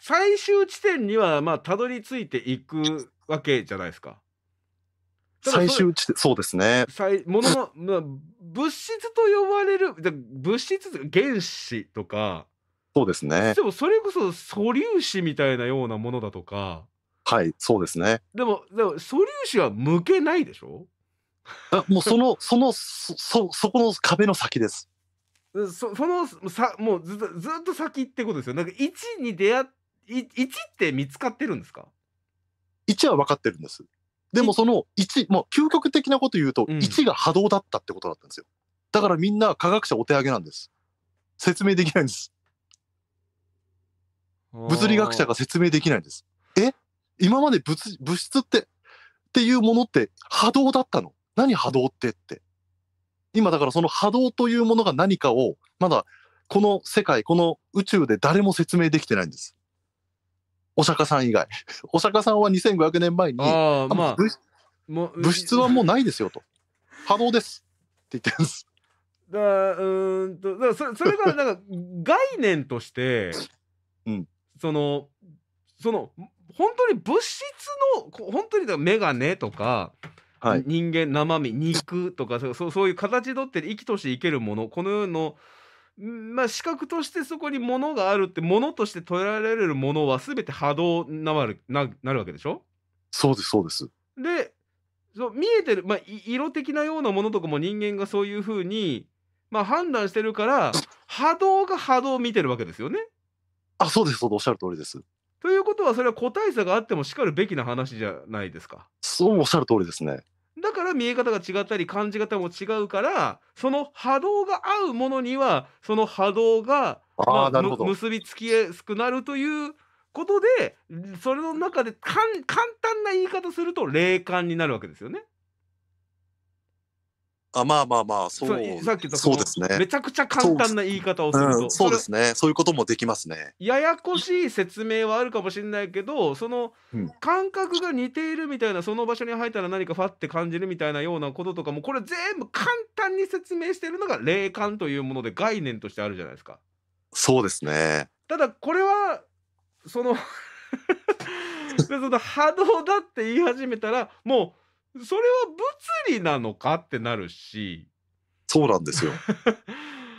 最終地点には、まあ、たどり着いていくわけじゃないですか。最終地点そうですね。ものの物質と呼ばれる物質原子とかそうですね。でもそれこそ素粒子みたいなようなものだとかはいそうですね。でもでも素粒子は向けないでしょあもうそのそのそそこの壁の先です。そそのさもうずずっと先ってことですよ。なんか1に出会っ1って見つかってるんですか ?1 は分かってるんです。でもその1、もう究極的なこと言うと、1が波動だったってことだったんですよ。だからみんな科学者お手上げなんです。説明できないんです。物理学者が説明できないんです。え今まで物物質って、っていうものって波動だったの何波動ってって。今だからその波動というものが何かを、まだこの世界、この宇宙で誰も説明できてないんです。お釈迦さん以外。<laughs> お釈迦さんは2500年前に、ああまあ、も物質はもうないですよと。波動ですって言ってるんです。だうんとだそれそれがなんか <laughs> 概念として、うん、そのその本当に物質の本当にだ眼鏡とか、はい、人間生身肉とかそうそういう形取って生きとして生けるものこの世のまあ、視覚としてそこにものがあるってものとして捉えられるものは全て波動なるななるわけでしょそうですそうです。でそう見えてる、まあ、色的なようなものとかも人間がそういうふうに、まあ、判断してるから <laughs> 波動が波動を見てるわけですよね。あそうですそうおっしゃる通りです。ということはそれは個体差があってもしかるべきな話じゃないですか。そうおっしゃる通りですね。だから見え方が違ったり感じ方も違うからその波動が合うものにはその波動が、まあ、結びつきやすくなるということでそれの中で簡単な言い方すると霊感になるわけですよね。あまあまあまあ、そう。さっき言ったそうですね。めちゃくちゃ簡単な言い方をすると。そううん、うですね。そういうこともできますね。ややこしい説明はあるかもしれないけど、その感覚が似ているみたいな、その場所に入ったら何かファって感じるみたいなようなこととかも、これ全部簡単に説明してるのが霊感というもので概念としてあるじゃないですか。そうですね。ただこれは、その <laughs> その波動だって言い始めたら、もう、それは物理なのかってなるし。そうなんですよ。<laughs>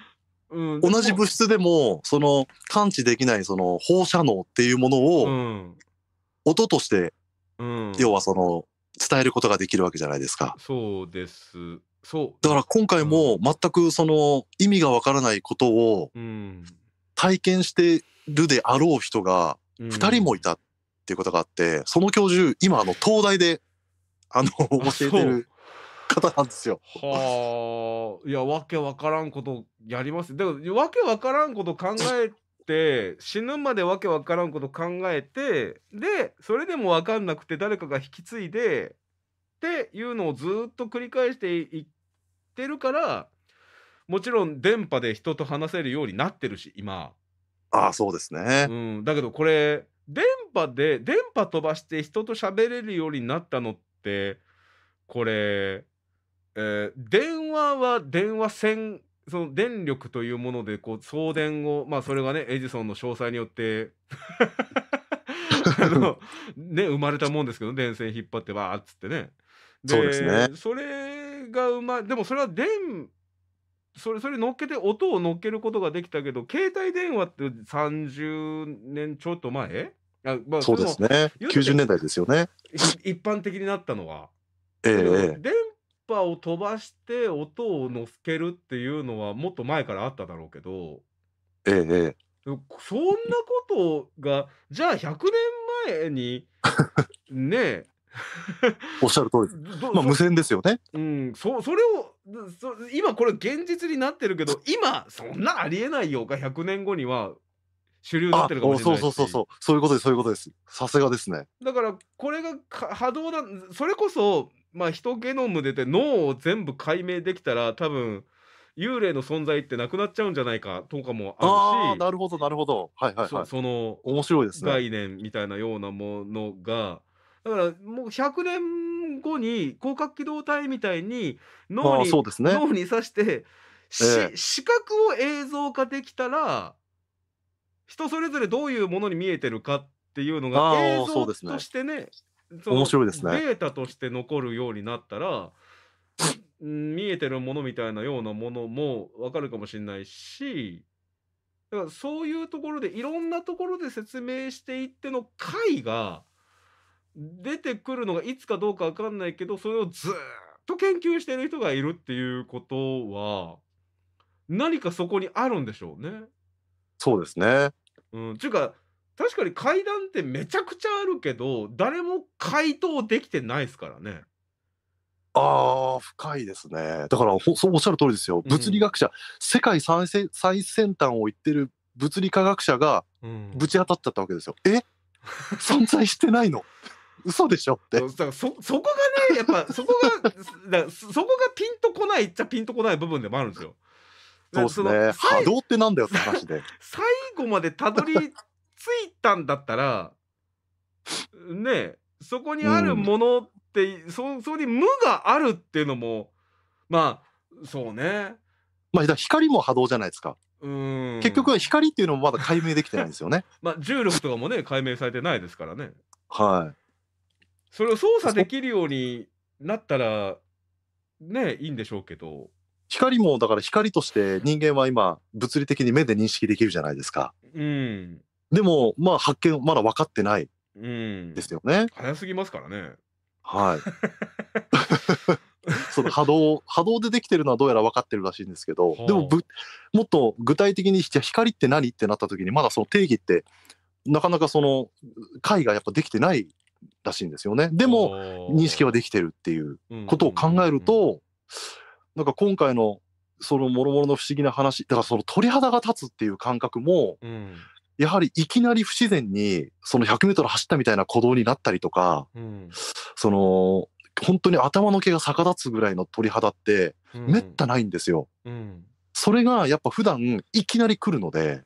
うん、同じ物質でもその感知できないその放射能っていうものを音として、要はその伝えることができるわけじゃないですか。そうですそうだから今回も全くその意味がわからないことを体験してるであろう人が2人もいたっていうことがあってその教授今あの東大であの、<laughs> 教えてる方なんですよ。はあ、いや、わけわからんことやります。でも、わけわからんこと考えて、死ぬまでわけわからんこと考えて、で、それでもわかんなくて誰かが引き継いで、っていうのをずっと繰り返していってるから、もちろん電波で人と話せるようになってるし、今。ああ、そうですね。うん、だけどこれ、電波で電波飛ばして人と喋れるようになったのっってこれ、えー、電話は電話線その電力というものでこう送電をまあそれがねエジソンの詳細によって <laughs> あの <laughs> ね生まれたもんですけど電線引っ張ってわーっつってね。でそうですねそれがうまいでもそれは電それそれ乗っけて音を乗っけることができたけど携帯電話って30年ちょっと前あまあ、そうですね。90年代ですよね。一般的になったのは。ええー、電波を飛ばして音を乗っけるっていうのはもっと前からあっただろうけど。ええー、そんなことが、じゃあ100年前に、ねえ、<laughs> おっしゃる通りまあ無線ですよね。うん、そそれをそ今これ現実になってるけど今そんなありえないよか100年後には主流になってるかもしれないそうそうそうそういうことですそういうことですさすがですねだからこれが波動だそれこそまあ人ゲノム出て脳を全部解明できたら多分幽霊の存在ってなくなっちゃうんじゃないかとかもあるしなるほどなるほどはいはい、はい、その面白いですね概念みたいなようなものがだからもう100年後に広角機動隊みたいに脳に,、ね、脳に刺して、えー、視覚を映像化できたら人それぞれどういうものに見えてるかっていうのが映像としてね面白いですねデータとして残るようになったら <laughs> 見えてるものみたいなようなものもわかるかもしれないしだからそういうところでいろんなところで説明していっての回が出てくるのがいつかどうかわかんないけどそれをずっと研究してる人がいるっていうことは何かそこにあるんでしょうね。そうですね。うん、ちゅうか確かに階段ってめちゃくちゃあるけど誰も回答できてないですからね。ああ、深いですね。だからおっしゃる通りですよ。物理学者、うん、世界最先最先端を言ってる物理科学者がぶち当たっちゃったわけですよ。え <laughs> 存在してないの嘘でしょって。そそこがね、やっぱそこがそこがピンとこないっちゃピンとこない部分でもあるんですよ。そうですね波動ってなんだよって話で <laughs> 最後までたどり着いたんだったらねそこにあるものって、うん、そそに無があるっていうのもまあそうねまあ光も波動じゃないですか結局は光っていうのもまだ解明できてないんですよね <laughs> まあ重力とかもね解明されてないですからねはいそれを操作できるようになったらねいいんでしょうけど光もだから光として人間は今物理的に目で認識できるじゃないですか。うん、でもまあ発見まだ分かってないですよね。うん、早すぎますからね。はい。<laughs> その波動波動でできてるのはどうやら分かってるらしいんですけど、でもぶもっと具体的にじゃ光って何ってなった時にまだその定義ってなかなかその解がやっぱできてないらしいんですよね。でも認識はできてるっていうことを考えると。なんか今回のそのもろもろの不思議な話だからその鳥肌が立つっていう感覚も、うん、やはりいきなり不自然にその 100m 走ったみたいな鼓動になったりとか、うん、その本当に頭の毛が逆立つぐらいの鳥肌ってめったないんですよ。うん、それがやっぱ普段いきなり来るので、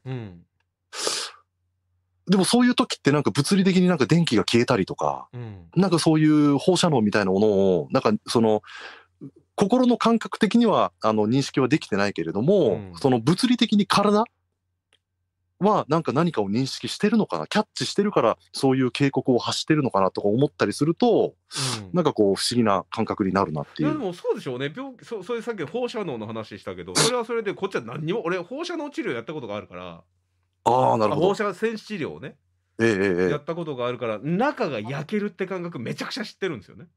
でもそういう時ってなんか物理的になんか電気が消えたりとか、うん、なんかそういう放射能みたいなものを、なんかその心の感覚的にはあの認識はできてないけれども、うん、その物理的に体はなんか何かを認識してるのかなキャッチしてるからそういう警告を発してるのかなとか思ったりすると、うん、なんかこう不思議な感覚になるなっていう。でもそうでしょうね病そそれさっき放射能の話したけどそれはそれでこっちは何にも俺放射能治療やったことがあるからあなるほど放射線治療をね、ええええ、やったことがあるから中が焼けるって感覚めちゃくちゃ知ってるんですよね。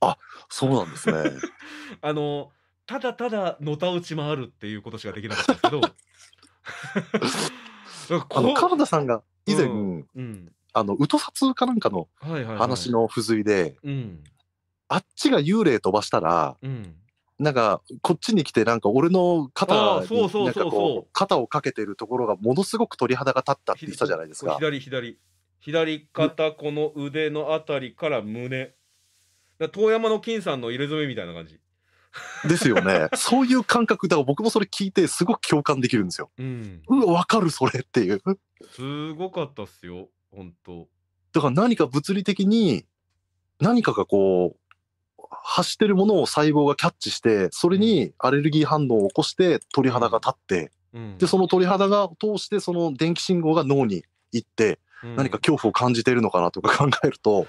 あ、そうなんですね。<laughs> あの、ただただのたうち回るっていうことしかできなかったんですけど。鎌 <laughs> の、さんが以前、うんうん、あの、ウトサかなんかの話の付随で、うん、あっちが幽霊飛ばしたら、なんか、こっちに来て、なんか俺の肩を肩をかけてるところがものすごく鳥肌が立ったって言ってたじゃないですか。左、左。左肩、この腕のあたりから胸。遠山の金さんの入れ墨みたいな感じ。ですよね。<laughs> そういう感覚だ。僕もそれ聞いてすごく共感できるんですよ。うん。うわ、わかるそれっていう。すごかったっすよ。本当だから何か物理的に何かがこう、発してるものを細胞がキャッチして、それにアレルギー反応を起こして鳥肌が立って、うん、で、その鳥肌が通してその電気信号が脳に行って、うん、何か恐怖を感じているのかなとか考えると、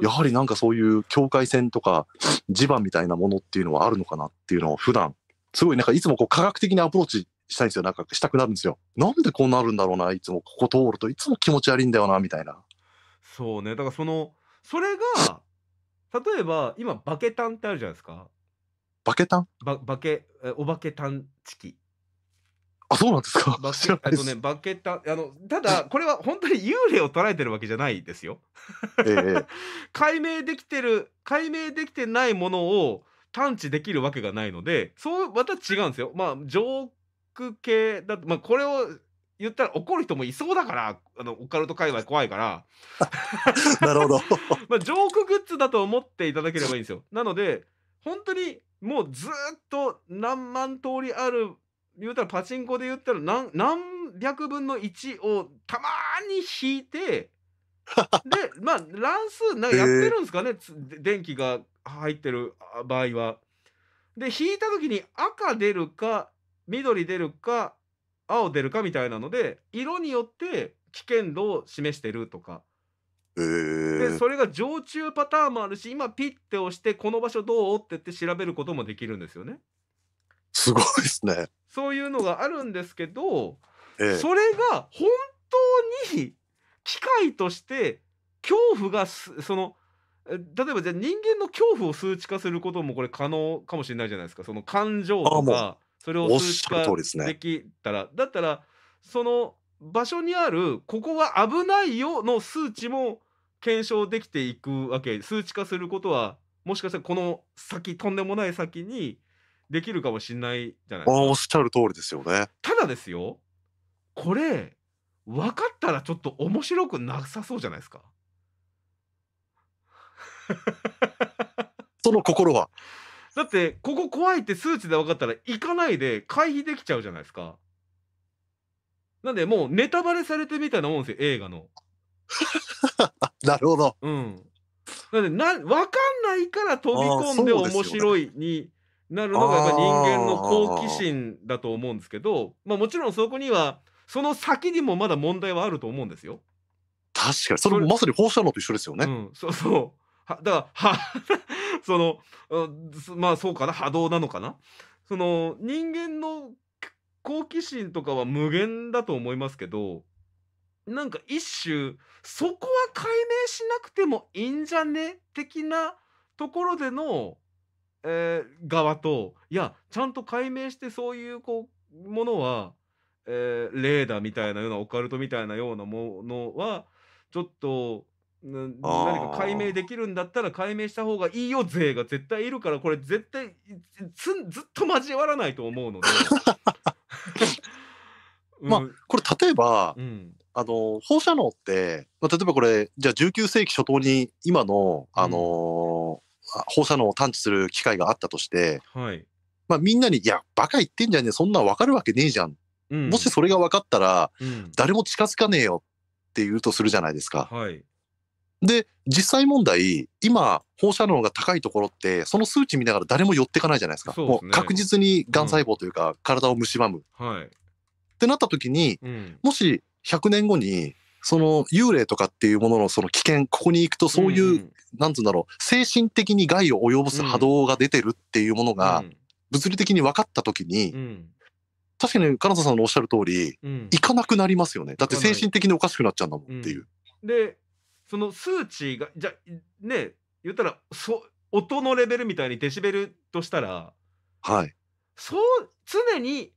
やはりなんかそういう境界線とか地盤みたいなものっていうのはあるのかなっていうのを普段すごいなんかいつもこう科学的にアプローチしたいんですよ。なんかしたくなるんですよ。なんでこうなるんだろうな、いつもここ通るといつも気持ち悪いんだよな、みたいな。そうね。だからその、それが、例えば今、バケタンってあるじゃないですか。バケタンババケ、お化けタンチキ。あそうなんですかバケッ <laughs> のねバケタあのただこれは本当に幽霊を捉えてるわけじゃないですよ。ええ、<laughs> 解明できてる解明できてないものを探知できるわけがないのでそうまた違うんですよ。まあジョーク系だまあ、これを言ったら怒る人もいそうだからあのオカルト界隈怖いから <laughs> なるほどまあジョークグッズだと思っていただければいいんですよなので本当にもうずっと何万通りある言うたらパチンコで言ったら何何百分の1をたまに引いて <laughs> でまあ乱数なやってるんですかね、えー、電気が入ってる場合は。で引いた時に赤出るか緑出るか青出るかみたいなので色によって危険度を示してるとか。えー、でそれが常駐パターンもあるし今ピッて押してこの場所どうって言って調べることもできるんですよね。すごいですね。そういうのがあるんですけど、ええ、それが本当に機械として恐怖がその例えばじゃ人間の恐怖を数値化することもこれ可能かもしれないじゃないですかその感情とかそれを数値化できたら、ね、だったらその場所にあるここは危ないよの数値も検証できていくわけ数値化することはもしかしたらこの先とんでもない先にできるかもしれないじゃないですか。おっしゃる通りですよね。ただですよこれ分かったらちょっと面白くなさそうじゃないですか。<laughs> その心はだってここ怖いって数値で分かったら行かないで回避できちゃうじゃないですか。なんでもうネタバレされてみたいなもんですよ映画の。<laughs> なるほど。うん、なんでな分かんないから飛び込んで面白いになるのがやっぱ人間の好奇心だと思うんですけどまあ、もちろんそこにはその先にもまだ問題はあると思うんですよ。確かにそれまさに放射能と一緒ですよね。うん、そうそうだからは <laughs> そのまあそうかな波動なのかなその人間の好奇心とかは無限だと思いますけどなんか一種そこは解明しなくてもいいんじゃね的なところでのえー、側といやちゃんと解明してそういうこうものは、えー、レーダーみたいなようなオカルトみたいなようなものはちょっと何か解明できるんだったら解明した方がいいよ税が絶対いるからこれ絶対ずっと交わらないと思うので。<laughs> まあこれ例えば、うん、あの放射能って、まあ、例えばこれじゃあ19世紀初頭に今のあのー放射能を探知する機会があったとして、はい、まあ、みんなに、いや、バカ言ってんじゃねえ、そんなん分かるわけねえじゃん。うん、もしそれが分かったら、うん、誰も近づかねえよって言うとするじゃないですか。はい、で、実際問題、今、放射能が高いところって、その数値見ながら誰も寄ってかないじゃないですか。うすね、もう確実にがん細胞というか、うん、体を蝕む。はい、ってなった時に、もし100年後に、その幽霊とかっていうもののその危険ここに行くとそういうなんつうんだろう、精神的に害を及ぼす波動が出てるっていうものが、物理的に分かった時に、確かに金沢さんのおっしゃる通り、行かなくなりますよね。だって精神的におかしくなっちゃうんだもんっていう。で、その数値が、じゃ、ね、言ったら、そ音のレベルみたいにデシベルとしたら、はい。そう、常に、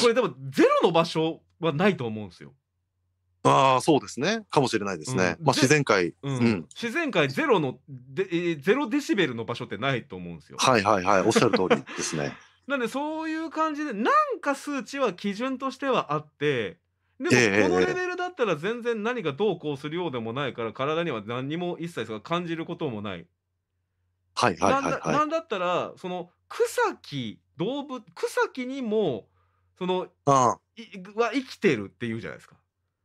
これでもゼロの場所はないと思うんですよ。ああそうですねかもしれないですね、うん、まあ自然界、うん、うん、自然界ゼロので、えゼロデシベルの場所ってないと思うんですよはいはいはい <laughs> おっしゃる通りですねなんでそういう感じでなんか数値は基準としてはあってでもこのレベルだったら全然何かどうこうするようでもないから体には何にも一切感じることもない。はいはいはい、はい、なんだったらその草木動物草木にもそのは生きてるっていうじゃないですか。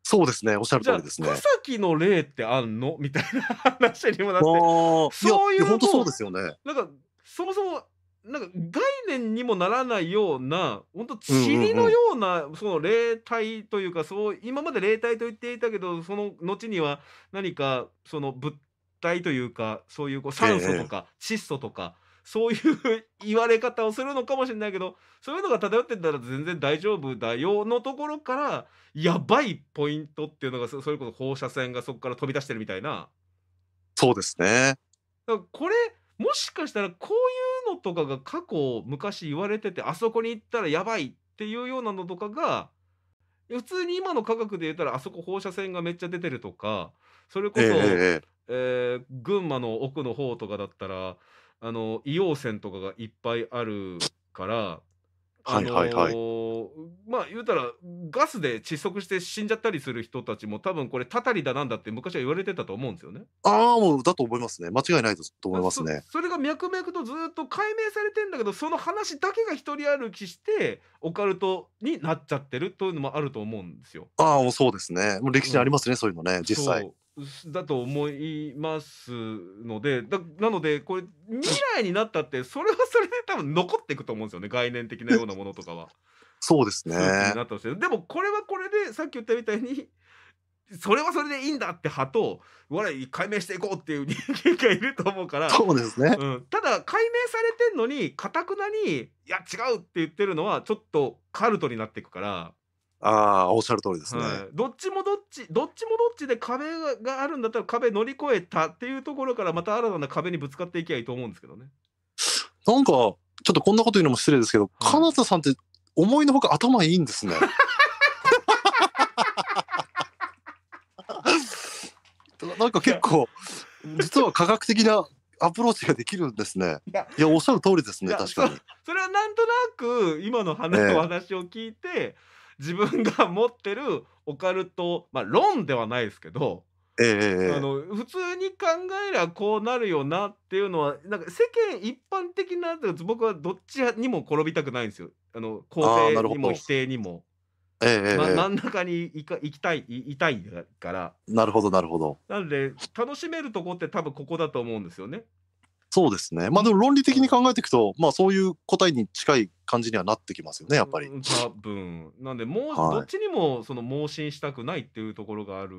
そうですね、おっしゃる通りですね。田の霊ってあんの <laughs> みたいな話にもなって、そういう本当そうですよね。なんかそもそもなんか概念にもならないような本当塵のようなその霊体というか、そう今まで霊体と言っていたけどその後には何かその物体というかそういうこう酸素とか窒素とか。えそういう言われ方をするのかもしれないけどそういうのが漂ってたら全然大丈夫だよのところからやばいポイントっていうのがそれこそ放射線がそこから飛び出してるみたいなそうですねだからこれもしかしたらこういうのとかが過去昔言われててあそこに行ったらやばいっていうようなのとかが普通に今の科学で言ったらあそこ放射線がめっちゃ出てるとかそれこそ、えー、えー、群馬の奥の方とかだったらあの硫黄泉とかがいっぱいあるからあのーはいはいはい、まあ言うたらガスで窒息して死んじゃったりする人たちも多分これたたりだなんだって昔は言われてたと思うんですよね。ああもうだと思いますね間違いないと思いますねそ。それが脈々とずっと解明されてんだけどその話だけが一人歩きしてオカルトになっちゃってるというのもあると思うんですよ。ああそうですねもう歴史にありますね、うん、そういうのね実際。だと思いますのでなのでこれ未来になったってそれはそれで多分残っていくと思うんですよね概念的なようなものとかは。そうですねでもこれはこれでさっき言ったみたいにそれはそれでいいんだって派と我解明していこうっていう人間がいると思うからそうですね、うん、ただ解明されてんのにかたくなに「いや違う」って言ってるのはちょっとカルトになっていくから。ああおっしゃる通りですね、うん、どっちもどっちどっちもどっちで壁があるんだったら壁乗り越えたっていうところからまた新たな壁にぶつかっていけばいいと思うんですけどねなんかちょっとこんなこと言うのも失礼ですけど、はい、金田さんって思いのほか頭いいんですね <laughs> なんか結構実は科学的なアプローチができるんですね。いやおっしゃる通りですね確かにそ。それはなんとなく今の話,、お話を聞いて、自分が持ってるオカルト、まあ、論ではないですけど、えー、あの普通に考えりゃこうなるよなっていうのはなんか世間一般的な僕はどっちにも転びたくないんですよあの肯定にも否定にも。ええま、真ん中にいか行きたいいたいからなるほどなるほどなんで楽しめるとこって多分ここだと思うんですよねそうですね。まあでも論理的に考えていくと、まあそういう答えに近い感じにはなってきますよね、やっぱり。多分。なんで、もう、はいどっちにもその盲信したくないっていうところがある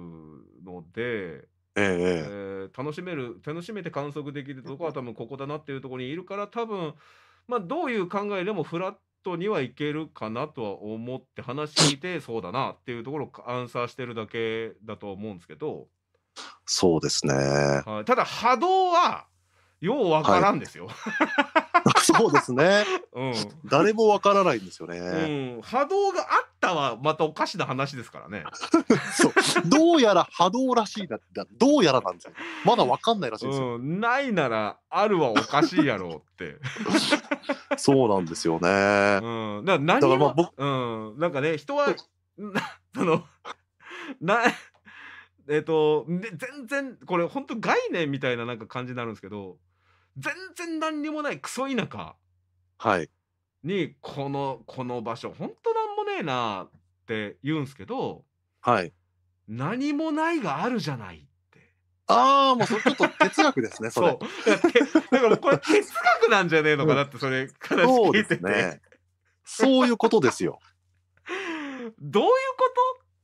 ので、えええー楽しめる、楽しめて観測できるところは多分ここだなっていうところにいるから、多分、まあどういう考えでもフラットにはいけるかなとは思って話聞いて、そうだなっていうところをアンサーしてるだけだとは思うんですけど、そうですね。はい、ただ波動は、ようわからんですよ。<laughs> そうですね。<laughs> うん、誰もわからないんですよね、うん。波動があったはまたおかしな話ですからね。<laughs> そう。どうやら波動らしいだどうやらなんですよ。まだわかんないらしいですよ、うん、ないならあるはおかしいやろうって。そうなんですよね。うん。だから何だからまあ僕うんなんかね人はそのな。えっ、と、と、全然これ本当概念みたいななんか感じになるんですけど全然何にもないクソ田舎はいにこのこの場所ほんとなんもねえなって言うんすけどはい何もないがあるじゃないってああもうそれちょっと哲学ですね <laughs> それそうだってだからこれ哲学なんじゃねえのかなってそれ話聞いてて、うん、そうね、そういうことですよ <laughs> どういうこ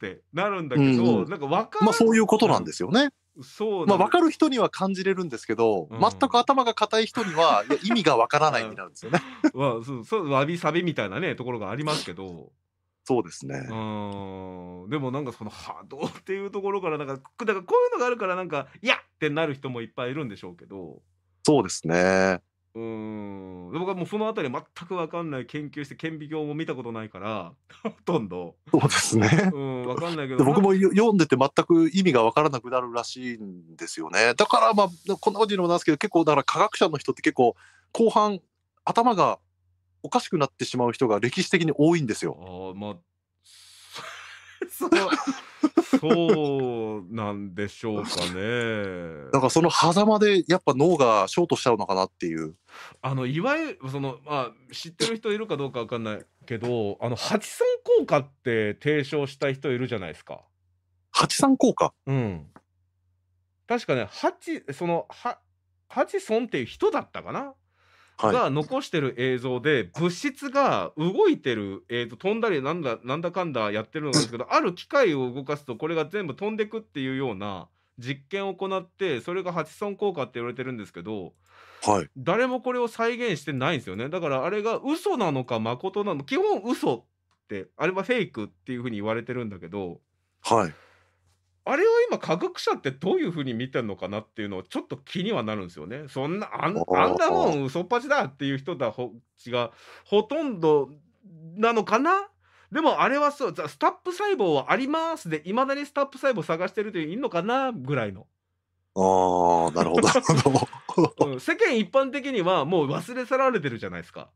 とってなるんだけど、うん、なんか分かまあそういうことなんですよねそうまあ、分かる人には感じれるんですけど、うん、全く頭が固い人には <laughs> 意味が分からないになるんですよね。そうそうわびさびみたいなねところがありますけど。そうですねうんでもなんかその波動っていうところからなんかだからこういうのがあるからなんか「いや!」ってなる人もいっぱいいるんでしょうけどそうですねうん僕はもうそのあたり全く分かんない研究して顕微鏡も見たことないから <laughs> ほとんどそうですね、うん、分かんないけど僕も読んでて全く意味が分からなくなるらしいんですよねだからまあこんなこと言うのもなんですけど結構だから科学者の人って結構後半頭がおかしくなってしまう人が歴史的に多いんですよ。あまあそうそうなんでしょうかね。だ <laughs> からその狭間でやっぱ脳がショートしちゃうのかなっていう。あのいわゆるそのまあ知ってる人いるかどうかわかんないけど、あのハチソン効果って提唱した人いるじゃないですか。ハチソン効果。うん。確かねハチそのハハチソンっていう人だったかな。が残してる映像で物質が動いてる、えー、と飛んだりなんだなんだかんだやってるのなんですけどある機械を動かすとこれが全部飛んでくっていうような実験を行ってそれがハチソン効果って言われてるんですけど。はい、誰もこれを再現してないんですよねだからあれが嘘なのか誠なの基本嘘ってあれはフェイクっていうふうに言われてるんだけど、はい、あれを今科学者ってどういうふうに見てるのかなっていうのをちょっと気にはなるんですよね。そんなあんあんなもん嘘っぱちだっていう人たちがほとんどなのかなでもあれはそうスタップ細胞はありますでいまだにスタップ細胞探してるといいのかなぐらいの。ああなるほど <laughs> うん、世間一般的にはもう忘れ去られてるじゃないですか。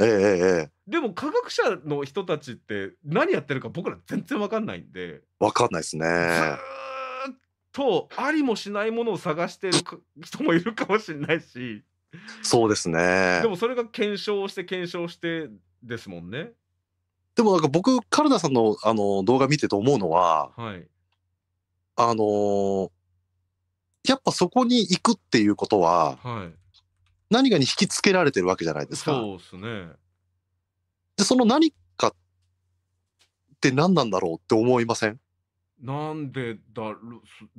えええでも科学者の人たちって何やってるか僕ら全然わかんないんでわかんないですね。ずっとありもしないものを探してる人もいるかもしれないしそうですねで。もそれが検証して検証してですもんね。でもなんか僕、カルナさんのあの動画見てて思うのは、はい、あのーやっぱそこに行くっていうことは、はい、何かに引きつけられてるわけじゃないですか。そうですね。で、その何かって何なんだろうって思いませんなんでだろ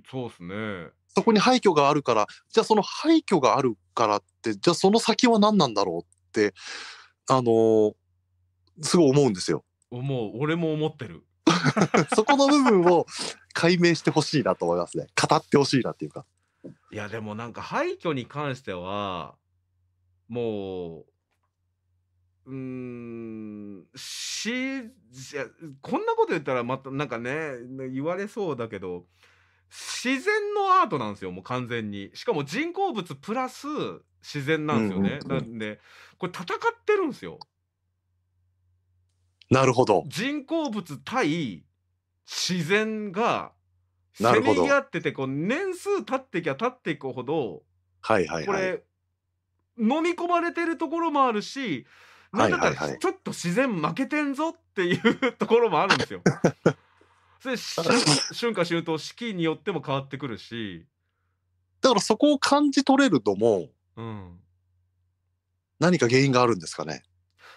そうっすね。そこに廃墟があるから、じゃあその廃墟があるからって、じゃあその先は何なんだろうって、あのー、すごい思うんですよ。思う。俺も思ってる。<laughs> そこの部分を解明してほしいなと思いますね。語ってほしいなっていうか。いやでもなんか廃墟に関してはもう、うん、し、こんなこと言ったらまたなんかね、言われそうだけど、自然のアートなんですよ、もう完全に。しかも人工物プラス自然なんですよね。うんうんうん、なんで、これ戦ってるんですよ。なるほど。人工物対自然がせめぎ合ってて、こう年数経ってきゃ経っていくほど、はいはい、はい、これ、飲み込まれてるところもあるし、なんだったらちょっと自然負けてんぞっていうところもあるんですよ。そ <laughs> 春夏秋冬四季によっても変わってくるし。だからそこを感じ取れるとも、うん、何か原因があるんですかね。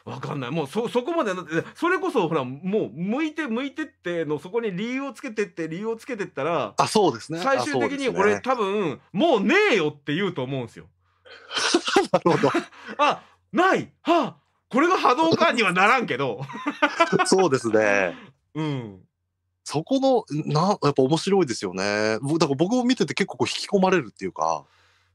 分かんない。もうそ、そこまで、それこそ、ほら、もう、向いて、向いてっての、そこに理由をつけてって、理由をつけてったら、あ、そうですね。最終的に俺、ね、多分、もうねえよって言うと思うんですよ。なるほど。<laughs> あ、ないはあ、これが波動感にはならんけど。<laughs> そうですね。うん。そこの、な、やっぱ面白いですよね。だから僕も見てて結構こう引き込まれるっていうか。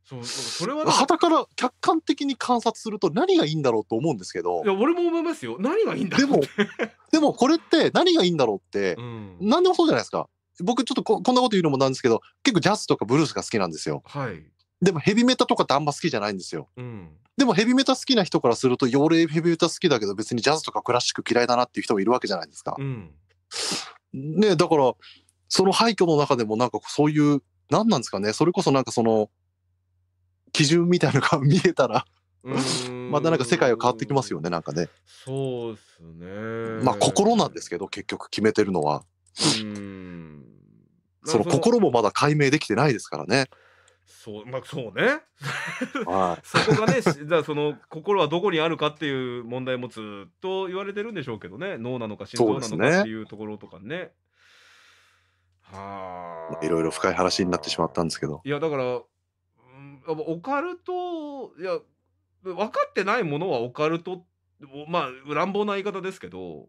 そう、それは、ね。たから客観的に観察すると何がいいんだろうと思うんですけど。いや、俺も思いますよ。何がいいんだろう。でも、<laughs> でもこれって何がいいんだろうって、うん、何でもそうじゃないですか。僕ちょっとここんなこと言うのもなんですけど、結構ジャズとかブルースが好きなんですよ。はい。でもヘビメタとかってあんま好きじゃないんですよ。うん、でもヘビメタ好きな人からすると、霊ヘビメタ好きだけど別にジャズとかクラシック嫌いだなっていう人もいるわけじゃないですか。うん、ねだから、その廃墟の中でもなんかそういう、何なんですかね、それこそなんかその、基準みたいなのが <laughs> 見えたらまたなんか世界が変わってきますよね、なんかね。そうですね。まあ心なんですけど、結局決めてるのは。うん。その心もまだ解明できてないですからね。そうまあそうね <laughs> はい、そこがねじゃあその心はどこにあるかっていう問題もずっと言われてるんでしょうけどね脳なのか心臓なのかっていうところとかねはあいろいろ深い話になってしまったんですけどいやだから、うん、オカルトいや分かってないものはオカルトまあ乱暴な言い方ですけど、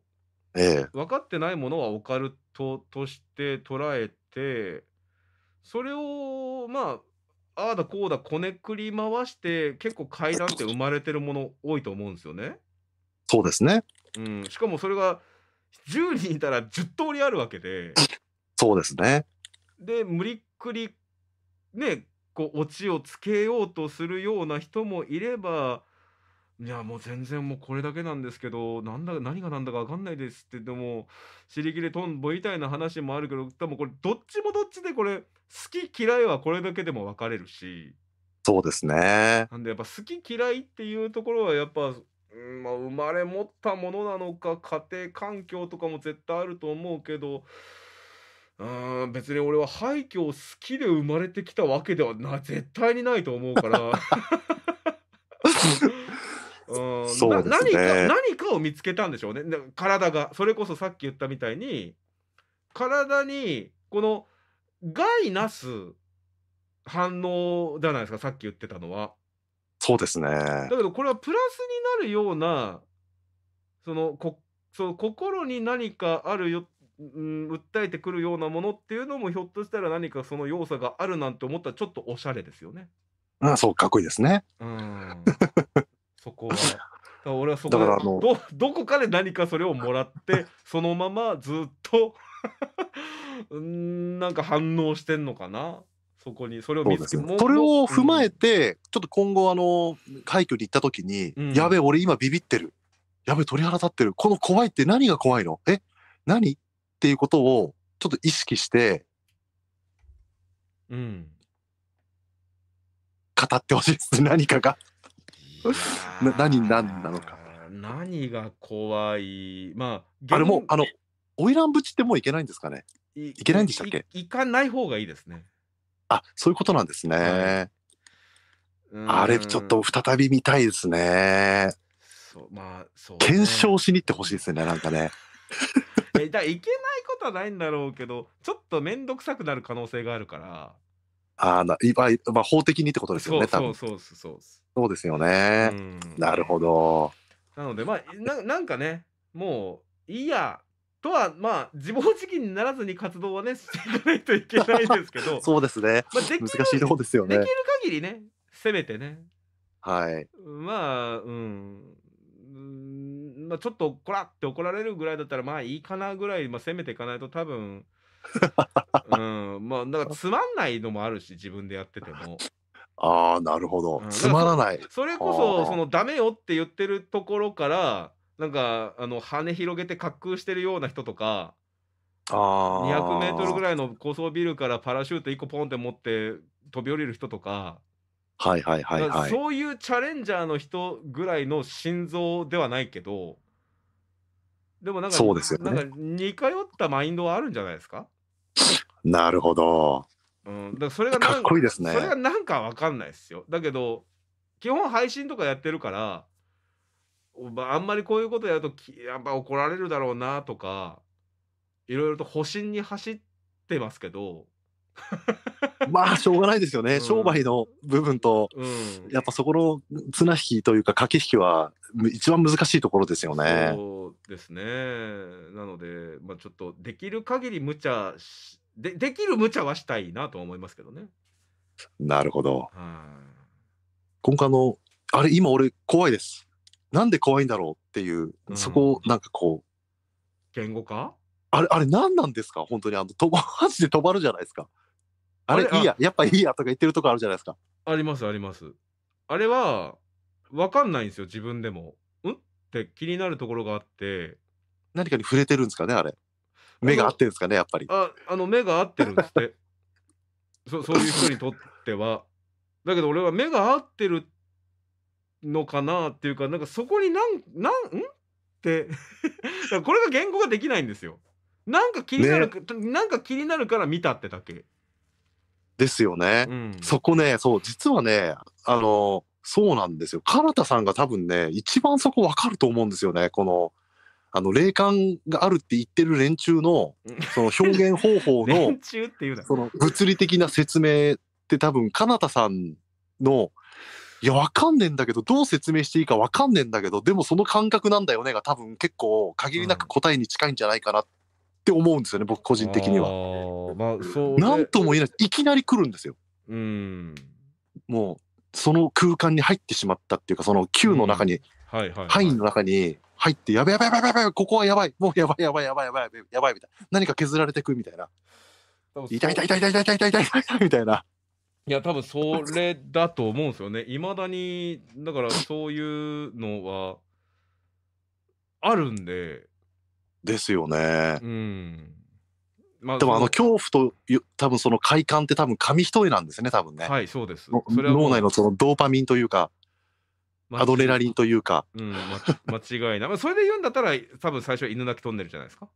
ええ、分かってないものはオカルトとして捉えてそれをまあああだこうだこねくり回して結構階段って生まれてるもの多いと思うんですよね。そうですね、うん、しかもそれが10人いたら10通りあるわけでそうですねで無理っくりねこうオチをつけようとするような人もいればいや、もう全然もうこれだけなんですけど、なんだ、何がなんだかわかんないですって、でも、自力でトンボみたいな話もあるけど、多分これ、どっちもどっちでこれ、好き嫌いはこれだけでも分かれるし、そうですね。なんでやっぱ好き嫌いっていうところはやっぱ、うんまあ、生まれ持ったものなのか、家庭環境とかも絶対あると思うけど、うん別に俺は廃墟を好きで生まれてきたわけではな絶対にないと思うから <laughs> うんそうですね、何か何かを見つけたんでしょうね体がそれこそさっき言ったみたいに体にこの害なす反応じゃないですかさっき言ってたのは。そうですねだけどこれはプラスになるようなそのこその心に何かあるよ、うん、訴えてくるようなものっていうのもひょっとしたら何かその要素があるなんて思ったらちょっとおしゃれですよね。あそうかっこいいですね。うん <laughs> そこは。だ俺はそこからのどどこかで何かそれをもらって <laughs> そのままずっと <laughs> なんか反応してんのかなそこにそれを見つけそ,、ね、それを踏まえて、うん、ちょっと今後あの廃墟に行った時に、うん、やべえ俺今ビビってるやべえ鳥肌立ってるこの怖いって何が怖いのえ何っていうことをちょっと意識して、うん、語ってほしいです何かがな何何なのか。何が怖いまああれもあの花魁淵ってもういけないんですかねいけないんでしたっけ行かない方がいいですね。あそういうことなんですね。はいあれちょっと再び見たいですね。まあ、そう、ね、検証しに行ってほしいですね、なんかね。<laughs> えだいけないことはないんだろうけど、ちょっと面倒くさくなる可能性があるから。あな、まあ、法的にってことですよね、そうそうそうそうそうですよね。なるほど。なので、まあな、なんかね、もういいやとは、まあ、自暴自棄にならずに活動はね、していかないといけないですけど、<laughs> そうですね、まあ、でき難しいとこですよね。できる限りね、せめてね。はい。まあ、うん。まあ、ちょっとこらって怒られるぐらいだったらまあいいかなぐらい、まあ、せめていかないと多分うんまあなんかつまんないのもあるし自分でやってても。<laughs> ああなるほど、うんつまらないそれこそそのダメよって言ってるところからなんかあの羽広げて滑空してるような人とか2 0 0ルぐらいの高層ビルからパラシュート1個ポンって持って飛び降りる人とか,、はいはいはいはいそういうチャレンジャーの人ぐらいの心臓ではないけどでもなんか、そうですよね。なんか似通ったマインドはあるんじゃないですかなるほど。うん、だかそれがかっこいいですね。それがなんかわかんないですよ。だけど、基本配信とかやってるから、あんまりこういうことやるときやっぱ怒られるだろうなとかいろいろと保身に走ってますけど <laughs> まあしょうがないですよね、うん、商売の部分と、やっぱそこの綱引きというか駆け引きは一番難しいところですよね。そうですねなので、まあ、ちょっとできる限り無茶でできる無茶はしたいなと思いますけどね。なるほど。今回のあれ今俺怖いです。なんで怖いんだろうっていう、うん、そこをなんかこう。言語化あれ、あれ何なんですか本当にあの、飛ば、マジで止まるじゃないですか。あれいいややっぱいいやとか言ってるとこあるじゃないですかありますありますあれは分かんないんですよ自分でもうんって気になるところがあって何かに触れてるんですかねあれ目が合ってるんですかねやっぱりああの目が合ってるんですって <laughs> そそういう人にとってはだけど俺は目が合ってるのかなっていうかなんかそこになんなんんってこれが言語ができないんですよなんか気になる、ね、なんか気になるから見たってだけですよね。うん、そこね、そう、実はね、あの、そうなんですよ。なたさんが多分ね、一番そこわかると思うんですよね。この、あの、霊感があるって言ってる連中の、その表現方法の、<laughs> その物理的な説明って多分、なたさんの、いや、わかんねえんだけど、どう説明していいかわかんねえんだけど、でもその感覚なんだよねが多分結構限りなく答えに近いんじゃないかなっって思うんですよね僕個人的には。まあ、そうなんとも言えないいきなり来るんですよ。うん、もうその空間に入ってしまったっていうかその球の中に、はいはい、範囲の中に入ってやべやべやべやべここはやばいもうやばいやばいやばいやばいやばいみたいな何か削られてくみたいな痛い痛い痛い痛い痛い痛い痛い痛い痛いみたいな。いや多分それだと思うんですよね。いまだにだからそういうのはあるんでですよね。うん。まあ、でもあの恐怖と多分その快感って多分紙一重なんですね多分ね。はいそうです。それは脳内のそのドーパミンというか。アドレナリンというか、うん、<laughs> 間違いないそれで言うんだったら多分最初は犬鳴きトンネルじゃないですか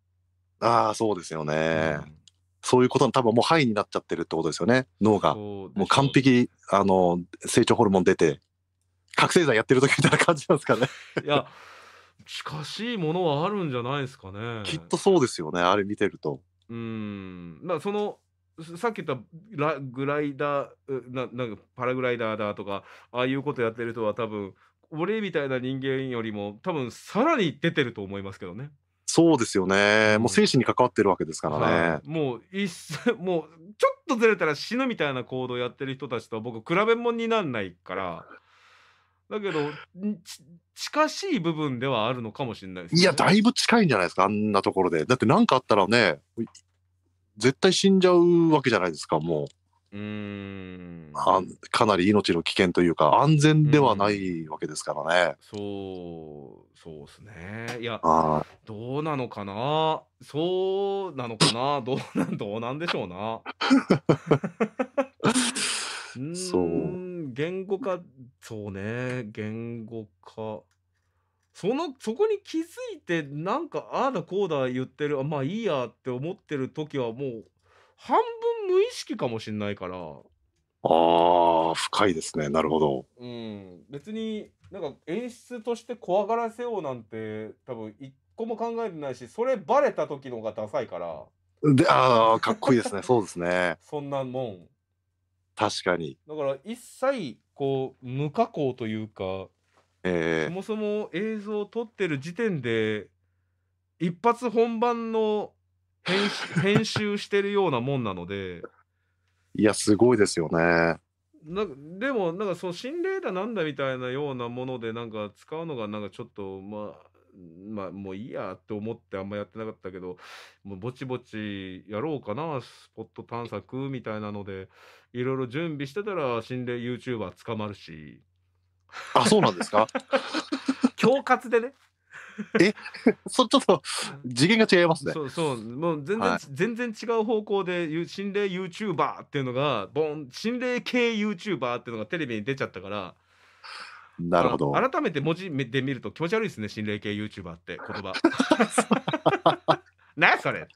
ああそうですよね、うん、そういうことの多分もう肺になっちゃってるってことですよね脳がもう完璧あの成長ホルモン出て覚醒剤やってる時みたいな感じなんですかねいや近しいものはあるんじゃないですかね。きっとそうですよね、あれ見てると。うん、だそのさっき言ったラグライダーななんかパラグライダーだとかああいうことやってる人は多分俺みたいな人間よりも多分さらに出てると思いますけどね。そうですよね、うん、もう精神に関わってるわけですからね、はい、もう一もうちょっとずれたら死ぬみたいな行動やってる人たちと僕比べ物になんないからだけど近しい部分ではあるのかもしれないです、ね、いやだいぶ近いんじゃないですかあんなところでだって何かあったらね絶対死んじゃうわけじゃないですかもううんあかなり命の危険というか安全ではないわけですからね、うん、そうそうですねいやどうなのかなそうなのかなどうなんどうなんでしょうな <laughs> そう言語化、そうね、言語化。その、そこに気づいて、なんか、ああだこうだ言ってる、あまあいいやって思ってる時はもう、半分無意識かもしんないから。ああ、深いですね。なるほど。うん。別に、なんか演出として怖がらせようなんて、多分一個も考えてないし、それバレた時の方がダサいから。で、ああ、かっこいいですね。そうですね。<laughs> そんなもん。確かに。だから一切こう無加工というか、えー、そもそも映像を撮ってる時点で一発本番の編集編集してるようなもんなのでいやすごいですよね。なでもなんかその心霊だなんだみたいなようなものでなんか使うのがなんかちょっとまあまあもういいやって思ってあんまやってなかったけどもうぼちぼちやろうかなスポット探索みたいなのでいろいろ準備してたら心霊 YouTuber 捕まるしあそうなんですか <laughs> 恐喝でねえ <laughs> そちょっと次元が違いますね。そうそうもう全然、はい、全然違う方向で心霊 YouTuber っていうのがボン心霊系 YouTuber っていうのがテレビに出ちゃったからなるほど。改めて文字で見ると気持ち悪いですね、心霊系 YouTuber って言葉。な <laughs> それ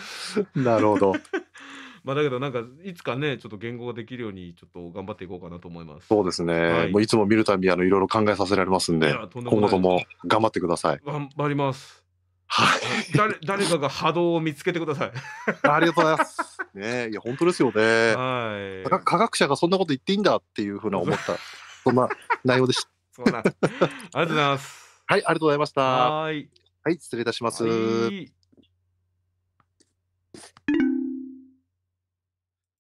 <laughs> なるほど。<laughs> まあだけどなんかいつかねちょっと言語ができるようにちょっと頑張っていこうかなと思います。そうですね。はい、もういつも見るたびあのいろいろ考えさせられますんで、んで今後とも頑張ってください。頑張ります。はい。誰誰かが波動を見つけてください。ありがとうございます。ねいや本当ですよね。はい。科学者がそんなこと言っていいんだっていうふうな思った。そんな内容でした。そうなありがとうございます。はい、ありがとうございました。はい。はい、失礼いたします。